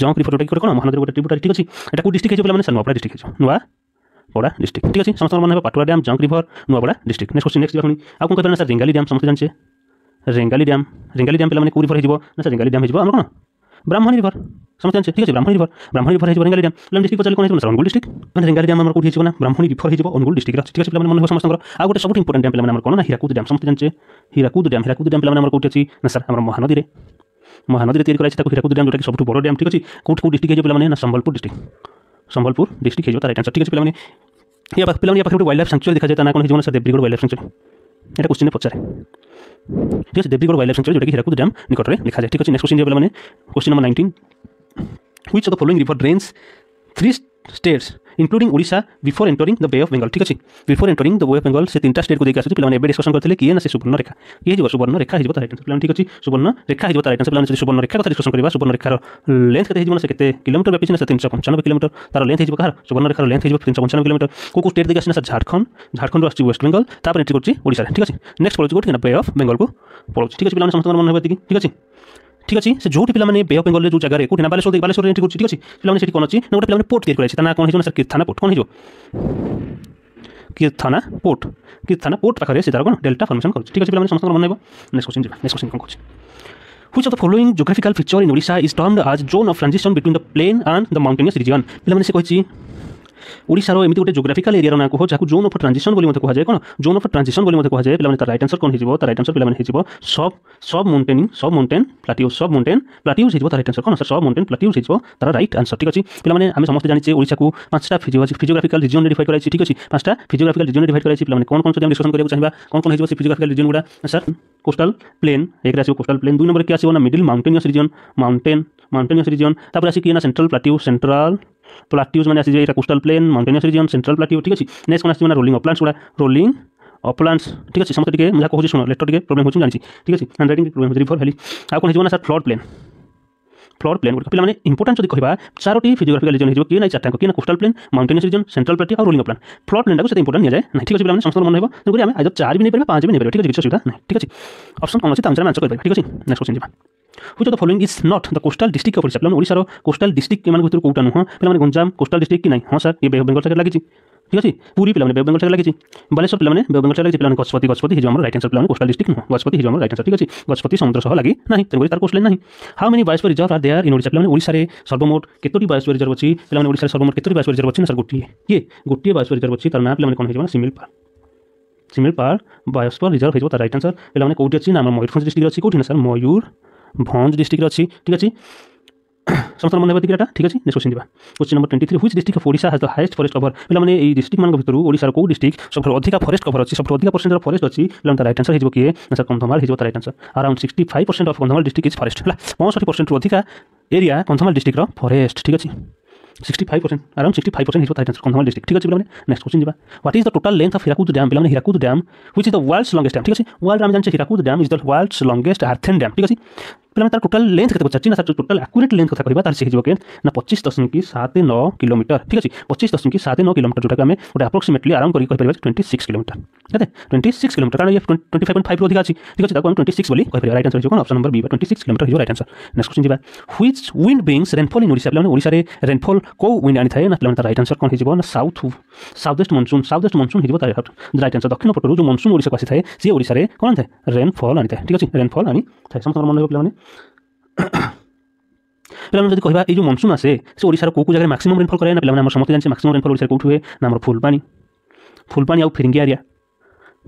Jonk river ଯେଉଁଟାକି କ'ଣ ମହାନଦୀର ଗୋଟେ ଟ୍ରିବୁଟାରୀ ଠିକ୍ ଅଛି ଏଇଟା କେଉଁ ଡିଷ୍ଟ୍ରିକ୍ଟ ହେଇଛି ପିଲାମାନେ ସାର୍ ନୂଆପଡ଼ା ଡିଷ୍ଟ୍ରିକ୍ଟ ହେଇଛି ନୂଆ পড়া ডিস্ট্রিক্ট ঠিক আছে সমস্ত মনে হবে Patora dam Jonk river Nuapada district next question next আপনি আপনি কোথায় স্যার রেঙ্গালি ରେଙ୍ଗାଲି ଡ୍ୟାମ୍ জানছে রেঙ্গালি ড্যাম রেঙ্গালি ড্যাম পেলে মানে কুড়ি রিভর হয়ে যাব না স্যার রেঙ্গালি ড্যাম হয়ে যাব ব্রাহ্মণনির্ভর ସମସ୍ତେ ଜାଣିଛେ ଠିକ୍ ଅଛି ବ୍ରାହ୍ମଣୀ ରିଭର ବ୍ରାହ୍ମଣୀ ରିଭର ହେଇଯିବ ରେଙ୍ଗାଲି ଡ୍ୟାମ୍ ପିଲାମାନେ ଡିଷ୍ଟ୍ରିକ୍ଟ ପଚାରିଲେ କ'ଣ ହେଇଯିବ ସାର୍ ଅନୁଗୁଳ ଡିଷ୍ଟ୍ରିକ୍ଟ ମାନେ ରେଙ୍ଗାଲି ଡ୍ୟାମ୍ ଆମର କେଉଁଠି ହେଇଯିବ ନା ବ୍ରାହ୍ମଣୀ ରିଭର ହେଇଯିବ ଅନୁଗୁଳ ଡିଷ୍ଟ୍ରିକ୍ଟରେ ଅଛି ଠିକ୍ ଅଛି ପିଲାମାନେ ମନେ ହେବ ସମସ୍ତଙ୍କର ଆଉ ଗୋଟେ ସବୁଠୁ ଇମ୍ପୋର୍ଟାଣ୍ଟ ଡ୍ୟାମ୍ ପିଲାମାନେ ଆମର କ'ଣ ନା ହୀରାକୁଦ ଡ୍ୟାମ୍ ସମସ୍ତେ ଜାଣିଛେ ହୀରାକୁଦ ଡ୍ୟାମ୍ ହୀରାକୁଦ ଡ୍ୟାମ୍ ପିଲାମାନେ ଆମର କେଉଁଠି ଅଛି ନା ସାର୍ ଆମର ମହାନଦୀରେ ମହାନଦୀରେ ତିଆରି କରାଯାଇଛି ତାକୁ ହୀରାକୁଦ ଡ୍ୟାମ୍ ଯେଉଁଟାକି ସବୁଠୁ ବଡ଼ ଡ୍ୟାମ୍ ଠିକ୍ ଅଛି କେଉଁଠି କେଉଁ ଡିଷ୍ଟ୍ରିକ୍ଟ ହେଇଯିବ ପିଲାମାନେ ନା ସମ୍ବଲପୁର ଡିଷ୍ଟ୍ରିକ୍ଟ ସମ୍ବଲପୁର ଡିଷ୍ଟ୍ରିକ୍ଟ ହେଇଯିବ ତାର ରାଇଟ୍ ଆନ୍ସର୍ ଠିକ୍ ଅଛି ପିଲାମାନେ ୟା ପାଖ ପିଲାମାନେ ୟା ପାଖରେ ଗୋଟେ ୱାଇଲ୍ଡ ଲାଇଫ୍ ସାଙ୍କ୍ଚୁଆରୀ ଦେଖାଯାଏ ତା ନା କ'ଣ ହେଇଯିବ ନା sir Debrigarh wildlife sanctuary এটা কোশ্চিনে পচারে ঠিক আছে দেবীগড় ওয়াইল্ড লাইফ সেঞ্চুরি যেটাকি হীরাকুদ ড্যাম নিকটরে লেখা যায় ঠিক আছে নেক্সট কোশ্চিন যাবে মানে question number nineteen which of the following river drains three states including Orissa before entering the Bay of Bengal ঠিক আছে before entering the Bay of Bengal সে তিনটা স্টেটকে দেখি আসুছি পিলাମାନେ ଏବେ ଡିସ୍କସନ୍ କରିଥିଲେ କିଏ ନା ସେ ସୁବର୍ଣ୍ଣ ରେଖା କିଏ ହେଇଯିବ ସୁବର୍ଣ୍ଣ ରେଖା ହେଇଯିବ ତାର ଆଇଟନ୍ସ ପିଲାମାନେ ଠିକ୍ ଅଛି ସୁବର୍ଣ୍ଣ ରେଖା ହେଇଯିବ ତାର ଆଇଟନ୍ସ ପିଲାମାନେ ଯଦି ସୁବର୍ଣ୍ଣ ରେଖା କଥା ଡିସ୍କସନ୍ କରିବା ସୁବର୍ଣ୍ଣ ରେଖାର ଲେନ୍ଥ କେତେ ହେଇଯିବ ନା ସେ କେତେ କିଲୋମିଟର ବ୍ୟାପିଛି ନା ସେ ତିନିଶହ ପଞ୍ଚାନବେ କିଲୋମିଟର ତାର ଲେନ୍ଥ ହେଇଯିବ କାହାର ସୁବର୍ଣ୍ଣ ରେଖାର ଲେନ୍ଥ ହେଇଯିବ ତିନିଶହ ପଞ୍ଚାନବେ କିଲୋମିଟର କେଉଁ କେଉଁ ଷ୍ଟେଟ୍ ଦେଖି ଆସିନା ସାର୍ ଝାଡ଼ଖଣ୍ଡ ଝାଡ଼ଖଣ୍ଡରୁ ଆସୁଛି ୱେଷ୍ଟ ବେଙ୍ଗଲ ତାପରେ ଏଣ୍ଟ୍ରି କରୁଛି ଓଡ଼ିଶାରେ ঠিক আছে নেক্সট পড়ছি কোটি না বে অফ বেঙ্গলকে পড়ছি ঠিক আছে পিলাମାନେ সমস্ত মনে হবে ঠিক আছে ঠিক আছে সে ଯେଉଁଠି ପିଲାମାନେ ବେ ଅଫ୍ ବେଙ୍ଗଲରେ ଯେଉଁ ଜାଗାରେ କେଉଁଠି ନା ବାଲେଶ୍ୱର ବାଲେଶ୍ୱରରେ ଏଣ୍ଟ୍ରି କରୁଛି ଠିକ୍ ଅଛି ପିଲାମାନେ ସେଠି କ'ଣ ଅଛି না ଗୋଟେ ପିଲାମାନେ পোর্ট ତିଆରି করেছে তা না কোন ହେଇଯିବ ନା ସାର୍ କୀର୍ତ୍ଥାନା ପୋର୍ଟ କ'ଣ ହେଇଯିବ কীর্থানা পোর্ট কীর্থানা পোর্ট রাখা রয়েছে তারা কোন ডেল্টা ফর্মেশন করছে ঠিক আছে পিলামানে সমস্ত মনে নেব নেক্সট কোশ্চেন যাবে নেক্সট কোশ্চেন কোন করছে which of the following geographical feature in Odisha is termed as zone of transition between the plain and the mountainous region পিলামানে সে কইছি ଓଡ଼ିଶାର ଏମିତି ଗୋଟେ ଜୋଗ୍ରାଫିକାଲ ଏରିଆର ନାଁ କୁହ ଯାହାକୁ ଜୋନ୍ ଅଫ୍ ଟ୍ରାନ୍ଜିସନ୍ ବୋଲି ମଧ୍ୟ କୁହାଯାଏ କ'ଣ ଜୋନ୍ ଅଫ୍ ଟ୍ରାନ୍ଜିସନ୍ ବୋଲି ମଧ୍ୟ କୁହାଯାଏ ପିଲାମାନେ ତାର ରାଇଟ୍ ଆନ୍ସର୍ କ'ଣ ହେଇଯିବ ତାର ରାଇଟ୍ ଆନ୍ସର୍ ପିଲାମାନେ ହେଇଯିବ sub sub mountain sub mountain plateaus sub mountain plateaus ହେଇଯିବ ତାର ରାଇଟ୍ ଆନ୍ସର୍ କ'ଣ ସାର୍ ସବ୍ ମାଉଣ୍ଟେନ୍ ପ୍ଲାଟିଓସ୍ ହେଇଯିବ ତାର ରାଇଟ୍ ଆନ୍ସର୍ ଠିକ୍ ଅଛି ପିଲାମାନେ ଆମେ ସମସ୍ତେ ଜାଣିଛେ ଓଡ଼ିଶାକୁ ପାଞ୍ଚଟା ଫିଜିଓଗ୍ରାଫିକାଲ ରିଜିଓନ୍ ଡିଭାଇଡ଼୍ କରାଯାଇଛି ଠିକ୍ ଅଛି ପାଞ୍ଚଟା ଫିଜିଓଗ୍ରାଫିକାଲ ରିଜିଓନ୍ ଡିଭାଇଡ଼୍ କରାଯାଇଛି ପିଲାମାନେ କ'ଣ କ'ଣ ଯଦି ଆମେ ଡିସ୍କସନ୍ କରିବାକୁ ଚାହିଁବା କ'ଣ କ'ଣ ହେଇଯିବ ସେ ଫିଜିଓଗ୍ରାଫିକାଲ ରିଜିଓନ୍ ଗୁଡ଼ା ସାର୍ কোস্টাল ପ୍ଲେନ୍ একরে আসবে কোস্টাল প্লেন দুই নম্বরে কি আসবে না middle mountainous region mountain mountainous region তারপরে আসি কি না সেন্ট্রাল প্লাটিউ ପ୍ଲାଟ୍ୟୁଜ୍ ମାନେ ଆସିଯିବ ଏଇଟା coastal plain mountainous region central plateau ଠିକ୍ ଅଛି ନେକ୍ସଟ୍ କ'ଣ ଆସିଛି ମାନେ ରୋଲିଂ ଅପ୍ଲାନ୍ସ ଗୁଡ଼ା ରୋଲିଂ অপলান্স ঠিক আছে সমস্ত টিকে যা কହୁছি শুনো লেটর টিকে প্রোবলেম হচ্ছে জানি ঠিক আছে হ্যান্ড রাইটিং প্রোবলেম হচ্ছে রিভর ভ্যালি আর কোন হিসেবে না sir flood plain floor plain ଗୁଡ଼ିକ ପିଲାମାନେ ଇମ୍ପୋର୍ଟାନ୍ସ ଯଦି କହିବା ଚାରୋଟି ଫିଜିଓଗ୍ରାଫିକାଲ ରିଜନ୍ ହେଇଯିବ କି ନା ଚାରିଟା କି ନା coastal plain mountainous region central plateau ଆଉ ରୋଲିଂ ପ୍ଲାନ୍ ଫ୍ଲୋର୍ ପ୍ଲେନ୍ଟାକୁ ସେତେ ଇମ୍ପୋର୍ଟାନ୍ସ ନିଆଯାଏ ନାହିଁ ଠିକ୍ ଅଛି ପିଲାମାନେ ସମସ୍ତଙ୍କ ମନେ ହେବ ତେଣୁକରି ଆମେ ଆଇଦର ଚାରି ବି ନେଇପାରିବା ପାଞ୍ଚ ବି ନେଇପାରିବା ଠିକ୍ ଅଛି କିଛି ଅସୁବିଧା ନାହିଁ ଠିକ୍ ଅଛି ଅପସନ୍ କ'ଣ ଅଛି ତା ଅନୁସାରେ ଆମେ ଆନ୍ସର କରିପାରିବା ଠିକ୍ ଅଛି ନେକ୍ସଟ କ୍ୱେଶ୍ଚନ୍ ଯିବା which of the following is not the coastal district of Odisha ପିଲାମାନେ ଓଡ଼ିଶାର କୋଷ୍ଟାଲ ଡିଷ୍ଟ୍ରିକ୍ଟ ଏମାନଙ୍କ ଭିତରୁ କେଉଁଟା ନୁହଁ ପିଲାମାନେ ଗଞ୍ଜାମ କୋଷ୍ଟାଲ ଡିଷ୍ଟ୍ରିକ୍ଟ କି ନାହିଁ ହଁ ସାର୍ ଇଏ ବେଙ୍ଗଲ ସାଇଡ଼ରେ ଲାଗିଛି ঠিক আছে পুরী ପିଲାମାନେ ବେବ ବେଙ୍ଗଲ ଶାଖା ଲାଗିଛି ବାଲେଶ୍ୱର ପିଲାମାନେ ବେବ ବେଙ୍ଗଲ ଶାଖା ଲାଗିଛି ପିଲାମାନେ ଗଜପତି ଗଜପତି ହିଜୁ ଆମର ରାଇଟ୍ ଆନ୍ସର ପିଲାମାନେ କୋଷ୍ଟାଲ ଡିଷ୍ଟ୍ରିକ୍ଟ ନୁହଁ ଗଜପତି ହିଜୁ ଆମର ରାଇଟ୍ ଆନ୍ସର ଠିକ୍ ଅଛି ଗଜପତି ସମୁଦ୍ର ସହ ଲାଗି ନାହିଁ ତେଣୁକରି ତାର କୋଷ୍ଟଲାଇନ୍ ନାହିଁ how many biosphere reserve are there in Odisha ପିଲାମାନେ ଓଡ଼ିଶାରେ ସର୍ବମୋଟ କେତୋଟି ବାୟୋସ୍ଫିୟର ରିଜର୍ଭ ଅଛି ପିଲାମାନେ ଓଡ଼ିଶାରେ ସର୍ବମୋଟ କେତୋଟି ବାୟୋସ୍ଫିୟର ରିଜର୍ଭ ଅଛି ନା ସାର୍ ଗୋଟିଏ କିଏ ଗୋଟିଏ ବାୟୋସ୍ଫିୟର ରିଜର୍ଭ ଅଛି ତାର ନାଁ ପିଲାମାନେ କ'ଣ ହେଇଯିବ Similipal park Similipal park biosphere reserve ହେଇଯିବ ତାର ରାଇଟ୍ ଆନ୍ସର ପିଲାମାନେ କେଉଁଠି ଅଛି ନା ଆମର ମୟୂରଭଞ୍ଜ ଡିଷ୍ଟ୍ରିକ୍ଟରେ ଅଛି କେଉଁଠି ନା ସାର୍ ମୟୂର ଭଞ୍ଜ ଡିଷ୍ଟ୍ରିକ୍ଟରେ ଅଛି ଠିକ୍ ଅଛି सन्तर ठीक ठिकै नेक्स्ट क्वेश्चन जुन question number twenty three district has the highest cover पहिला मै डिट्रिक भित्र ओडार कति डिस्ट्रिक्ट सब अधिक फॉरेस्ट कभर अरे सबै अधिक पसेन्टेन्ट फरेस्ट अहिले आन्सर हुन्छ के कन्धमा ताइट answer around sixty five percent of Kandhamal district is forest होला पन्सठी पर्सेन्ट अधिरिया कन्धामा डिस्ट्रिक्र फरस् ठिक अस्ति sixty five percent around sixty district ठीक कन्मिक ठिक छ नेक्स्ट क्वेश्चन जुवा what is the total dam Hirakud dam पहिला डैम व्हिच इज द ठीक लङ वर्ल्ड वार्ल्ड डाम जान्छ Hirakud dam is the world's largest earthen dam ठीक अस्ति ପିଲାମାନେ ତାର ଟୋଟାଲ ଲେନ୍ଥ କେତେ ପଚାରିଛି ନା ତାର ଟୋଟାଲ ଆକୁରେଟ୍ ଲେନ୍ଥ କଥା କହିବା ତାର ସେ ହେଇଯିବ କେନ୍ ନା ପଚିଶ ଦଶମିକ ସାତ ନଅ କିଲୋମିଟର ଠିକ୍ ଅଛି ପଚିଶ ଦଶମିକ ସାତ ନଅ କିଲୋମିଟର ଯେଉଁଟାକୁ ଆମେ ଗୋଟେ ଆପ୍ରୋକ୍ସିମେଟଲି ଆରାମ କରିକି କହିପାରିବା ଟ୍ୱେଣ୍ଟି ସିକ୍ସ କିଲୋମିଟର କେତେ ଟ୍ୱେଣ୍ଟି ସିକ୍ସ କିଲୋମିଟର କାରଣ ଇଏ ଟ୍ୱେଣ୍ଟି ଫାଇଭ୍ ପଏଣ୍ଟ ଫାଇଭ୍ ଅଧିକା ଅଛି ଠିକ୍ ଅଛି ତାକୁ ଆମେ ଟ୍ୱେଣ୍ଟି ସିକ୍ସ ବୋଲି କହିପାରିବା ରାଇଟ୍ ଆନ୍ସର ହେଇଯିବ କ'ଣ option number B twenty six kilometre ହେଇଯିବ ରାଇଟ୍ ଆନ୍ସର ନେକ୍ସଟ କ୍ୱେଶ୍ଚନ୍ ଯିବା which wind brings rainfall in Odisha ପିଲାମାନେ ଓଡ଼ିଶାରେ ରେନ୍ଫଲ୍ କେଉଁ ୱିଣ୍ଡ ଆଣିଥାଏ ନା ପିଲାମାନେ ତାର ରାଇଟ୍ ଆନ୍ସର କ'ଣ ହେଇଯିବ ନା south south east monsoon south east monsoon ହେଇଯିବ ତାର ରାଇଟ୍ ଆନ୍ସର ଦକ୍ଷିଣ ପଟରୁ ଯେଉଁ ମନସୁନ୍ ଓଡ଼ିଶାକୁ ଆସିଥାଏ ସିଏ ଓଡ଼ିଶାରେ କ'ଣ ଥାଏ ରେନ୍ଫଲ୍ ଆଣିଥାଏ ଠିକ୍ ଅଛି ରେନ୍ଫଲ୍ ଆଣିଥାଏ ସମସ୍ତଙ୍କର ମନେ ରହିବ ପିଲାମାନେ ପିଲାମାନେ ଯଦି କହିବା ଏଇ ଯେଉଁ ମନସୁନ୍ ଆସେ ସେ ଓଡ଼ିଶାର କେଉଁ କେଉଁ ଜାଗାରେ ମାକ୍ସିମମ୍ ରେନ୍ଫଲ୍ କରେ ନା ପିଲାମାନେ ଆମର ସମସ୍ତେ ଜାଣିଛେ ମାକ୍ସିମମ୍ ରେନ୍ଫଲ୍ ଓଡ଼ିଶାରେ କେଉଁଠି ହୁଏ ନା ଆମର ଫୁଲବାଣୀ ଫୁଲବାଣୀ ଆଉ ଫିରିଙ୍ଗି ଏରିଆ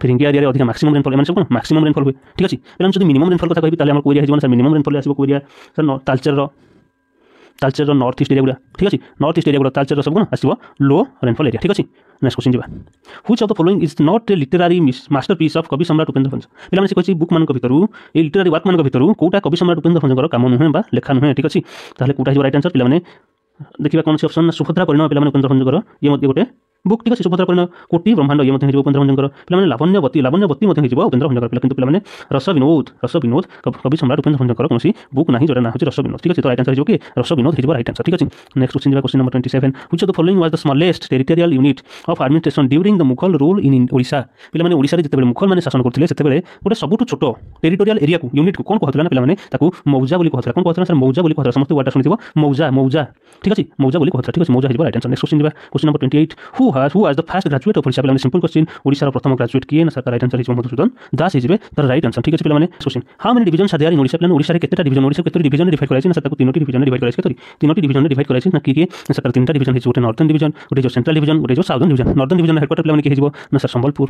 ফিরিঙ্গি এরিয়ায় অধিক ম্যাক্সিমাম রেনফল এমন সব ম্যাক্সিমাম রেনফল হুয়ে ঠিক আছে এমন যদি মিনিমম রেনফল কথা কবি তাহলে আমার কোরিয়া হয়ে স্যার মিনিমম রেনফল আসবে কোরিয়া sir Talcher Talcher north east এরিয়াগুলা ঠিক আছে নর্থ ইস্ট এরিয়াগুলা তালচেরর সবগুলো আসব লো রেনফল এরিয়া ঠিক আছে नेक्स्ट क्वेश्चन जीवा which of the following is not a literary masterpiece of Kavi Samrat Upendra भन्छ पहिला कहिले बुकमानको भित्रु ए लिटरारी वाकमानको भित्रु कोटा कवि सम्राट उपेन्द्र भन्छको काम नुहेँ बा लेखा नुहेँ ठिक अछि तहले कोटा राइट आन्सर पहिला देखिबा कोनसी अप्सन सुभद्रा परिणाम पहिला उपेन्द्र भन्छको यो मध्ये गोटे ବୁକ୍ଟିର ଶିଶୁପତ୍ର ପରିଣ କୋଟି ବ୍ରହ୍ମାଣ୍ଡ ଇଏ ମଧ୍ୟ ହେଇଯିବ ଉପେନ୍ଦ୍ର ଭଞ୍ଜଙ୍କର ପିଲାମାନେ ଲାବଣ୍ୟବତୀ ଲାବଣ୍ୟବତୀ ମଧ୍ୟ ହେଇଯିବ ଉପେନ୍ଦ୍ର ଭଞ୍ଜଙ୍କର ପିଲା କିନ୍ତୁ ପିଲାମାନେ ରସ ବିନୋଦ ରସ ବିନୋଦ କବି ସମ୍ରାଟ ଉପେନ୍ଦ୍ର ଭଞ୍ଜଙ୍କର କୌଣସି ବୁକ୍ ନାହିଁ ଯେଉଁଟା ନାଁ ହେଉଛି ରସ ବିନୋଦ ଠିକ୍ ଅଛି ତ ରାଇଟ୍ ଆନ୍ସର ହେଇଯିବ କି ରସ ବିନୋଦ ହେଇଯିବ ରାଇଟ୍ ଆନ୍ସର ଠିକ୍ ଅଛି ନେକ୍ସଟ କ୍ୱେଶ୍ଚନ୍ ଯିବା question number twenty seven which of the following was the smallest territorial unit of administration during the Mughal rule in Odisha ପିଲାମାନେ ଓଡ଼ିଶାରେ ଯେତେବେଳେ ମୁଘଲମାନେ ଶାସନ କରୁଥିଲେ ସେତେବେଳେ ଗୋଟେ ସବୁଠୁ ଛୋଟ ଟେରିଟୋରିଆଲ ଏରିଆକୁ ୟୁନିଟ୍କୁ କ'ଣ କହୁଥିଲା ନା ପିଲାମାନେ ତାକୁ ମୌଜା ବୋଲି କହୁଥିଲା କ'ଣ କହୁଥିଲା ସାର୍ ମୌଜା ବୋଲି କହୁଥିଲା ସମସ୍ତେ ୱାର୍ଡ଼ଟା ଶୁଣିଥିବ ମୌଜା ମୌଜା ଠିକ୍ ଅଛି ମୌଜା ବୋଲି କହୁଥିଲା ଠିକ୍ ଅଛି ମୌଜା ହେଇଯିବ ରାଇଟ୍ ଆନ୍ସର ନେକ୍ସଟ କ୍ୱେଶ୍ଚନ୍ ଯିବା question number twenty eight who who is the first graduate of Odisha পিল মানে সিম্পল কোশ্চেন ওড়িশাৰ প্ৰথম গ্রাজুয়েট কিয়ে না সরকার right answer is Madhusudan Das হিজবে তৰ ৰাইট আনসার ঠিক আছে পিল মানে question how many division are there in Odisha পিল মানে ওড়িশাৰে কেইটাটা ডিভিশন ওড়িশাৰে কেইটাটা ডিভিশন ডিভাইড কৰাইছে না তাৰক তিনিটাটি ডিভিশন ডিভাইড কৰাইছে কেইটাটি তিনিটাটি ডিভিশন ডিভাইড কৰাইছে না কি কি সাতটা তিনিটা ডিভিশন হিজ ছোটে নৰ্থেন ডিভিশন ছোটে সেন্ট্ৰেল ডিভিশন ছোটে সাউথৰ্ণ ডিভিশন নৰ্থেন ডিভিশনৰ হেডকোৰ্ট পিল মানে কি হ'ব না সম্বলপুর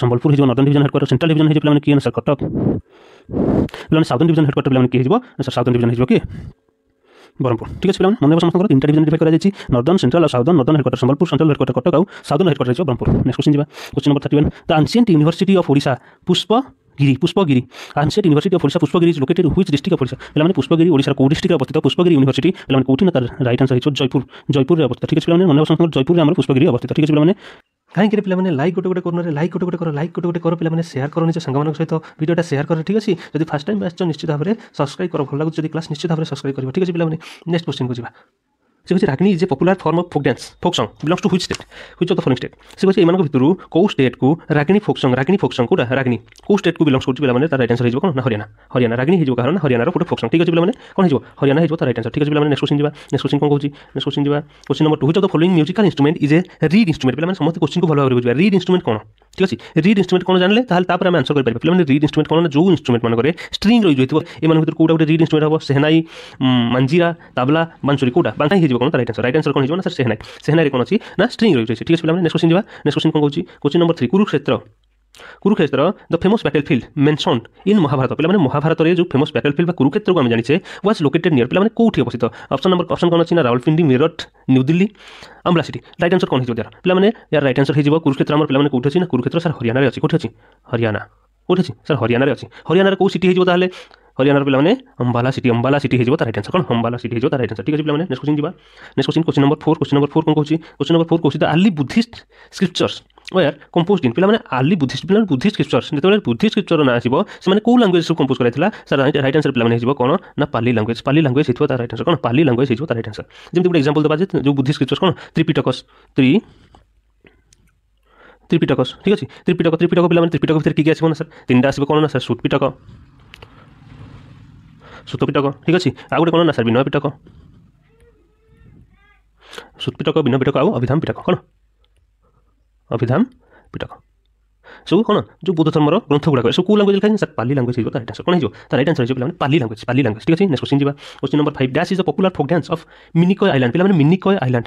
সম্বলপুর হিজবে northern division headquarter central division is পিল মানে কি আনসার ক'ত ল'ন সাউথৰ্ণ ডিভিশন হেডকো ব্রহ্মপুর ঠিক আছে পিলাମାନେ মনে রাখবে সমস্ত তিনটা ডিভিজন ডিভাইড করা যাচ্ছে নর্দন সেন্ট্রাল আর southern northern headquarter Sambalpur central headquarter Cuttack আর southern headquarter Brahmapur next question যা question number thirty one the ancient university of Odisha Pushpagiri Pushpagiri ancient university of Odisha Pushpagiri is located which district of Odisha পিলামানে পুষ্পগিরি ওড়িশার কোউ ডিস্ট্রিক্টে অবস্থিত পুষ্পগিরি ইউনিভার্সিটি পিলামানে কোউঠি না তার রাইট আনসার হচ্ছে জয়পুর জয়পুরে অবস্থিত ঠিক আছে পিলামানে মনে রাখুন জয়পুরে আমার পুষ্পগিরি অবস্থিত ঠিক আছে পিলামানে କାହିଁକିରେ ପିଲାମାନେ ଲାଇକ୍ ଗୋଟେ ଗୋଟେ କର୍ଣ୍ଣରେ ଲାଇକ୍ ଗୋଟେ ଗୋଟେ କର ଲାଇକ୍ ଗୋଟେ ଗୋଟେ କର ପିଲାମାନେ ସେୟାର କର ନିଜ ସାଙ୍ଗମାନଙ୍କ ସହିତ ଭିଡ଼ିଓଟା ସେୟାର କର ଠିକ୍ ଅଛି ଯଦି ଫାର୍ଷ୍ଟ ଟାଇମ୍ ଆସିଛ ନିଶ୍ଚିତ ଭାବରେ ସବସ୍କ୍ରାଇବ୍ କର ଭଲ ଲାଗୁଛି ଯଦି କ୍ଲାସ୍ ନିଶ୍ଚିତ ଭାବରେ ସବସ୍କ୍ରାଇବ୍ କରିବ ଠିକ୍ ଅଛି ପିଲାମାନେ ନେକ୍ସଟ କୋଶ୍ଚିନ୍କୁ ଯିବା ସେ କହିଛି Ragini is a popular form of folk dance folk song belongs to which state which of the following state ସେ କହିଛି ଏମାନଙ୍କ ଭିତରୁ କେଉଁ ଷ୍ଟେଟ୍କୁ ରାଗିଣୀ ଫୋକ୍ ସଙ୍ଗ ରାଗିଣୀ ଫୋକ୍ ସଙ୍ଗ କେଉଁଟା ରାଗିଣୀ କେଉଁ ଷ୍ଟେଟ୍କୁ ବିଲଙ୍ଗସ୍ କରୁଛି ପିଲାମାନେ ତାର ରାଇଟ୍ ଆନ୍ସର ହେଇଯିବ କ'ଣ ନା ହରିୟାଣା ହରିୟାଣା ରାଗିଣୀ ହେଇଯିବ କାରଣ ହରିୟାଣାର ଗୋଟେ ଫୋକ୍ ସଙ୍ଗ ଠିକ୍ ଅଛି ପିଲାମାନେ କ'ଣ ହେଇଯିବ ହରିୟାଣା ହେଇଯିବ ତାର ରାଇଟ୍ ଆନ୍ସର ଠିକ୍ ଅଛି ପିଲାମାନେ ନେକ୍ସଟ କୋଶ୍ଚିନ୍ ଯିବା ନେକ୍ସଟ କୋଶ୍ଚିନ୍ କ'ଣ କହୁଛି ନେକ୍ସଟ କୋଶ୍ଚିନ୍ ଯିବା question number two which of the following musical instrument is a reed instrument ପିଲାମାନେ ସମସ୍ତେ କୋଶ୍ଚିନ୍କୁ ଭଲ ଭାବରେ ବୁଝିବା ରିଡ୍ ଇନ୍ଷ୍ଟ୍ରୁମେଣ୍ଟ କ'ଣ ঠিক আছে রিড ইনস্ট্রুমেন্ট কোন জানলে তাহলে তারপরে আমি আনসর করে পারি পিলামানে রিড ইনস্ট্রুমেন্ট কোন যে ইনস্ট্রুমেন্ট মানকরে স্ট্রিং রই যাইতিব এমান ভিতর কোটা গোটে রিড ইনস্ট্রুমেন্ট হবো সেহনাই মাঞ্জিরা তাবলা বানসুরি কোটা বানসাই হয়ে क्लिक करना रईट आंसर रईट आंसर कौन होना सर सेनाई सेनाई कौन अच्छी ना स्ट्रिंग रही है ठीक है नेक्स्ट क्वेश्चन जाएगा नेक्स्ट क्वेश्चन कौन कौन question number three Kurukshetra Kurukshetra the famous battlefield mentioned in Mahabharata पे महाभारत में जो फेमस बैटल फिल्ड का कुरुक्षेत्र को आम जाने लोकेटेड नियर पे कौटी अवस्थित अप्सन नंबर अप्सन कौन अच्छी ना राहुलपिंडी मेरठ न्यू दिल्ली अमला सिटी रईट आंसर कौन होता है पे यार रईट आंसर होगा कुरुक्षेत्र आम पे कौटी अच्छी कुरुक्षेत्र सर हरियाणा अच्छी कौटी अच्छी हरियाणा कौटी अच्छी सर हरियाणा अच्छी हरियाणा कौ सिटी होता है फॉर यार पे अंबाला सिटी अंबाला सिटी हो रईट आन्सर कौन अंबाला सिटी हो रईट आन्सर ठीक है पे नेक्स्ट क्वेश्चन जा next question question number four question number four कौन कौन क्वेश्चन नंबर फोर कौन the early Buddhist scriptures were compose in পিলামানে আর্লি বুদ্ধিস্ট পিলা বুদ্ধিস্ট স্ক্রিপচর যেতবে বুদ্ধিস্ট স্ক্রিপচর না আসব সে কেউ ল্যাঙ্গুয়েজ সব কম্পোজ করা স্যার রাইট আনসর পিলামানে হয়ে কোণ না পালি ল্যাঙ্গুয়েজ পালি ল্যাঙ্গুয়েজ হয়ে তার রাইট আনসর কোণ পালি ল্যাঙ্গুয়েজ হয়ে তার রাইট আনসর যেমন গোটে এক্সাম্পল দেবা যে যে বুদ্ধিস্ট স্ক্রিপচর কোণ ত্রিপিটকস ত্রি ত্রিপিটকস ঠিক আছে ত্রিপিটক ত্রিপিটক পিলামানে ত্রিপিটক ভিতরে কি কি আসব না স্যার তিনটা আসবে কোণ না স্যার সুটপিটক ସୁତ ପିଟକ ଠିକ୍ ଅଛି ଆଉ ଗୋଟେ କ'ଣ ନା ସାର୍ ବିନୟ ପିଟକ ସୁତ ପିଟକ ବିନୟ ପିଟକ ଆଉ ଅଭିଧାମ ପିଟକ କ'ଣ ଅଭିଧାମ ପିଟକ ସବୁ କ'ଣ ଯେଉଁ ବୁଦ୍ଧ ଧର୍ମର ଗ୍ରନ୍ଥ ଗୁଡ଼ାକ ସବୁ କେଉଁ ଲାଙ୍ଗୁଏଜ୍ ଲେଖାଯାଇଛି ସାର୍ ପାଲି ଲାଙ୍ଗୁଏଜ୍ ହେଇଯିବ ତା ରାଇଟ୍ ଆନ୍ସର କ'ଣ ହେଇଯିବ ତା ରାଇଟ୍ ଆନ୍ସର ହେଇଯିବ ପିଲାମାନେ ପାଲି ଲାଙ୍ଗୁଏଜ୍ ପାଲି ଲାଙ୍ଗୁଏଜ୍ ଠିକ୍ ଅଛି ନେକ୍ସଟ କ୍ୱେଶ୍ଚିନ୍ ଯିବା question number five dash is the popular folk dance of Minicoy island ପିଲାମାନେ ମିନିକୟ ଆଇଲାଣ୍ଡ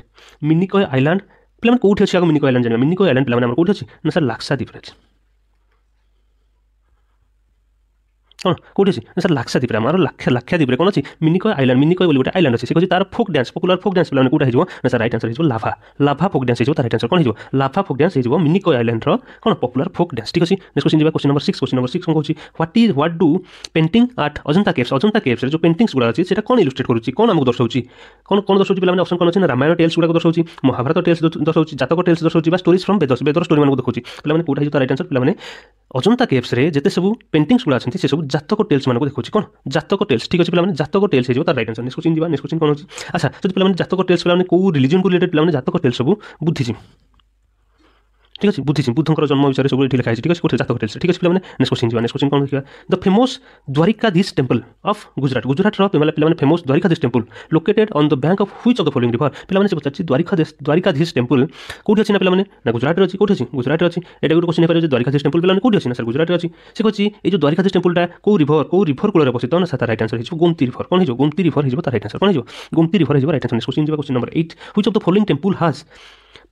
ମିନିକୟ ଆଇଲାଣ୍ଡ ପିଲାମାନେ କେଉଁଠି ଅଛି ଆଗ ମିନିକୟ ଆଇଲାଣ୍ଡ ଜାଣିବା ମିନିକୟ ଆଇଲାଣ୍ଡ ପିଲାମାନେ ଆମର କେଉଁଠି ଅଛି ନା ସାର୍ ଲାକ୍ସାଦ୍ୱୀପରେ ଅଛି କ'ଣ କେଉଁଠି ଅଛି ସାର୍ ଲାକ୍ଷାଦ୍ୱୀପରେ ଆମର ଲାକ୍ଷା ଲାକ୍ଷାଦ୍ୱୀପରେ କ'ଣ ଅଛି ମିନିକ ଆଇଲ୍ୟାଣ୍ଡ ମିନିକ ବୋଲି ଗୋଟେ ଆଇଲ୍ୟାଣ୍ଡ ଅଛି ସେ କହୁଛି ତାର folk dance popular folk dance ପିଲାମାନେ କେଉଁଟା ହେଇଯିବ ନା ସାର୍ ରାଇଟ୍ ଆନ୍ସର ହେଇଯିବ ଲାଭା ଲାଭା ଫୋକ୍ ଡ୍ୟାନ୍ସ ହେଇଯିବ ତାର ରାଇଟ୍ ଆନ୍ସର କ'ଣ ହେଇଯିବ ଲାଭା ଫୋକ୍ ଡ୍ୟାନ୍ସ ହେଇଯିବ ମିନିକ ଆଇଲ୍ୟାଣ୍ଡର କ'ଣ ପପୁଲାର ଫୋକ୍ ଡ୍ୟାନ୍ସ ଠିକ୍ ଅଛି ନେକ୍ସଟ କ୍ୱେଶ୍ଚନ୍ ଯିବା question number six question number six କ'ଣ କହୁଛି what is what do painting at Ajanta caves Ajanta କେଭ୍ସରେ ଯେଉଁ ପେଣ୍ଟିଂସ୍ ଗୁଡ଼ା ଅଛି ସେଟା କ'ଣ ଇଲୁଷ୍ଟ୍ରେଟ୍ କରୁଛି କ'ଣ ଆମକୁ ଦର୍ଶାଉଛି କ'ଣ କ'ଣ ଦର୍ଶାଉଛି ପିଲାମାନେ ଅପସନ୍ କ'ଣ ଅଛି ନା ରାମାୟଣ ଟେଲ୍ସ ଗୁଡ଼ାକ ଦର୍ଶାଉଛି ମହାଭାରତ ଟେଲ୍ସ ଦର୍ଶାଉଛି ଜାତକ ଟେଲ୍ସ ଦର୍ଶାଉଛି ବା ଷ୍ଟୋରିଜ୍ ଫ୍ରମ୍ ବେଦସ୍ ବେଦର ଷ୍ଟୋରିମାନଙ୍କୁ ଦେଖାଉଛି ପିଲାମାନେ କେଉଁଟା ହେଇଯିବ ତାର ରାଇଟ୍ ଆନ୍ସର ପିଲାମାନେ ଅଜନ୍ତା କେଭ୍ସରେ ଯେତେ ସବୁ ପେଣ୍ଟିଂସ୍ ଗୁଡ଼ା ଅଛନ୍ତି ସେସବୁ ଜାତକ ଟେଲ୍ସ ମାନଙ୍କୁ ଦେଖାଉଛି କ'ଣ ଜାତକ ଟେଲ୍ସ ଠିକ୍ ଅଛି ପିଲାମାନେ ଜାତକ ଟେଲ୍ସ ହେଇଯିବ ତାର ରାଇଟ୍ ଆନ୍ସର୍ ନିଷ୍କୋଚିନ୍ ଯିବା ନିଷ୍କୋଚିନ୍ କ'ଣ ହେଉଛି ଆଚ୍ଛା ଯଦି ପିଲାମାନେ ଜାତକ ଟେଲ୍ସ ପିଲାମାନେ କେଉଁ ରିଲିଜନ୍କୁ ରିଲେଟେଡ୍ ପିଲାମାନେ ଜାତକ ଟେଲ୍ସ ସବୁ ବୁଝିଛି ঠিক আছে বুদ্ধিজীম বুদ্ধঙ্কর জন্ম বিচারে সবু এটি লেখা হয়েছে ঠিক আছে কোথায় জাতক হোটেল ঠিক আছে পিলামানে নেক্সট কোশ্চিন যাবা নেক্সট কোশ্চিন কোন লিখিবা the famous Dwarkadhish temple of Gujarat গুজরাটর পিলা পিলামানে famous Dwarkadhish temple located on the bank of which of the following river পিলামানে সে পচারছি দ্বারিকাধীশ দ্বারিকাধীশ টেম্পল কোটি আছে না পিলামানে না গুজরাটে আছে কোটি আছে গুজরাটে আছে এটা গোটে কোশ্চিন হইপারে যে দ্বারিকাধীশ টেম্পল পিলামানে কোটি আছে না স্যার গুজরাটে আছে সে কচি এই যে দ্বারিকাধীশ টেম্পলটা কেউ রিভর কেউ রিভর কূଳରେ বসিত না স্যার রাইট আনসার হইছে গোমতি রিভর কোন হইছে গোমতি রিভর হইছে তার রাইট আনসার কোন হইছে গোমতি রিভর হইছে রাইট আনসার নেক্সট কোশ্চিন যাবা question number 8 which of the following temple has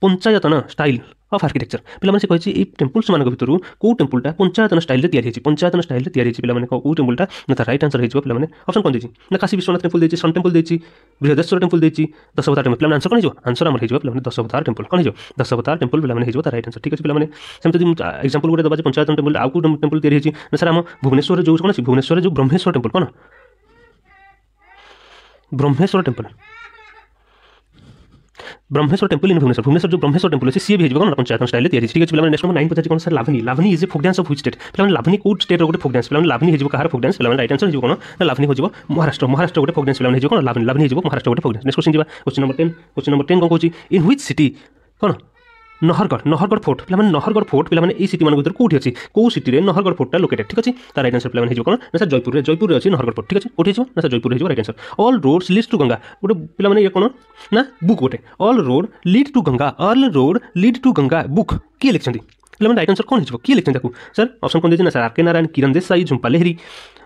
panchayatana style of architecture ପିଲାମାନେ ସେ କହିଛି ଏଇ ଟେମ୍ପଲ୍ସମାନଙ୍କ ଭିତରୁ କେଉଁ ଟେମ୍ପଲ୍ଟା ପଞ୍ଚାୟତନ ଷ୍ଟାଇଲ୍ରେ ତିଆରି ହେଇଛି ପଞ୍ଚାୟତନ ଷ୍ଟାଇଲ୍ରେ ତିଆରି ହେଇଛି ପିଲାମାନେ କେଉଁ ଟେମ୍ପଲ୍ଟା ନା ତା ରାଇଟ୍ ଆନ୍ସର୍ ହେଇଯିବ ପିଲାମାନେ ଅପସନ୍ କ'ଣ ଦେଇଛି ନା କାଶୀ ବିଶ୍ୱନାଥ ଟେମ୍ପଲ୍ ଦେଇଛି ସନ୍ ଟେମ୍ପଲ୍ ଦେଇଛି ବୃହଦେଶ୍ୱର ଟେମ୍ପଲ୍ ଦେଇଛି ଦଶବତାର ଟେମ୍ପଲ୍ ପିଲାମାନେ ଆନ୍ସର୍ କ'ଣ ହେଇଯିବ ଆନ୍ସର୍ ଆମର ହେଇଯିବ ପିଲାମାନେ ଦଶବତାର ଟେମ୍ପଲ୍ କ'ଣ ହେଇଯିବ ଦଶବତାର ଟେମ୍ପଲ୍ ପିଲାମାନେ ହେଇଯିବ ତା ରାଇଟ୍ ଆନ୍ସର ଠିକ୍ ଅଛି ପିଲାମାନେ ସେମିତି ଏକ୍ସାମ୍ପଲ୍ ଗୋଟେ ଦେବା ଯେ ପଞ୍ଚାୟତନ ଟେମ୍ପଲ୍ ଆଉ କେଉଁ ଟେମ୍ପଲ୍ ତିଆରି ହେଇଛି ନା ସାର୍ ଆମ ଭୁବନେଶ୍ୱରରେ ଯେଉଁ କ'ଣ ଅଛି ଭୁବନେଶ୍ୱରରେ ଯେଉଁ ବ୍ରହ୍ମେଶ୍ୱର ଟେମ୍ପଲ୍ କ'ଣ Brahmeswar temple Brahmeswar temple in Bhubaneswar Bhubaneswar ଯେଉଁ ବ୍ରହ୍ମେଶ୍ୱର ଟେମ୍ପଲ ଅଛି ସିଏ ବି ହେଇଯିବ କ'ଣ ଆପଣ ଚାହୁଁଛନ୍ତି ଷ୍ଟାଇଲ ତିଆରି ଠିକ୍ ଅଛି ପିଲାମାନେ ନେକ୍ସଟ ନାଇନ୍ ପଚାରିଛି କ'ଣ sir Lavani Lavani is a folk dance of which state ପିଲାମାନେ ଲାଭନୀ କେଉଁ ଷ୍ଟେଟ୍ର ଗୋଟେ ଫୋକ୍ ଡ୍ୟାନ୍ସ ପିଲାମାନେ ଲାଭନୀ ହେଇଯିବ କାହାର ଫୋକ୍ ଡ୍ୟାନ୍ସ ପିଲାମାନେ ରାଇଟ୍ ଆନ୍ସର୍ ହେଇଯିବ କ'ଣ ନା ଲାଭନୀ ହେଇଯିବ ମହାରାଷ୍ଟ୍ର ମହାରାଷ୍ଟ୍ର ଗୋଟେ ଫୋକ୍ ଡ୍ୟାନ୍ସ ପିଲାମାନେ ହେଇଯିବ କ'ଣ ଲାଭନୀ ଲାଭନୀ ହେଇଯିବ ମହାରାଷ୍ଟ୍ର ଗୋଟେ ଫୋକ୍ ଡ୍ୟାନ୍ସ ନେକ୍ସଟ କ୍ୱେଶ୍ଚନ୍ ଯିବା question number ten question number ten କ'ଣ କହୁଛି ଇନ୍ ହୁଇଚ୍ ସିଟି କ'ଣ नहरगढ़ नहरगढ़ फोर्ट पे नहरगढ़ फोर्ट पे सिटी मानक कौटी अच्छी कौ सीट में नहरगढ़ फोर्टा लोकेटेड ठीक अच्छी तरह रईट आंसर पे कौन ना जयपुर में जयपुर अच्छी नहरगढ़ फोर्ट ठीक अच्छे कौटी ना sir Jaipur right answer all road leads to Ganga गोटे पे ये कौन ना बुक गोटे all road lead to Ganga all road lead to Ganga book किए लिखते पे रईट आंसर कौन हो सर अप्सन कौन देना सर आर्के नारायण किरण देसाई झुंपा लेहरी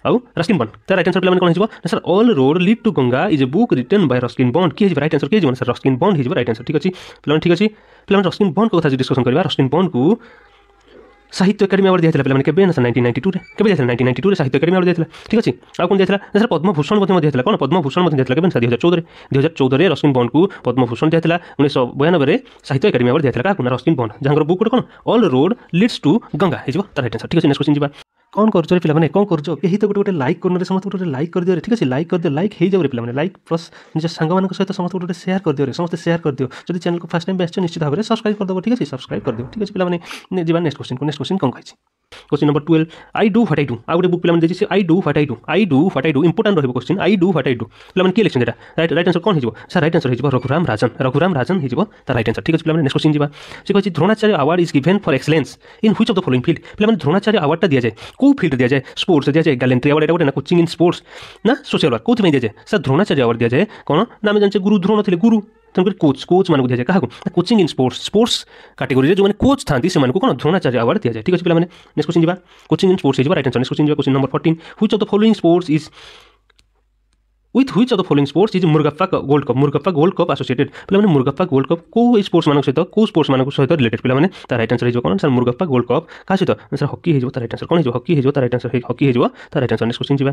आउ रस्किन बंड तर रईट आंसर पे कौन हो sir all road lead to Ganga is a book written by Ruskin Bond किए रईट आंसर किए सर रस्किन बंड हो रईट आंसर ठीक अच्छी पे ठीक अच्छे पे रस्किन बंड कथ डिस्कसन करवा रस्किन बंड को साहित्य एकाडमी अवार्ड दिया पे नाइन नाइन टू के nine nine two Sahitya academy award दिया ठीक अच्छे आउ कौन दिया सर पद्मभूषण दिया कौन पद्मभूषण दिया दुई हजार चौदह दुई हजार चौदह रस्किन बंड को पद्मभूषण दिया उन्नीस बयानबे साहित्य एकाडमी अवार्ड दिया रस्किन बंड जहाँ बुक गुट कौन all road leads to Ganga हो रहा है ठीक अच्छे नेक्स्ट क्वेश्चन जी କ'ଣ କରୁଛ ପିଲାମାନେ କ'ଣ କରୁଛ କେହି ତ ଗୋଟେ ଗୋଟେ ଲାଇକ୍ କରୁନାହାନ୍ତି ସମସ୍ତେ ଗୋଟେ ଲାଇକ୍ କରିଦିଅ ଠିକ୍ ଅଛି ଲାଇକ୍ କରିଦିଅ ଲାଇକ୍ ହେଇଯାଉ ପିଲାମାନେ ଲାଇକ୍ ପ୍ଲସ୍ ନିଜ ସାଙ୍ଗମାନଙ୍କ ସହିତ ସମସ୍ତେ ଗୋଟେ ସେୟାର କରିଦିଅ ସମସ୍ତେ ସେୟାର କରିଦିଅ ଯଦି ଚ୍ୟାନେଲକୁ ଫାର୍ଷ୍ଟ ଟାଇମ୍ ଆସିଛ ନିଶ୍ଚିତ ଭାବରେ ସବସ୍କ୍ରାଇବ୍ କରିଦେବ ଠିକ୍ ଅଛି ସବସ୍କ୍ରାଇବ୍ କରିଦେବ ଠିକ୍ ଅଛି ପିଲାମାନେ ଯିବା ନେକ୍ସଟ କୋଶ୍ଚିନ୍କୁ ନେକ୍ସଟ କୋଶ୍ଚିନ୍ କ'ଣ କହିଛି question number twelve I do what I do आउ गोटे बुक पाला देखिए I do what I do I do what I do important रोक question I do what I do पाला कि लिखते हैं राइट राइट आंसर कौन हो सर राइट आंसर हो रघुराम राजन रघुराम राजन हो राइट आंसर ठीक है पाला नेक्स्ट क्वेश्चन जावा से कहते Dronacharya award is given for excellence in which of the following field पे द्रोणाचार्य अवार्ड दिया जाए कौ फील्ड दिया जाए स्पोर्ट्स दिया जाए गैलेंट्री अवार्ड गोटे ना कोचिंग इन स्पोर्ट्स ना सोशल वर्क कौन दिया जाए सर द्रोणाचार्य अवार्ड दिया जाए कौन ना आम जानते गुरु द्रोण थे गुरु ତେଣୁକରି କୋଚ୍ କୋଚ୍ମାନଙ୍କୁ ଦିଆଯାଏ କାହାକୁ କୋଚିଂ ଇନ୍ ସ୍ପୋର୍ଟସ୍ ସ୍ପୋର୍ଟସ୍ କାଟେଗୋରିରେ ଯେଉଁମାନେ କୋଚ୍ ଥାନ୍ତି ସେମାନଙ୍କୁ କ'ଣ ଦ୍ରୋଣାଚାର୍ଯ୍ୟ ଆୱାର୍ଡ଼ ଦିଆଯାଏ ଠିକ୍ ଅଛି ପିଲାମାନେ ନେକ୍ସଟ କୋଚିଂ ଯିବା କୋଚିଂ ଇନ୍ ସ୍ପୋର୍ଟସ୍ ହେଇଯିବ ରାଇଟ୍ ଆନ୍ସର୍ ନେକ୍ସଟ କୋଚିଂ ଯିବା coaching number fourteen which of the following sports is with which of the following sports is Murugappa gold cup Murugappa gold cup associated पे Murugappa gold cup को sports मान सहित को sports मान सहित related पे तार रईट आंसर हो सर मुरगप्पा गोल्ड कप क्या सहित सर हकी हो रईट आंसर कौन हो हकी हो रईट आंसर हकी हो रईट आंसर नेक्स्ट क्वेश्चन जावा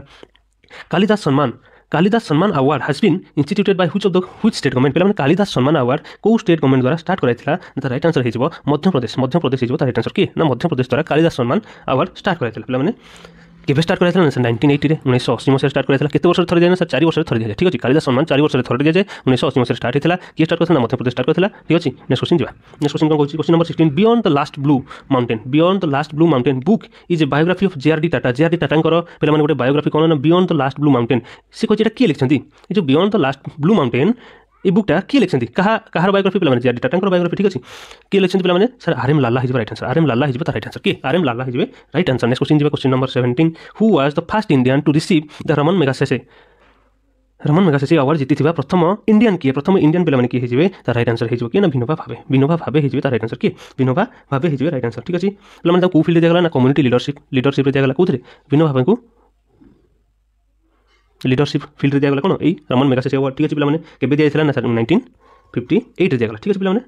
Kalidas Samman Kalidas Samman award has been instituted by which of the which state government पिलाମାନେ कालिदास सम्मान अवार्ड କୋଉ ଷ୍ଟେଟ୍ ଗଭର୍ଣ୍ଣମେଣ୍ଟ ଦ୍ୱାରା ଷ୍ଟାର୍ଟ କରାଯାଇଥିଲା ତା ରାଇଟ୍ ଆନ୍ସର ହେଇଯିବ ମଧ୍ୟପ୍ରଦେଶ ମଧ୍ୟପ୍ରଦେଶ ହେଇଯିବ ତା ରାଇଟ୍ ଆନ୍ସର କି ନା ମଧ୍ୟପ୍ରଦେଶ ଦ୍ୱାରା କାଳିଦାସ ସମ୍ମାନ ଆୱାର୍ଡ଼ ଷ୍ଟାର୍ଟ କରାଯାଇଥିଲା ପିଲାମାନେ কেবে স্টার্ট করেছিল না স্যার নাইনটিন এইটিরে উনিশশো অশী মাসে স্টার্ট করেছিল কেতে বছর থরে দিয়ে স্যার চারি বছর থরে ঠিক আছে কালিদাস সম্মান চারি বছর থরে যে উনিশশো অশী মাসে স্টার্ট হয়েছিল কি স্টার্ট করেছিল মধ্যপ্রদেশ স্টার্ট করেছিল ঠিক আছে নেক্সট কোশ্চিন যা নেক্সট কোশ্চিন কোন question question number sixteen beyond the last blue mountain beyond the last blue mountain book is a biography of J D Tata J D টাটাঙ্কর ପିଲାମାନେ ଗୋଟେ গোটে বায়োগ্রাফি ନା beyond the last blue mountain ସେ କହିଛି ଏଇଟା কি লিখছেন এই যে beyond the last blue mountain ये बुक्टा किए लिखते कहा कहार बायोग्राफी पे डाटा बायोग्राफी ठीक अच्छे किए लिखते पे sir R M Lala right answer R M Lala तरह राइट आंसर किए R M Lala right answer next question question number seventeen who was the first Indian to receive the Ramon Magsaysay Ramon Magsaysay award जीती प्रथम Indian किए प्रथम Indian पे किए हे तर right answer हो ना विनोवा भावे विनोवा भावे हो रईट आंसर किए विनोवा भावे हो रईट आंसर ठीक अच्छी पे कौ फिल्ड दिगला ना कम्युनिटी लिडरशिप लिडरशिप दिगला कौन विनोवा भाव को লিডরশিপ ফিল্ডে দিয়ে গেল কোনো এই রমন মেগাসেস অ্যাওয়ার্ড ঠিক আছে পিলা মানে কেবে দিয়ে না স্যার নাইনটিন ফিফটি এইটে দিয়ে গেল ঠিক আছে পিলা মানে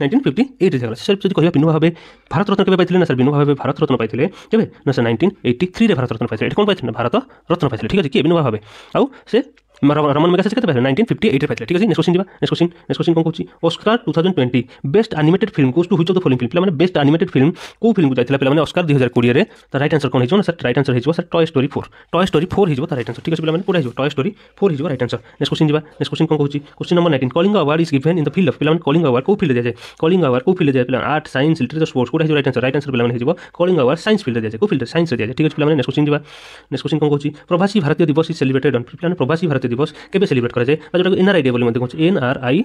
নাইনটিন ফিফটি এইটে দিয়ে গেল স্যার যদি কহিবা বিনুভাবে ভারত রত্ন কেবে পাইছিলেন না স্যার বিনুভাবে ভারত রত্ন পাইছিলে কেবে না স্যার নাইনটিন এইটি থ্রিরে ভারত রত্ন পাইছিলে এটা কোন পাইছিলেন ভারত রত্ন পাইছিলে ঠিক আছে কি বিনুভাবে আউ সে ରମନ ମେଗା କେତେ ପାଇଲେ ନାଇଣ୍ଟିନ୍ ଫିଫ୍ଟି ଏଇଟ୍ରେ ପାଇଥିଲେ ଠିକ୍ ଅଛି ନେକ୍ସଟ ଯିବା ନେକ୍ସଟ କ୍ୱେଶ୍ଚନ୍ ନେକ୍ସଟ କ୍ୱେଶ୍ଚନ୍ କ'ଣ କହୁଛି Oscar two thousand twenty best animated film goes to which of film ପିଲାମାନେ ବେଷ୍ଟ ଆନିମେଟେଡ୍ ଫିଲ୍ମ କେଉଁ ଫିଲ୍ମକୁ ଯାଇଥିଲା ପିଲାମାନେ ଅସ୍କାର ଦୁଇ ହଜାର କୋଡ଼ିଏରେ ତା ରାଇଟ୍ ଆନ୍ସର କ'ଣ ହେଇଯିବ ନା ସାର୍ ରାଇଟ୍ ଆନ୍ସର ହେଇଯିବ sir toy story four toy story four ହେଇଯିବ ତା ରାଇଟ୍ ଆନ୍ସର ଠିକ୍ ଅଛି ପିଲାମାନେ କୋଉଟା ହେଇଯିବ ଟଏ ଷ୍ଟୋରି ଫୋର୍ ହେଇଯିବ ରାଇଟ୍ ଆନ୍ସର ନେକ୍ସଟ କ୍ୱେଶ୍ଚନ୍ ଯିବା ନେକ୍ସଟ କ୍ୱେଶ୍ଚନ୍ କ'ଣ କହୁଛି question number nineteen Kalinga award is given in the field of ପିଲାମାନେ କଲିଙ୍ଗ ଆୱାର୍ଡ କେଉଁ ଫିଲ୍ଡରେ ଦିଆଯାଏ କଲିଙ୍ଗ ଆୱାର୍ଡ କେଉଁ ଫିଲ୍ଡରେ ଦିଆଯାଏ ପିଲା ଆର୍ଟ ସାଇନ୍ସ ଲିଟରେଚର ସ୍ପୋର୍ଟସ୍ କୋଉଟା ହେଇଯିବ ରାଇଟ୍ ଆନ୍ସର ରାଇଟ୍ ଆନ୍ସର ପିଲାମାନେ ହେଇଯିବ କଲିଙ୍ଗ ଆୱାର୍ଡ ସାଇନ୍ସ ଫିଲ୍ଡରେ ଦିଆଯାଏ କେଉଁ ଫିଲ୍ଡରେ ସାଇନ୍ସରେ ଦିଆଯାଏ ଠିକ୍ ଅଛି ପିଲାମାନେ ନେକ୍ସଟ କ୍ୱେଶ୍ଚନ୍ ଯିବା ନେକ୍ସଟ କ୍ୱେଶ୍ଚନ୍ କ'ଣ କହୁଛି ପ୍ରବାସୀ ଭାରତୀୟ ଦିବସ ଇଜ୍ ସେଲିବ୍ରେଟେଡ୍ ଅନ୍ ପିଲାମାନେ ପ୍ରବାସୀ ଭାରତୀୟ দিবস কেবে সেলিব্রেট করা যায় বা যেটাকে এনআরআই ডে বলে মধ্যে কହୁছে এনআরআই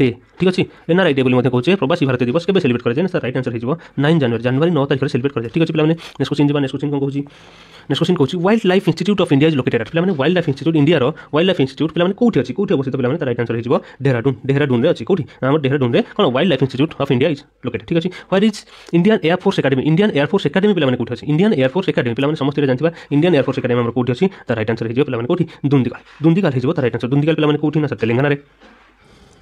ডে ঠিক আছে এনআরআই ডে বলে মধ্যে কହୁছে প্রবাসী ভারতীয় দিবস কেবে সেলিব্রেট করা যায় না স্যার রাইট আনসার হয়ে নাইন জানুয়ারি জানুয়ারি নয় তারিখে সেলিব্রেট করা যায় ঠিক আছে পিলামানে নেক্সট কোশ্চিন যা নেক্সট কোশ্চিন কোন কହୁছি নেক্সট কোশ্চিন কହୁছি wildlife institute of India is located at পিলামানে ওয়াইল্ড লাইফ ইনস্টিটিউট ইন্ডিয়ার ওয়াইল্ড লাইফ ইনস্টিটিউট পিলামানে কোটি আছে কোটি অবস্থিত পিলামানে তার রাইট আনসার হয়ে ডেরাডুন ডেরাডুনে আছে কোটি আমার ডেরাডুনে কোন wildlife institute of India is located ঠিক আছে where is Indian air force academy Indian air force academy পিলামানে কোটি আছে ইন্ডিয়ান এয়ারফোর্স একাডেমি পিলামানে সমস্ত জানিবা ইন্ডিয়ান এয়ারফোর্স একাডেমি আমার কোটি আছে তার রাইট আনসার হয়ে পিলামানে কোটি দুন্দিগা দুন্দিগা ଦୁନ୍ଦିଗାଲ ହେଇଯିବ ତାର ଏଇଟା ଦୁନ୍ଦିଗାଲ ପିଲାମାନେ କେଉଁଠି ନା ସାର୍ ତେଲେଙ୍ଗାନାରେ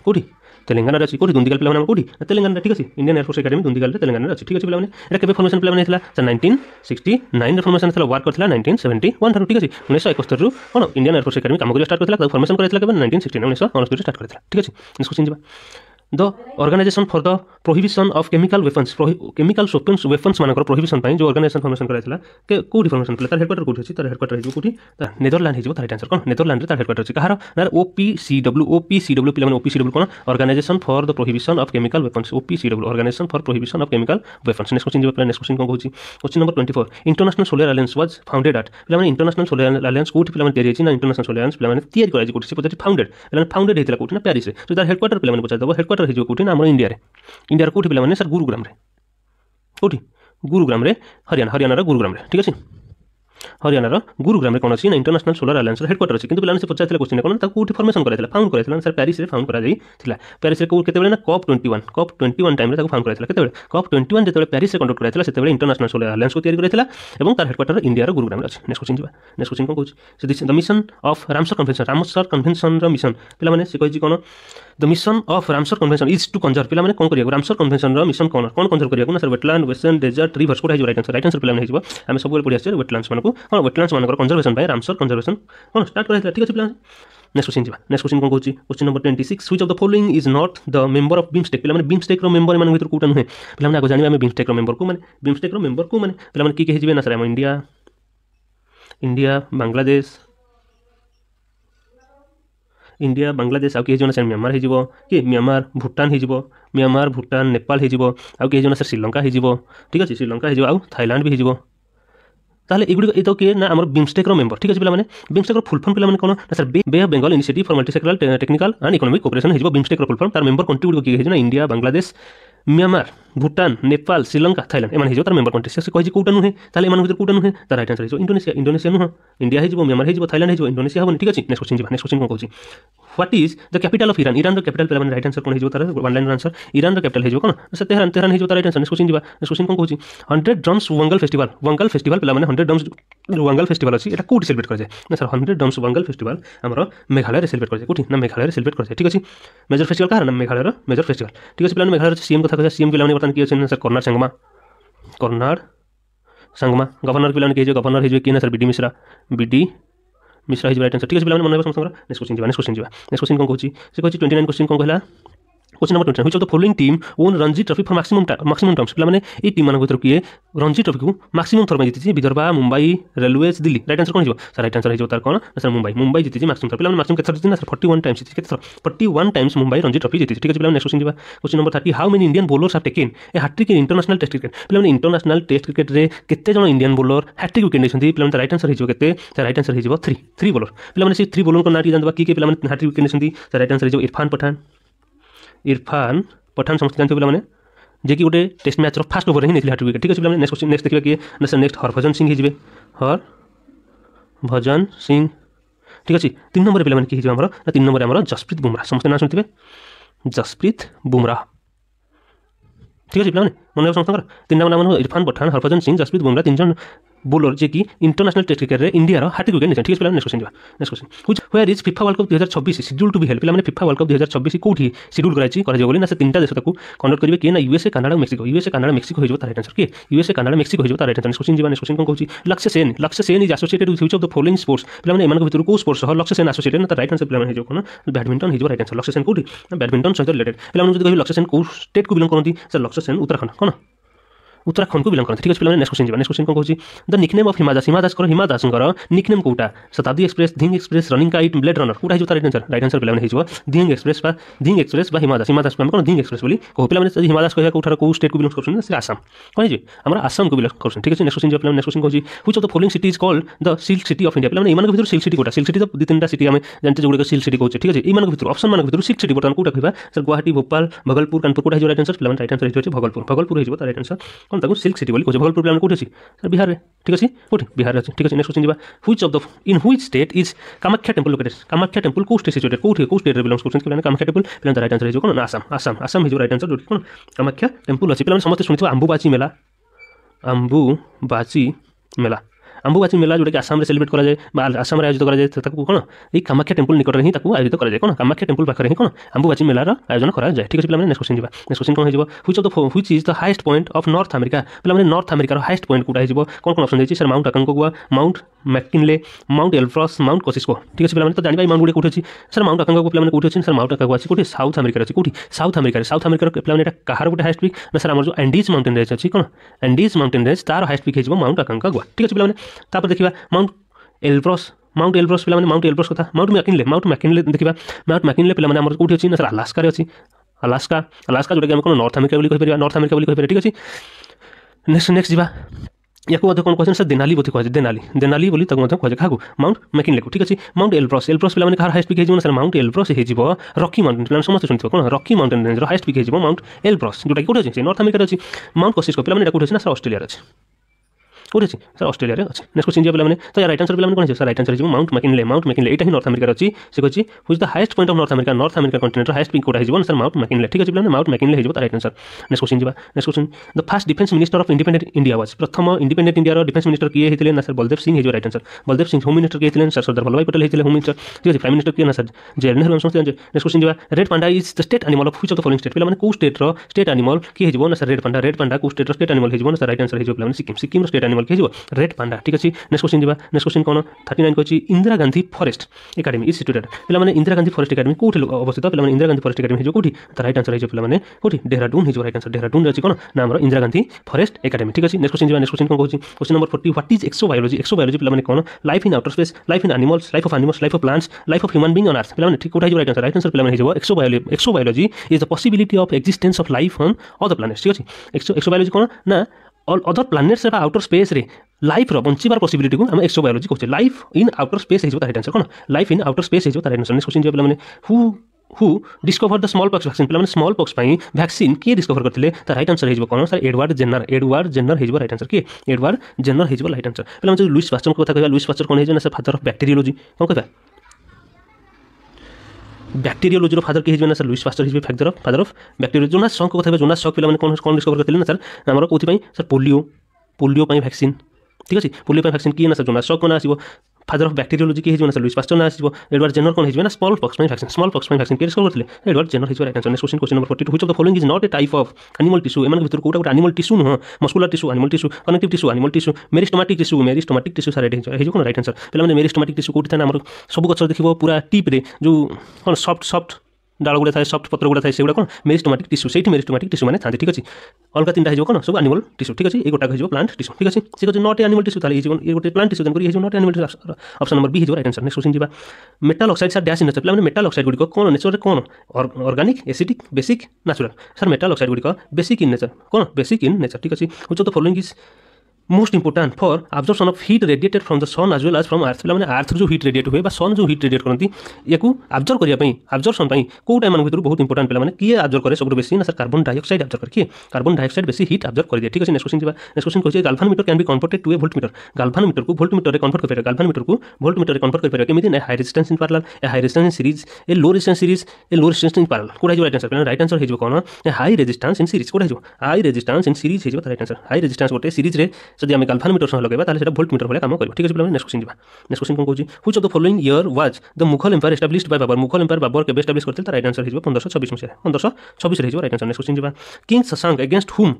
କେଉଁଠି তেলেঙ্গানার আছে কোটি দুন্দিগাল পিলামানে আমার কোটি না তেলেঙ্গানা ঠিক আছে ইন্ডিয়ান এয়ারফোর্স একাডেমি দুন্দিগালে তেলেঙ্গানার আছে ঠিক আছে পিলামানে এটা কেবে ফর্মেশন পিলামানে হয়েছিল স্যার নাইনটিন সিক্সটি নাইনর ফর্মেশন হয়েছিল ওয়ার্ক করেছিল নাইনটিন সেভেন্টি ওয়ান থারু ঠিক আছে উনিশশো একস্তরু কোন ইন্ডিয়ান এয়ারফোর্স একাডেমি কাম করে স্টার্ট করেছিল তাকে ফর্মেশন করেছিল কেবে নাইনটিন সিক্সটিন উনিশশো অনস্তুরি স্টার্ট করেছিল ঠিক আছে ডিসকশন যা the organisation for the prohibition of chemical weapons chemical weapons weapons मानक प्रोहिबिशन जो ऑर्गेनाइजेशन फॉर्मेशन कराई के कोई फॉर्मेशन कले तरह हेडक्वार्टर कौटी तरह हेडक्वार्टर हो नेदरलैंड हो रही आंसर कौन नेदरलैंड तरह हेडक्वार्टर अच्छी कहार ना ओपीसीडब्ल्यू ओपीसीडब्ल्यू पे ओपीसीडब्ल्यू कौन organisation for the prohibition of chemical weapons OPCW organisation for prohibition of chemical weapons next question जब नेक्स्ट क्वेश्चन कौन कहूँ question number twenty four international solar alliance was founded at पे international solar alliance कौट पे तैयारी ना international solar alliance पे तैयारी कराई कौटी पचार फाउंडेड पे फाउंडेड होता कौटी ना पैरिस तो तरह हेडक्वार्टर पे पचार देव हेडक्वार्टर ନିକଟରେ ରହିଯିବ କେଉଁଠି ନା ଆମର ଇଣ୍ଡିଆରେ ଇଣ୍ଡିଆର କେଉଁଠି ପିଲାମାନେ ସାର୍ ଗୁରୁଗ୍ରାମରେ କେଉଁଠି ଗୁରୁଗ୍ରାମରେ ହରିୟାଣା ହରିୟାଣାର ଗୁରୁଗ୍ରାମରେ ଠିକ୍ ଅଛି হরিয়ানার গুরুগ্রামে কোণ অছি ইন্টারন্যাশনাল সোলার আলায়েন্সর হেডকোয়ার্টার অছি কিন্তু পিলানে সে পচাইলে কোশ্চিন কোণ তাকে কোটি ফর্মেসন করাইলা ফাউন্ড করাইলা স্যার প্যারিসে ফাউন্ড করা যাইছিলা প্যারিসে কেউ কেতবে না COP twenty one COP twenty one টাইমে তাকে ফাউন্ড করাইলা কেতবে কপ টোয়েন্টি ওয়ান যেতবে প্যারিসে কন্ডক্ট করাইলা সেতবে ইন্টারন্যাশনাল সোলার আলায়েন্সকু তৈরি করাইলা এবং তার হেডকোয়ার্টার ইন্ডিয়ার গুরুগ্রামে অছি নেক্সট কোশ্চিন যা নেক্সট কোশ্চিন কোণ কৌছি the mission of Ramsar convention Ramsar কনভেনশনর মিশন পিলামানে সে কইছি কোণ the mission of Ramsar convention is to conserve পিলামানে কোণ করিয়া রামসর কনভেনশনর মিশন কোণ কোণ কনজর্ভ করিয়া না sir wetland western desert rivers কোটা হয়ে রাইট আনসর রাইট আনসর পিলামানে হয়ে আমি সবুলে পড়ি আসছে ওয়েটল্যান্ডস মানুষ कौन वेटलैंड मानक कंजर्वेशन रामसर कंजर्वेशन कौन स्टार्ट कराइल ठीक अच्छे पाला नेक्स्ट क्वेश्चन जी नेक्स्ट क्वेश्चन कौन कौन question number twenty six which of the following is not the member of BIMSTEC पे बीमस्टेक मेम्बर मैं भितर कौटा नुहे पे आगे जानवे आम बीमस्टेक मेम्बर को मैंने बीमस्टेक मेम्बर को मैंने पे किए हिजे ना सर आम India India Bangladesh India Bangladesh आउ किए ना सर म्यांमार हो म्यांमार भूटान हो म्यांमार भूटान नेपाल हो सर श्रीलंका हो ठीक अच्छे श्रीलंका हो थैलैंड भी हो তাহলে এগুলো এত কিয়ে না আমার বিমস্টেকর মেম্বর ঠিক আছে পিলা মানে বিমস্টেকর ফুল ফর্ম পিলা মানে কোন না sir bay of Bengal initiative for multisectoral technical and economic cooperation হইব বিমস্টেকর ফুল ফর্ম তার মেম্বর কন্ট্রি গুলো কি হইছে না India Bangladesh Myanmar Bhutan Nepal Sri Lanka Thailand এমন হয়ে তার মেম্বর কন্ট্রি সে কী কোটা নুহে তাহলে এমন ভিতরে কোটা নুহে তার রাইট আনসার হয়ে ইন্ডোনেসিয়া ইন্ডোনেসিয়া নুহ ইন্ডিয়া হয়ে মিয়ানমার হয়ে থাইল্যান্ড হয়ে ইন্ডোনেসিয়া হবনি ঠিক আছে নেক্সট কোশ্চিন যা নেক্সট কোশ্চিন কোন কোচি what is the capital of Iran Iran capital पहले राइट आंसर कौन है तरह one line answer Iran capital है जो कौन से तेहरान तेहरान है जो राइट आंसर सुशीन जी सुशीन कौन कहूँ hundred drums Wangala festival Wangala festival पे हंड्रेड ड्रम्स वंगल फेस्टिवल अच्छी यहाँ कौटी सेलिब्रेट कराए ना sir hundred drums Wangala festival हमारे मेघालय सेलिब्रेट कराए कौटी ना मेघालय सेलिब्रेट कराए ठीक अच्छे मेजर फेस्टिवल कहा ना मेघालय मेजर फेस्टिवल ठीक अच्छे पे मेघालय सीएम कथ कह सीएम पे बर्तन किए ना sir Conrad Sangma Conrad Sangma governor पे कहे गवर्नर है किए ना sir B D Mishra B Mishra ହେଇଯିବ ରାଇଟ୍ ଆନ୍ସର୍ ଠିକ୍ ଅଛି ପିଲାମାନେ ମନେ ରଖିବା ସମସ୍ତଙ୍କର ନେକ୍ସଟ କ୍ୱେଶ୍ଚନ୍ ଯିବା ନେକ୍ସଟ କ୍ୱେଶ୍ଚନ୍ ଯିବା ନେକ୍ସଟ କ୍ୱେଶ୍ଚନ୍ କ'ଣ କହୁଛି ସେ କହୁଛି ଟ୍ୱେଣ୍ଟି ନାଇନ୍ କ୍ୱେଶ୍ଚନ୍ କ'ଣ କହିଲା question number twenty which of the following team won Ranji trophy for maximum maximum terms पे मैंने ये टीम मानक भितर किए रणजी ट्रफी को मैक्सिमम थर्म जीती Vidarbha Mumbai railway Delhi right answer कौन हो सर रईट आंसर होता है कौन सर मुंबई मुंबई जीती मैक्सिमम थर्म पे मैक्सिमम कितना जीत सर फर्ट वन टाइम्स जीती कितर forty one times Mumbai Ranji trophy जीती ठीक है पे next question question number thirty how many Indian bowlers have taken a hattrick in international test cricket पे मैंने इंटरनेशनल टेस्ट क्रिकेट में कितने जन इंडियन बोलर हाट्रिक विकेट नहीं पे मैंने रईट आंसर होते सर रईट आंसर है थ्री थ्री बोलर पे मैंने से थ्री बोलर नाँ जानते कि पे हाट्रिक विकेट नहीं sir right answer Irfan Pathan Irfan Pathan ସମସ୍ତେ ଜାଣିଥିବେ ପିଲାମାନେ ଯିଏକି ଗୋଟେ ଟେଷ୍ଟ ମ୍ୟାଚ୍ର ଫାଷ୍ଟ ଓଭର ହିଁ ନେଇଥିଲେ ହାର୍ଟ ୱିକେଟ୍ ଠିକ୍ ଅଛି ପିଲାମାନେ ନେକ୍ସଟ ନେକ୍ସଟ ଦେଖିବା କିଏ ନା ନେକ୍ସଟ ହରଭଜନ ସିଂ ହେଇଯିବେ ହର ଭଜନ ସିଂ ଠିକ୍ ଅଛି ତିନି ନମ୍ବର ପିଲାମାନେ କିଏ ହେଇଯିବେ ଆମର ନା ତିନି ନମ୍ବର ଆମର ଜସପ୍ରୀତ ବୁମ୍ରା ସମସ୍ତେ ନାଁ ଶୁଣିଥିବେ ଜସପ୍ରୀତ ବୁମ୍ରା ঠিক আছে পিলামানে মনে হয় সমস্ত তিনটা ଇରଫାନ ପଠାନ ହରଭଜନ ସିଂ সিং জসপ্রীত ତିନି ଜଣ बोलर जे कि इंटरनेशनल टेस्ट क्रिकेट इंडिया हाथी क्रिकेट ठीक है पे नेक्स्ट नेक्स्ट क्वेश्चन हुई हुआ इज फिफा वर्ल्ड कप दुई हजार छब्बीस सिड्यूल टू हेल्प पे फिफा वर्ल्ड कप दुई हजार छब्बीस कौटी सिड्यूल कराई ना से तीन देश कंडक्ट करेंगे किए ना USA Canada Mexico USA Canada Mexico हो रहा आंसर किए यूएसए कानाडा मेक्सिको हो रहा आंसर क्वेश्चन जीवन क्वेश्चन कौन कौन Lakshya Sen Lakshya Sen is associated with of the following sports पे भितर कौ स्पोर्ट्स लक्ष्य सेन एसोसिएटेड ना राइट आंसर पे कौन बैडमिंटन हो रहा आंसर लक्ष्य सेन कौटी बैडमिंटन सहित रिलेटेड पे जब कहे लक्ष्य सेन कौ स्टेट को बिलंग करती लक्ष्य सेन उत्तराखंड कौन उत्तराखण्डको बिलङ गर्छ ठिक छ पिलाउने नेक्स्ट क्वेसन नेक्स्ट क्वेसन कहाँ द निकनेम अफ हिमादास दास हिमा दासको र हिमा दासको शताब्दी express धिङ express running kite blade runner कुटा जुत्ता राइट आन्सर राइट आन्सर पिलाउने हिजो धिङ एक्सप्रेस बा धिङ एक्सप्रेस बा हिमादास दास हिमा दास धिङ एक्सप्रेस बोली को पिलाउने चाहिँ हिमादास दास कहिया को को स्टेट को बिलङ गर्छ से आसाम कहि जे हाम्रो आसाम को बिलङ गर्छ ठीक छ नेक्स्ट क्वेसन पिलाउने नेक्स्ट क्वेसन कहि which of the following city is called the silk city of India पिलाउने इमानको भित्र सिल्क सिटी कोटा सिल्क सिटी त दुई तीनटा सिटी हामी जान्छ जोडेको सिल्क सिटी कोच ठीक छ इमानको भित्र अप्सन मानको भित्र सिल्क सिटी बटन कोटा कहिबा सर गुवाहाटी भोपाल भगलपुर कानपुर कोटा हिजो राइट आन्सर पिलाउने राइट आन्सर हिजो भगलपुर भगलपुर हिजो त राइट आन्सर আমি তাকে সিল্ক সিটি বলে কোচে ভাগলপুর প্লে কোটি আছে স্যার বিহারে ঠিক আছে কোটি বিহারে আছে ঠিক আছে নেক্সট কোশ্চিন যা which of the in which state is Kamakhya temple located Kamakhya temple কোউ স্টেট সিচুয়েটেড কোটি কোউ স্টেট বিলংস করছেন পিলানে কামাখ্যা টেম্পল পিলান রাইট আনসার হয়েছে কোন আসাম আসাম আসাম হয়েছে রাইট আনসার কোন কামাখ্যা টেম্পল আছে পিলানে সমস্ত শুনেছে আম্বুবাচী মেলা আম্বুবাচী মেলা अंबुवाची मेला जोटा कि आसाम सेलिब्रेट कर आसाम आयोजित कराए तो कौन एक कामाख्या टेम्पल निकट में ही आयोजित कराए कौन कामाख्या टेम्पल पाखे ही कौन अंबुवाची मेलार आयोजन कराए ठीक अच्छे पेक्स क्वेश्चन नेक्स क्वेश्चन कौन which of which is the highest point of North America पे मैंने नर्थ आमेरिकार हाइस्ट पॉइंट कौटा कौन कौन अप्सन देखिए sir Mount Aconcagua Mount McKinley Mount Elbrus Mount Kosciuszko ठीक है पे तो जानवा माउंट गुड़े कौटी सर माउंट आकांकुआ पे कौटी अच्छे सर माउंट आकांकुआ अच्छी कौटी साउथ आमेरिकार अच्छी कौटी साउथ आमेरिकार साउथ आमेरिकार पे मैंने कहार गोटे हाएस्ट पिक ना सर जो एंडीज माउंटेन रेज अच्छी कौन एंडीज माउंटेन रेज तार हाएस्ट पिक होउंट गुआ ठीक है पे ତାପରେ ଦେଖିବା ମାଉଣ୍ଟ ଏଲବ୍ରସ୍ ମାଉଣ୍ଟ ଏଲବ୍ରସ୍ ପିଲାମାନେ ମାଉଣ୍ଟ ଏଲବ୍ରସ୍ କଥା ମାଉଣ୍ଟ ମ୍ୟାକିନ୍ଲେ ମାଉଣ୍ଟ ମ୍ୟାକିନ୍ଲେ ଦେଖିବା ମାଉଣ୍ଟ ମ୍ୟାକିନ୍ଲେ ପିଲାମାନେ ଆମର କେଉଁଠି ଅଛି ନା ସାର୍ ଆଲାସ୍କାରେ ଅଛି ଆଲାସ୍କା ଆଲାସ୍କା ଯେଉଁଟାକି ଆମେ କ'ଣ ନର୍ଥ ଆମେରିକା ବୋଲି କହିପାରିବା ନର୍ଥ ଆମେରିକା ବୋଲି କହିପାରିବା ଠିକ୍ ଅଛି ନେକ୍ସଟ ନେକ୍ସଟ ଯିବା ইয়াকে মধ্যে কোন কোয়াছে স্যার দেনালি বোধ কোয়াছে দেনালি দেনালি বলি তাকে মধ্যে কোয়াছে কাহাকু মাউন্ট ম্যাকিনলেকু ঠিক আছে মাউন্ট এলব্রস এলব্রস পিলা মানে কার হাইস্ট পিক হয়েছে স্যার মাউন্ট এলব্রস হয়েযিব রকি মাউন্টেন পিলা সমস্ত শুনিথিবে কোন রকি মাউন্টেন রেঞ্জর হাইস্ট পিক হয়েযিব মাউন্ট এলব্রস যেটা কোটি আছে নর্থ আমেরিকার আছে মাউন্ট কসিসকো পিলা মানে, মানে এটা কোটি আছে না স্যার অস্ট্রেলিয়ার আছে कौटे अच्छी सर अस्ट्रेलिया अच्छे नेक्स्ट क्वेश्चन जी पाने तो यार रईट आंसर पाने कौन सर रईट आंसर जी माउंट मैकिले माउंट मैकिले यहाँ नर्थ अमेरिका अच्छी से कहते हुई the highest point of North America North America continent highest peak कौटा हो सर माउंट मैकिले ठीक है माउंट मैकिले हो रईट आंसर नेक्स्ट क्वेश्चन जी next question the first defence minister of independent India was प्रथम इंडिपेडेंट इंडिया डिफेंस मिनिस्टर किए थे ना सर बलदेव सिंह हो right answer Baldev Singh home minister किए थे सर सरदार वल्लभाई पटेल होते होम मिनिस्टर ठीक है प्राइम मिनिस्टर किए ना सर जेल नेहरू हम समझते नेक्स्ट क्वेश्चन जी red panda is the state animal of of following state पाने को स्टेट स्टेट एनिमल किए हो sir red panda red panda को स्टेट स्टेट एनिमल हो सर रईट आंसर हो Sikkim Sikkim state animal mark ହେଇଯିବ ରେଡ୍ ପାଣ୍ଡା ଠିକ୍ ଅଛି ନେକ୍ସଟ କ୍ୱେଶ୍ଚିନ୍ ଯିବା ନେକ୍ସଟ କ୍ୱେଶ୍ଚିନ୍ କ'ଣ ଥାର୍ଟି ନାଇନ୍ କହିଛି Indira Gandhi forest academy is situated ପିଲାମାନେ ଇନ୍ଦିରା ଗାନ୍ଧୀ ଫରେଷ୍ଟ ଏକାଡେମୀ କେଉଁଠି ଅବସ୍ଥିତ ପିଲାମାନେ ଇନ୍ଦିରା ଗାନ୍ଧୀ ଫରେଷ୍ଟ ଏକାଡେମୀ ହେଇଯିବ କେଉଁଠି ତା ରାଇଟ୍ ଆନ୍ସର ହେଇଯିବ ପିଲାମାନେ କେଉଁଠି ଡେରାଡୁନ୍ ହେଇଯିବ ରାଇଟ୍ ଆନ୍ସର ଡେରାଡୁନ୍ ଅଛି କ'ଣ ନା ଆମର ଇନ୍ଦିରା ଗାନ୍ଧୀ ଫରେଷ୍ଟ ଏକାଡେମୀ ଠିକ୍ ଅଛି ନେକ୍ସଟ କ୍ୱେଶ୍ଚିନ୍ ଯିବା ନେକ୍ସଟ କ୍ୱେଶ୍ଚିନ୍ କ'ଣ କହୁଛି question number forty what is exobiology exobiology पिलाने कौन life in outer space life in animals life of animals life of plants life of human being on earth पिलाने ठीक कोठा right answer right answer पिलाने हो exobiology exobiology is the possibility of existence of life on other planets ठीक है exo exobiology कौन ना all other planets of outer space রে লাইফ র বంచిবার পসিবিলিটি কো হাম এক্সোবায়োলজি কছে লাইফ ইন আউটার স্পেস হিজো থ রাইট অ্যানসার কোন লাইফ ইন আউটার স্পেস হিজো থ right answer next question who who discover the smallpox vaccine পিল মানে স্মল পক্স পাই ভ্যাকসিন কে ডিসকভার করতিলে তা রাইট অ্যানসার হিজব কোন sir Edward Jenner Edward Jenner হিজব রাইট অ্যানসার কি এডওয়ার্ড জেনার হিজব রাইট অ্যানসার পিল মানে লুইস পাস্টার কো কথা কই লুইস পাস্টার কোন হিজ না স্যার फादर অফ ব্যাকটেরিয়াোলজি কোন কথা ବ୍ୟାକ୍ଟେରିଓଲୋଜିର ଫାଦର କିଏ ହେଇଯିବେ ନା ସାର୍ ଲୁଇସ୍ ପାଷ୍ଟର ହେଇଯିବେ ଫାଦର ଫାଦର ଅଫ୍ ବ୍ୟାକ୍ଟେରିଓ ଜୋନାସ ଶଙ୍କ କଥା ହେବେ ଜୋନାସ ଶକ୍ ପିଲାମାନେ କ'ଣ କ'ଣ ଡିସ୍କଭର କରିଥିଲେ ନା ସାର୍ ଆମର କେଉଁଥିପାଇଁ ସାର୍ ପୋଲିଓ ପୋଲିଓ ପାଇଁ ଭ୍ୟାକ୍ସିନ୍ ঠিক আছে পোলিও ভ্যাকসিন কি না স্যার জোনাস শক কোনা আসবে ଫାଦର अफ ବ୍ୟାକ୍ଟେରିଓଲୋଜି କିଏ ହେଇଯିବ ନା ଲୁଇସ୍ ପାଷ୍ଟର ନା ଆସିବ ଏଡ଼ୱାର୍ଡ଼ ଜେନର କ'ଣ ହେଇଯିବ ନା ସ୍ମଲ୍ ପକ୍ସ ପାଇଁ ଭ୍ୟାକ୍ସିନ୍ ସ୍ମଲ୍ ପକ୍ସ ପାଇଁ ଭ୍ୟାକ୍ସିନ୍ କେସ୍ କରୁଥିଲେ ଏଡ଼ୱାର୍ଡ଼ ଜେନର ହେଇଯିବ right answer next question number forty two which of the following is not a type of animal tissue ଏମାନଙ୍କ ଭିତରୁ କେଉଁଟା ଗୋଟେ ଆନିମଲ୍ ଟିସୁ ନୁହଁ muscular tissue animal tissue connective tissue animal tissue meristematic tissue meristematic tissue sir ହେଇଯିବ କ'ଣ right answer ପିଲାମାନେ ମେରିଷ୍ଟୋମାଟିକ୍ tissue କେଉଁଠି ଥାଏ ଆମର ସବୁ ଗଛ ଦେଖିବ ପୁରା ଟିପ୍ରେ ଯେଉଁ କ'ଣ ସଫ୍ଟ ସଫ୍ଟ डाढग गुडा थाहा सफ्टपत्र गुड ठीक कन्ड मेमिक टिसु सिटी मेरो सब मैले थाहा ठीक अस् अलग्गति गोटा ठिक प्लांट एउटा ठीक टिसु ठीक अस्ति नट एनिमल टिसु थाहा छ प्लान्ट टु not animal option number B हजुर एन्सर नेक्सन जुन मेटा अक्सइड नै मेटाल अक्सइड गुड क्याचर कन् organic acidic basic neutral sir metal oxide गु basic in nature basic in nature ठीक नाचर ठिक अन्त follow is most important for absorption of heat radiated from the sun as well आज from आर्थ पे आर्थ जो हिट रेडिएट हुए सन जो हिट रेडिएट करती या आब्जर्व करने आब्जर्भसन कौ टाइम भर बहुत इंपोर्टाट पे किए आब्जर्व करे सब बेसी ना सर कार्बन डाइक्साइड आब्जर्व करके कार्बन डाइक्साइड बेसी हिट आब्जर्व कर दिए ठीक है नेक्स्ट क्वेश्चन नेक्स्ट क्वेश्चन कहते galvanometer can be converted to a voltmeter galvanometer को भोल्ट मीटर कन्वर्ट कर गाल्फान मीटर को भोल्ट मीटर कन्वर्ट कर केमी high resistance in parallel a high resistance in series a low resistance series a low resistance in parallel कोड़ा right answer right answer हो कौन a high resistance in series कोड़ा high resistance in series हो right answer high resistance गोटे series ଯଦି ଆମେ ଗାଲଭାନ metre ସହ ଲଗାଇବା ତାହେଲେ ସେଟା ଭୋଲ୍ଟ ମିଟର ଭଳିଆ କାମ କରିବ ଠିକ୍ ଅଛି ପିଲାମାନେ ନେକ୍ସଟ କ୍ୱେଶ୍ଚନ୍ ଯିବା ନେକ୍ସଟ କ୍ୱେଶ୍ଚନ୍ କ'ଣ କହୁଛି which of the following year was the Mughal empire established by Babur Mughal empire Babur କେବେ ଏଷ୍ଟାବ୍ଲିସ୍ କରିଥିଲେ ତାର ରାଇଟ୍ ଆନ୍ସର ହେଇଯିବ ପନ୍ଦରଶହ ଛବିଶ ମସିହା ପନ୍ଦରଶହ ଛବିଶରେ ହେଇଯିବ ରାଇଟ୍ ଆନ୍ସର ନେକ୍ସଟ କ୍ୱେଶ୍ଚନ୍ ଯିବା king Shashanka against whom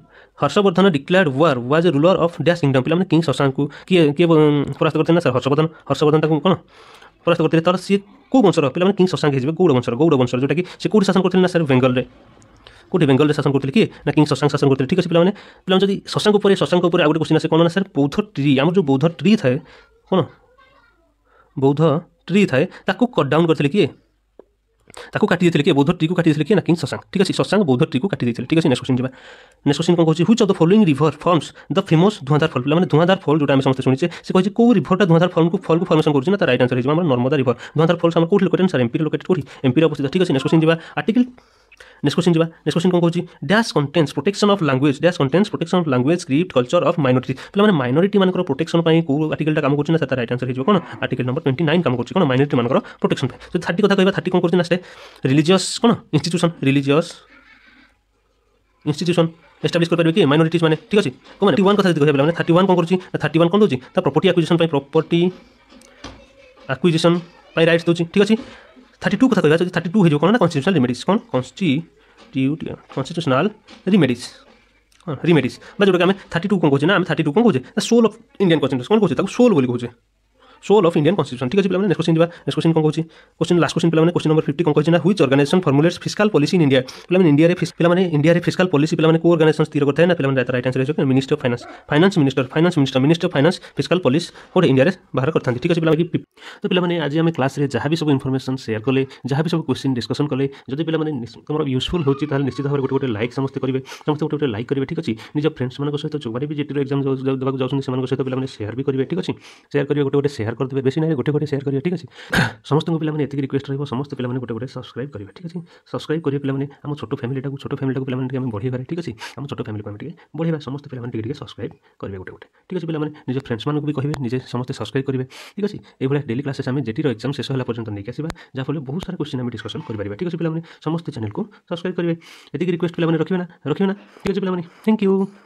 Harshavardhana declared war was a ruler of dash kingdom ପିଲାମାନେ କିଙ୍ଗ ଶଶାଙ୍କୁ କିଏ କିଏ ପରାସ୍ତ କରିଥିଲେ ନା ସାର୍ ହର୍ଷବର୍ଦ୍ଧନ ହର୍ଷବର୍ଦ୍ଧନ ତାକୁ କ'ଣ ପରାସ୍ତ କରିଥିଲେ ତାର ସିଏ କେଉଁ ବଂଶର ପିଲାମାନେ କିଙ୍ଗ ଶଶାଙ୍କ ହେଇଯିବେ ଗୌଡ଼ ବଂଶର ଗୌଡ଼ ବଂଶର ଯେଉଁଟାକି ସେ କେଉଁଠି ଶାସନ କରିଥିଲେ ନା ସାର୍ ବେଙ୍ଗଲରେ कौटे बेंगल शासन करते कि ना किंग शशांक शासन करते ठीक है पे पाला जब शशांक पर शशांक पर आउ क्वेश्चन आसे कौन ना सर बौध ट्री आम जो बौद्ध ट्री थाए कौन बौद्ध ट्री थाए डाउन करते किए काटी देते किए बौध ट्री को काटी किए ना किंग शशांक ठीक है शशांग बौध ट्री को काटी देते ठीक है नेक्स्ट क्वेश्चन जी नेक्स्ट क्वेश्चन कौन कौन हैं which of the following river forms the famous Dhuandhar falls मैंने धुआंधार फल जो आम समस्त शुचे से कहते कौ रिवरटा धुआंधार फल को फल को फर्मेशन करते ना तो रईट आंसर होगा नर्मदा रिवर धुआंधार फल्स कौन लोकेट सर एमपी लोकेट कौट एमपी अवस्थित ठीक है नेक्स्ट क्वेश्चन जब आर्टिकल ନେକ୍ସଟ କ୍ୱେଶ୍ଚନ୍ ଯିବା ନେକ୍ସଟ କ୍ୱେଶ୍ଚନ୍ କ'ଣ କହୁଛି dash contains protection of language dash contains protection of language script culture of minority ପିଲାମାନେ ମାଇନୋରିଟିମାନଙ୍କର ପ୍ରୋଟେକ୍ସନ୍ ପାଇଁ କେଉଁ ଆର୍ଟିକଲ୍ଟା କାମ କରୁଛି ନା ତା'ର ରାଇଟ୍ ଆନ୍ସର ହେଇଯିବ କ'ଣ ଆର୍ଟିକଲ୍ ନମ୍ବର ଟ୍ୱେଣ୍ଟି ନାଇନ୍ କାମ କରୁଛି କ'ଣ ମାଇନୋରିଟିମାନଙ୍କର ପ୍ରୋଟେକ୍ସନ୍ ପାଇଁ ଯଦି ଥାର୍ଟି କଥା କହିବା ଥାର୍ଟି କ'ଣ କରୁଛି ନା ସେ ରିଲିଜିୟସ୍ କ'ଣ ଇନଷ୍ଟିଚ୍ୟୁସନ୍ ରିଲିଜିୟସ୍ ইনস্টিটিউশন এস্টাবলিশ করে পারবে কি মাইনরিটিজ মানে ঠিক আছে কোমানে থার্টি ওয়ান কথা যদি কথা মানে থার্টি ওয়ান কোন করছি থার্টি ওয়ান কোন দেছি তা প্রপর্টি আকুইজিশন পাই প্রপর্টি আকুইজিশন পাই রাইটস দেছি ঠিক আছে থার্টি টু কথা কইবা যদি থার্টি টু ହେଇଯିବ କ'ଣ ନା କନଷ୍ଟିଟ୍ୟୁସନାଲ ରିମେଡିସ୍ କ'ଣ কনଷ୍টিଟ୍ୟୁଟ কনଷ୍টিଟ୍ୟୁସনাল ରିମେଡିସ୍ রিমেডিস বা যেটাকে আমি থার্টি টু কোন কোচে না আমি থার্টি টু কোন কোচে সোল অফ ইন্ডিয়ান কনস্টিটিউশন কোন কোচে তাকে সোল বলি কোচে सोल अफ इंडियान कन्स्टिट्यूशन ठीक अच्छे पे नेक्स्ट क्वेश्चन नेक्स्ट क्वेश्चन कौन कौन क्वेश्चन लास्ट क्वेश्चन पे क्वेश्चन नंबर फिफ्टी कौन कहना which organisation formulates fiscal policy in India पे इंडिया पे इंडिया फिस्कल पॉलिसी पे को अर्गानाइजेशन स्थिर करता है ना पे राइट आंसर है minister of finance finance minister finance minister minister finance fiscal policy गोटे इंडिया बाहर करते ठीक अच्छे पे तो पे आज आम क्लास में जहाँ भी सब इनफर्मेशन सेयार कले जहाँ भी सब क्वेश्चन डिस्कसन कले जदि पे तुम यूजफुल होती निश्चित भाव गोटे गोटे लाइक समस्त करेंगे समस्त गोटे गोटे लाइक करेंगे ठीक अच्छे निज फ्रेंड्स सहित जो भी जेटी एक्जाम देवा जाऊँ से सहित पे सेयार भी करेंगे ठीक अच्छे सेयार करेंगे गोटे गोटे ସେୟାର କରିଦେବେ ବେଶୀ ନାହିଁ ଗୋଟେ ଗୋଟେ ସେୟାର କରିବେ ଠିକ୍ ଅଛି ସମସ୍ତଙ୍କୁ ପିଲାମାନେ ଏତିକି ରିକ୍ୱେଷ୍ଟ ରହିବ ସମସ୍ତ ପିଲାମାନେ ଗୋଟେ ଗୋଟେ ସବସ୍କ୍ରାଇବ୍ କରିବେ ଠିକ୍ ଅଛି ସବସ୍କ୍ରାଇବ୍ କରିବେ ପିଲାମାନେ ଆମ ଛୋଟ ଫ୍ୟାମିଲିଟାକୁ ଛୋଟ ଫ୍ୟାମିଲିଟାକୁ ପିଲାମାନେ ଟିକେ ଆମେ ବଢ଼େଇବାରେ ଠିକ୍ ଅଛି ଆମ ଛୋଟ ଫ୍ୟାମିଲିକୁ ଆମେ ଟିକେ ବଢ଼େଇବା ସମସ୍ତ ପିଲାମାନେ ଟିକେ ଟିକେ ସବସ୍କ୍ରାଇବ୍ କରିବେ ଗୋଟେ ଗୋଟେ ଠିକ୍ ଅଛି ପିଲାମାନେ ନିଜ ଫ୍ରେଣ୍ଡସ୍ମାନଙ୍କୁ ବି କହିବେ ନିଜେ ସମସ୍ତେ ସବସ୍କ୍ରାଇବ୍ କରିବେ ଠିକ୍ ଅଛି ଏଇଭଳିଆ ଡେଲି କ୍ଲାସେସ୍ ଆମେ ଜେଟିର ଏକ୍ଜାମ୍ ଶେଷ ହେଲା ପର୍ଯ୍ୟନ୍ତ ନେଇକି ଆସିବା ଯାହାଫଳରେ ବହୁତ ସାରା କ୍ୱେଶ୍ଚିନ୍ ଆମେ ଡିସ୍କସନ୍ କରିପାରିବା ଠିକ୍ ଅଛି ପିଲାମାନେ ସମସ୍ତେ ଚ୍ୟାନେଲକୁ ସବସ୍କ୍ରାଇବ୍ କରିବେ ଏତିକି ରିକ୍ୱେଷ୍ଟ ପିଲାମାନେ ରଖିବେ ନା ରଖିବେ ନା ଠିକ୍ ଅଛି ପିଲାମାନେ ଥ୍ୟାଙ୍କ ୟୁ